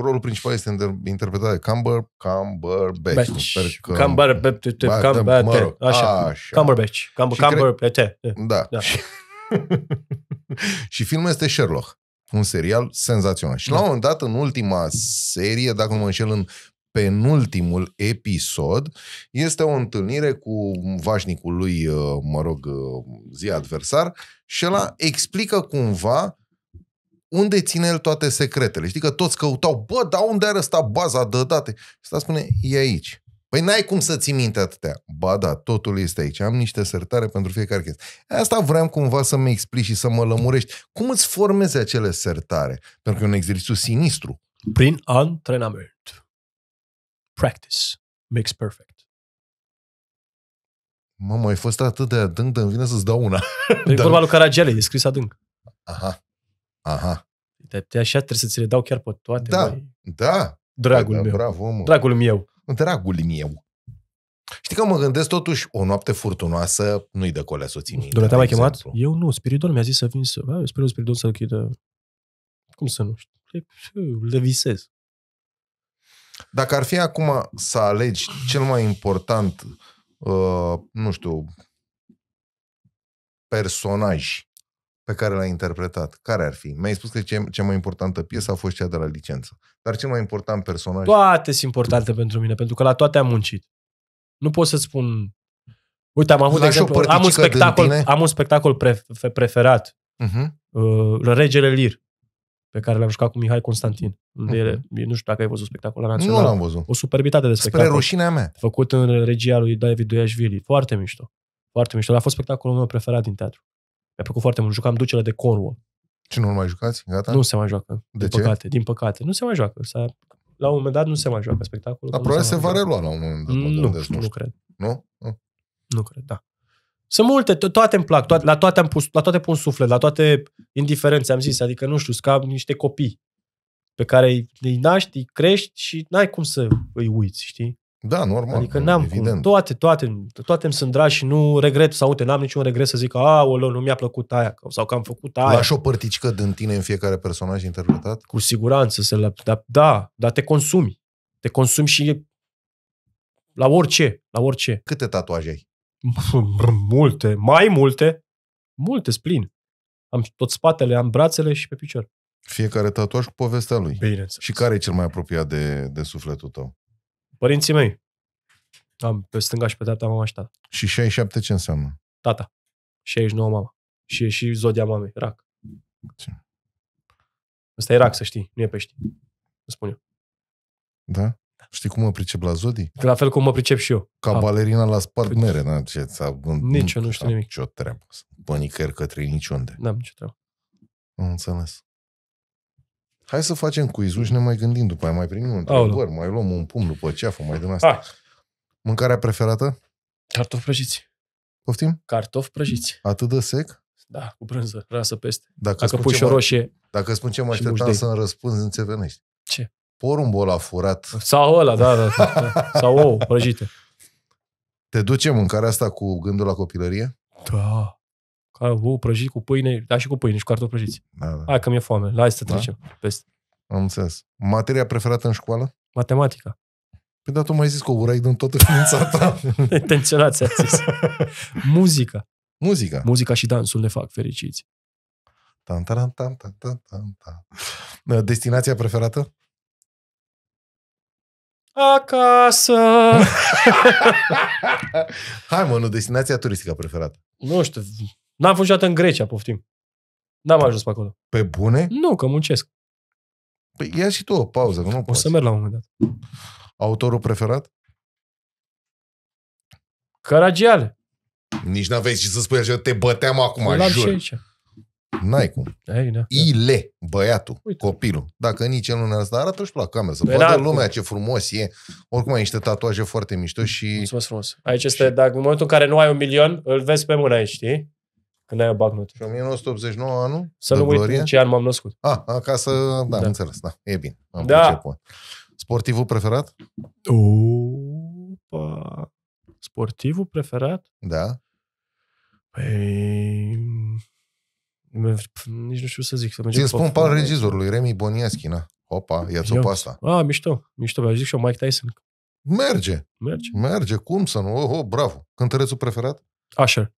rolul principal este interpretat de Cumber, Cumberbatch. Camber, Cumberbatch. Așa. Camber, Cumberbatch. Da. da. Și filmul este Sherlock. Un serial senzațional. Și da. la un moment dat, în ultima serie, dacă nu mă înșel, în penultimul episod, este o întâlnire cu vașnicul lui, uh, mă rog, uh, zi adversar și ăla explică cumva unde ține el toate secretele. Știi că toți căutau, bă, dar unde are ăsta baza de date? Și spune, e aici. Păi n-ai cum să ții minte atâtea. Ba da, totul este aici. Am niște sertare pentru fiecare chestie. Asta vreau cumva să-mi explici și să mă lămurești. Cum îți formezi acele sertare? Pentru că e un exercițiu sinistru. Prin antrenament. Practice makes perfect. Mamă, ai fost atât de adânc de vine să-ți dau una. E Dar... vorba lui Caragiale, e scris adânc. Aha, aha. De așa trebuie să ți le dau chiar pe toate. Da, mai... da. Dragul da, da, meu. Bravo, mă. Dragul meu dragul meu. Știi că mă gândesc totuși, o noapte furtunoasă nu-i dă colea soții mele. Dumnezeu te a mai chemat? Eu nu, Spiridon mi-a zis să vin să... Eu sper Spiridon să l chidă. Cum să nu știu? Păi, le visez. Dacă ar fi acum să alegi cel mai important, uh, nu știu, personaj pe care l-ai interpretat. Care ar fi? Mi-ai spus că ce, cea mai importantă piesă a fost cea de la licență. Dar cel mai important personaj... Toate sunt importante pentru mine, pentru că la toate am muncit. Nu pot să spun... Uite, am avut, de exemplu, am un spectacol, am un spectacol pre, preferat. Uh-huh. Regele Lir pe care l-am jucat cu Mihai Constantin. Unde uh-huh. ele, mhm. nu știu dacă ai văzut spectacolul la național. Nu l-am văzut. O superbitate de spectacol. Spre rușinea mea. Făcut în regia lui David Duiașvili. Foarte mișto. Foarte mișto. A fost spectacolul meu preferat din teatru. Mi-a plăcut foarte mult. Jucam ducele de Cornwall. Și nu mai jucați? Gata? Nu se mai joacă. De din ce? păcate, din păcate. Nu se mai joacă. S-a... La un moment dat nu se mai joacă spectacolul. Dar probabil se, se va relua la un moment dat. Nu, nu, nu, cred. Nu? Ah. Nu, cred, da. Sunt multe, toate îmi plac, toate, la, toate am pus, la toate pun suflet, la toate indiferențe am zis, adică nu știu, ca niște copii pe care îi naști, îi crești și n-ai cum să îi uiți, știi? Da, normal. Adică da, n-am evident. cum. Toate, toate, toate îmi sunt dragi și nu regret sau uite, n-am niciun regret să zic că, a, nu mi-a plăcut aia sau că am făcut aia. Lași o părticică din tine în fiecare personaj interpretat? Cu siguranță. Să la... da, da, dar te consumi. Te consumi și la orice, la orice. Câte tatuaje ai? Multe, mai multe. Multe, splin. Am tot spatele, am brațele și pe picior. Fiecare tatuaj cu povestea lui. Bine. Și care e cel mai apropiat de, de sufletul tău? Părinții mei. Am pe stânga și pe dreapta mama și tata. Și 67 ce înseamnă? Tata. 69 mama. Și e și zodia mamei. Rac. Ce? Ăsta e rac, să știi. Nu e pești. Îți spun eu. Da? Știi cum mă pricep la zodii? La fel cum mă pricep și eu. Ca A, ah. balerina la spart mere, da? Ce, Nici eu nu știu nimic. Nici o treabă. Bă, nicăieri către niciunde. N-am nicio treabă. Nu înțeles. Hai să facem cu și ne mai gândim după aia, mai primim întrebări, mai luăm un pumn după ceafă, mai din asta. Ah. Mâncarea preferată? Cartofi prăjiți. Poftim? Cartofi prăjiți. Atât de sec? Da, cu brânză, rasă peste. Dacă, dacă pui și o roșie. Dacă spun ce mă așteptam să-mi răspunzi, înțevenești. Ce? Porumbul a furat. Sau ăla, da, da. da. da. Sau ou prăjite. Te duce mâncarea asta cu gândul la copilărie? Da ca o prăjit cu pâine, da, și cu pâine și cu cartofi prăjiți. Da, da. Hai că mi-e foame, la da? trecem da? peste. Am înțeles. Materia preferată în școală? Matematica. Păi da, tu mai zis că o urai din toată ființa ta. Intenționat ți-a zis. Muzica. Muzica. Muzica și dansul ne fac fericiți. Tan, tan, tan, tan, tan, tan. Ă, destinația preferată? Acasă! Hai mă, nu, destinația turistică preferată. Nu știu, N-am fost niciodată în Grecia, poftim. N-am ajuns pe acolo. Pe bune? Nu, că muncesc. Păi ia și tu o pauză, că nu O să merg la un moment dat. Autorul preferat? Caragiale. Nici n-aveai ce să spui așa, te băteam acum, jur. Și aici. N-ai cum. Ei, da. Ile, băiatul, Uite. copilul. Dacă nici el nu ne-a arată și la cameră, să păi vadă da, lumea ce frumos e. Oricum ai niște tatuaje foarte mișto și... Mulțumesc frumos. Aici este, dacă în momentul în care nu ai un milion, îl vezi pe mână aici, știi? Călea Bagnot. Și 1989 anul? Să nu uit în ce an m-am născut. Ah, ca să... Da, da. înțeles. Da, e bine. Am da. Sportivul preferat? Opa. Sportivul preferat? Da. Păi... Nici nu știu să zic. Să mergem Îți spun pal regizorului, Remi Boniaschi, na. Opa, ia-ți o asta. A, ah, mișto, mișto. Vreau zic și eu Mike Tyson. Merge. Merge. Merge, cum să nu? Oh, oh bravo. Cântărețul preferat? Asher.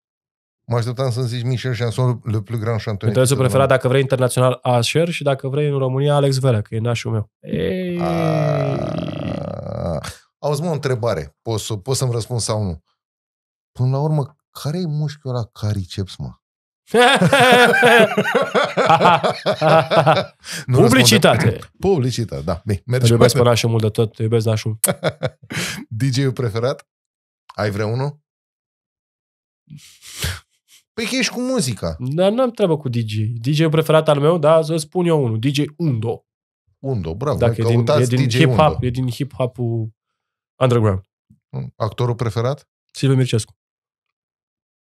Mă așteptam să-mi zici Michel Chanson, le plus grand chanteur. Te prefera dacă vrei internațional Asher și dacă vrei în România Alex Vela, că e nașul meu. Ei. Auzi, mă, o întrebare. Poți, poți să-mi răspund sau nu? Până la urmă, care e mușchiul ăla cariceps, mă? Publicitate. Publicitate, da. Bine, mergi iubesc pe nașul mult de tot. Te iubesc, nașul. DJ-ul preferat? Ai vreunul? Păi că ești cu muzica. Dar n-am treabă cu DJ. DJ preferat al meu, da, să spun eu unul. DJ Undo. Undo, bravo. Dacă e din, e din DJ hip-hop, Undo. e din hip-hop-ul underground. Actorul preferat? Silviu Mircescu.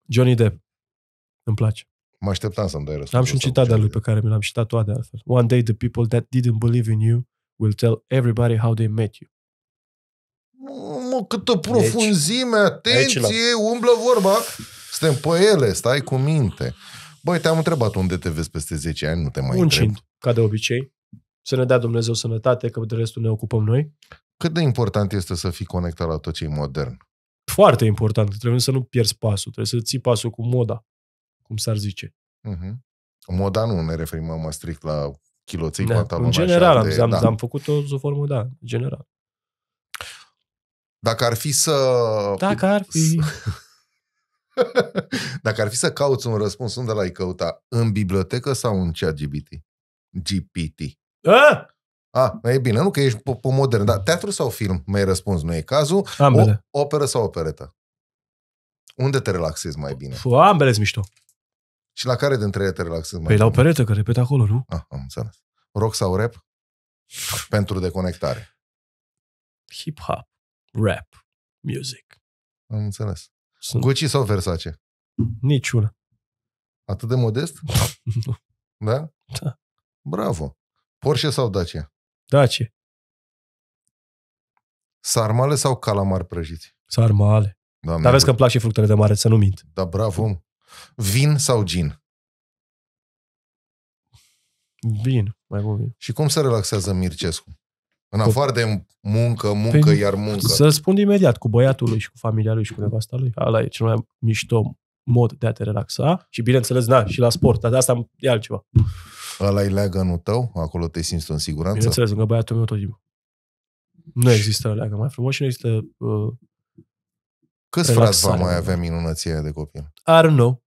Johnny Depp. Îmi place. Mă așteptam să-mi dai răspunsul. Am și un citat de lui pe care mi l-am citat toate. altfel. One day the people that didn't believe in you will tell everybody how they met you. Mă, câtă deci- profunzime, atenție, aici, umblă vorba. Suntem pe ele, stai cu minte. Băi, te-am întrebat unde te vezi peste 10 ani, nu te mai Muncind, întreb. ca de obicei. Să ne dea Dumnezeu sănătate, că de restul ne ocupăm noi. Cât de important este să fii conectat la tot ce e modern? Foarte important. Trebuie să nu pierzi pasul. Trebuie să ții pasul cu moda, cum s-ar zice. Uh-huh. Moda nu ne referim mai strict la chiloții, da. pantaloni. În general, am, de, am, da. am făcut-o sub formă, da, general. Dacă ar fi să... Dacă ar fi... Dacă ar fi să cauți un răspuns, unde l-ai căuta? În bibliotecă sau în chat GPT? GPT. A? A, ah, e bine, nu că ești pe modern, dar teatru sau film? mai ai răspuns, nu e cazul. Ambele. O, operă sau operetă? Unde te relaxezi mai bine? Fu, ambele sunt mișto. Și la care dintre ele te relaxezi mai păi bine? Păi la operetă, că repet acolo, nu? Ah, am înțeles. Rock sau rap? Pentru deconectare. Hip-hop, rap, music. Am înțeles. Sunt... Gucci sau Versace? Niciuna. Atât de modest? da? Da? da. Bravo. Porsche sau Dacia? Dacia. Sarmale sau calamar prăjiți? Sarmale. Doamne Dar vezi că îmi plac și fructele de mare, să nu mint. Da, bravo. Vin sau gin? Vin, mai bun vin. Și cum se relaxează Mircescu? În afară de muncă, muncă, pe, păi, iar muncă. Să spun imediat, cu băiatul lui și cu familia lui și cu nevasta lui. Ala e cel mai mișto mod de a te relaxa și, bineînțeles, na, și la sport, dar de asta e altceva. Ăla e leagănul tău? Acolo te simți în siguranță? Bineînțeles, încă băiatul meu tot timpul. Nu există leagă mai frumos și nu există uh, Câți frați va mai avea minunăția de copil? I don't know.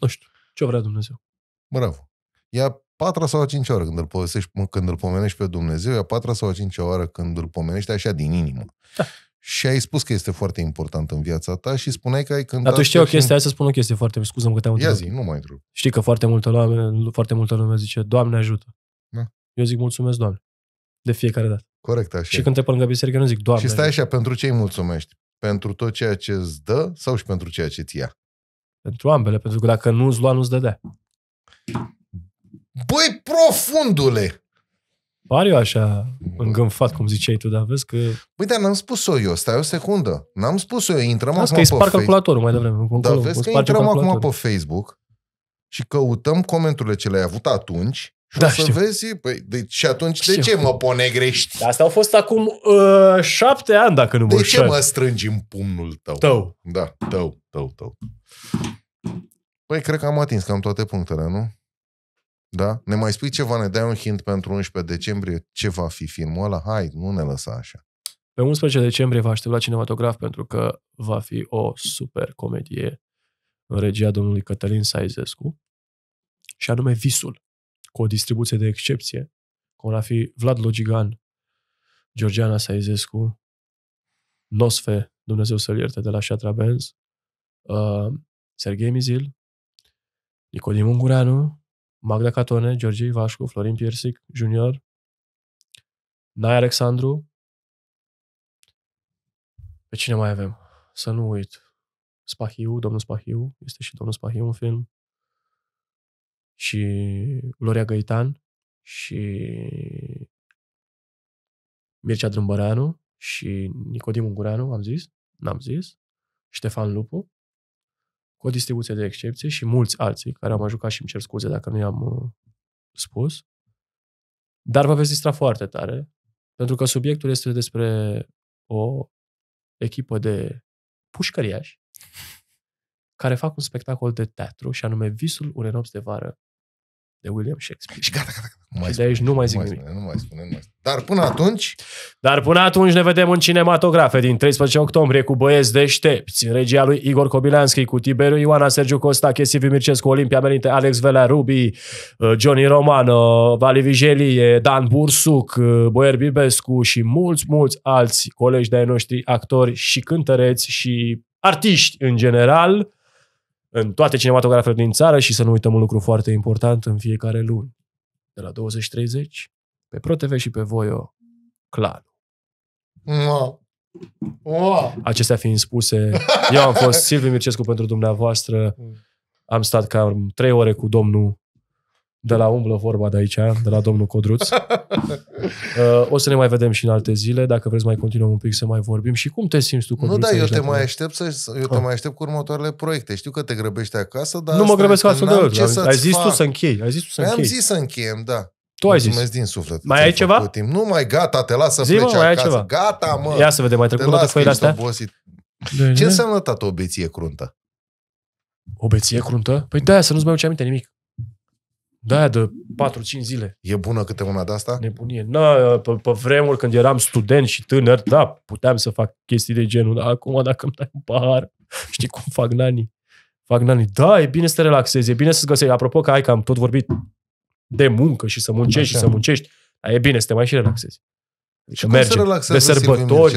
nu știu. Ce vrea Dumnezeu? Bravo. Ia patra sau a cincea oară când îl, povestești, când îl pomenești pe Dumnezeu, e a patra sau a cincea oară când îl pomenești așa din inimă. Da. Și ai spus că este foarte important în viața ta și spuneai că ai când... Dar tu știi o chestie, hai să spun o chestie foarte... Scuză-mă că te-am întrebat. Ia zi, nu mai întreb. Știi că foarte multă, lume, foarte multă lume zice, Doamne ajută. Da. Eu zic mulțumesc, Doamne. De fiecare dată. Corect, așa. Și e. când te pălângă biserică, nu zic, Doamne. Și stai așa, ajută. pentru ce îi mulțumești? Pentru tot ceea ce îți dă sau și pentru ceea ce ți ia? Pentru ambele, pentru că dacă nu îți lua, nu îți dădea. Băi, profundule! Pare eu așa îngânfat, cum ziceai tu, dar vezi că... Băi, dar n-am spus-o eu, stai o secundă. N-am spus-o eu, intrăm acum că pe Facebook. calculatorul mai devreme. Dar vezi că intrăm acum pe Facebook și căutăm comenturile ce le-ai avut atunci și da, o să știu. vezi, păi, de, și atunci știu. de ce mă ponegrești? Asta au fost acum uh, șapte ani, dacă nu mă De ce mă strângi în pumnul tău? Tău. Da, tău, tău, tău. Păi, cred că am atins cam toate punctele, nu? Da? Ne mai spui ceva, ne dai un hint pentru 11 decembrie ce va fi filmul ăla? Hai, nu ne lăsa așa. Pe 11 decembrie vă aștept la cinematograf pentru că va fi o super comedie în regia domnului Cătălin Saizescu și anume Visul, cu o distribuție de excepție, cum ar fi Vlad Logigan, Georgiana Saizescu, Nosfe, Dumnezeu să-l ierte, de la Shatra Benz, uh, Sergei Mizil, Nicodim Ungureanu, Magda Catone, Georgiei Vașcu, Florin Piersic Junior, Nai Alexandru. Pe cine mai avem? Să nu uit. Spahiu, domnul Spahiu, este și domnul Spahiu un film. Și Gloria Găitan și Mircea Drâmbăreanu și Nicodim Ungureanu, am zis? N-am zis. Ștefan Lupu cu o distribuție de excepție și mulți alții care am ajutat și îmi cer scuze dacă nu i-am uh, spus. Dar vă veți distra foarte tare, pentru că subiectul este despre o echipă de pușcăriași care fac un spectacol de teatru și anume Visul unei nopți de vară de William Shakespeare. Și gata, gata, gata. Nu mai și de aici spune, nu mai zic nu mai nimic. Spune, nu mai spune, nu mai spune. Dar până atunci... Dar până atunci ne vedem în cinematografe din 13 octombrie cu Băieți deștepți, în regia lui Igor Kobilanski, cu Tiberiu Ioana, Sergiu Costa, Chesivi Mircescu, Olimpia Merinte, Alex Velea, Rubi, uh, Johnny Roman, uh, Vali Vigelie, Dan Bursuc, uh, Boier Bibescu și mulți, mulți alți colegi de-ai noștri, actori și cântăreți și artiști în general în toate cinematografele din țară și să nu uităm un lucru foarte important în fiecare luni, de la 20.30, pe ProTV și pe Voio, clar. Wow. Wow. Acestea fiind spuse, eu am fost Silviu Mircescu pentru dumneavoastră, am stat cam trei ore cu domnul de la umblă vorba de aici, de la domnul Codruț. Uh, o să ne mai vedem și în alte zile, dacă vreți mai continuăm un pic să mai vorbim. Și cum te simți tu, Codruț? Nu, da, eu te mai aștept să, eu te ah. mai aștept cu următoarele proiecte. Știu că te grăbești acasă, dar Nu mă grăbesc acasă de ori. Ai zis tu să închei, ai zis tu să păi închei. Am zis să încheiem, da. Tu ai Mulțumesc zis. din suflet. Mai ai ceva? Timp. Nu mai gata, te las să Zi, pleci mă, mai acasă. ceva. Gata, mă. Ia să vedem, mai trecut toate foile astea? Ce înseamnă, tată, o beție cruntă? O beție cruntă? Păi da, să nu-ți mai aminte nimic. Da, de 4-5 zile. E bună câte una de asta? Nebunie. Na, pe, pe vremuri când eram student și tânăr, da, puteam să fac chestii de genul. Dar acum, dacă îmi dai un pahar, știi cum fac nani? Fac nani. Da, e bine să te relaxezi, e bine să-ți găsești. Apropo că ai că am tot vorbit de muncă și să muncești Așa. și să muncești. Dar e bine să te mai și relaxezi. Adică și merge. cum se de sărbători.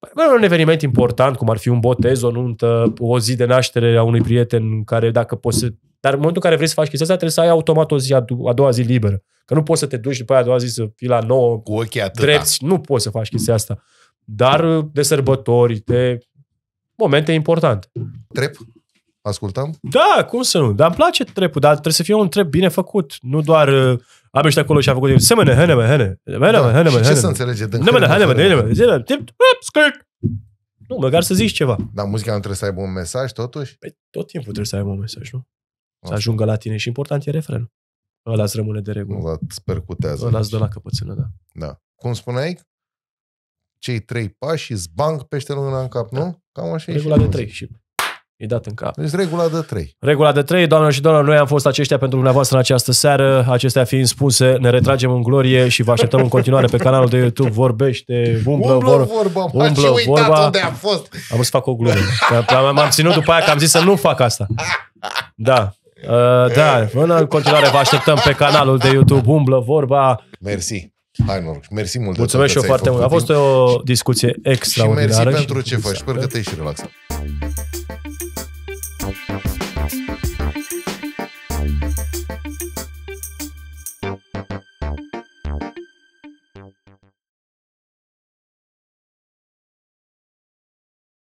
Păi, bă, un eveniment important, cum ar fi un botez, o nuntă, o zi de naștere a unui prieten care, dacă poți dar în momentul în care vrei să faci chestia asta, trebuie să ai automat o zi, a doua zi liberă. Că nu poți să te duci după aia a doua zi să fii la nouă cu ochii atâta. drepți. Nu poți să faci chestia asta. Dar uh, de sărbători, de momente importante. Trep? Ascultăm? Da, cum să nu? Dar îmi place trepul, dar trebuie să fie un trep bine făcut. Nu doar uh, am ieșit acolo și a făcut semene, hene, hene, hene, da. hene, hene. Ce să înțelege? Hene, hene, hene, hene, nu, măcar să zici ceva. Dar muzica nu trebuie să aibă un mesaj, totuși? Păi tot timpul trebuie să aibă un mesaj, nu? Să ajungă la tine și important e refrenul. Ăla îți rămâne de regulă. Ăla îți percutează. Ăla îți dă la căpățână, da. Da. Cum spuneai? Cei trei pași îți bang pește luna în cap, nu? Da. Cam așa Regula de trei și e dat în cap. Deci regula de trei. Regula de trei doamnelor și domnilor, noi am fost aceștia pentru dumneavoastră în această seară. Acestea fiind spuse, ne retragem în glorie și vă așteptăm în continuare pe canalul de YouTube. Vorbește, umblă, umblă vor, vorba, umblă și vorba. unde am fost. Am să fac o glumă. M-am ținut după aia că am zis să nu fac asta. Da, Uh, da, până în continuare vă așteptăm pe canalul de YouTube Umblă Vorba. Mersi. Hai, noroc. Mersi mult. Mulțumesc și eu foarte mult. A fost o discuție extraordinară. Și mersi pentru ce faci. Sper că te-ai și relaxat.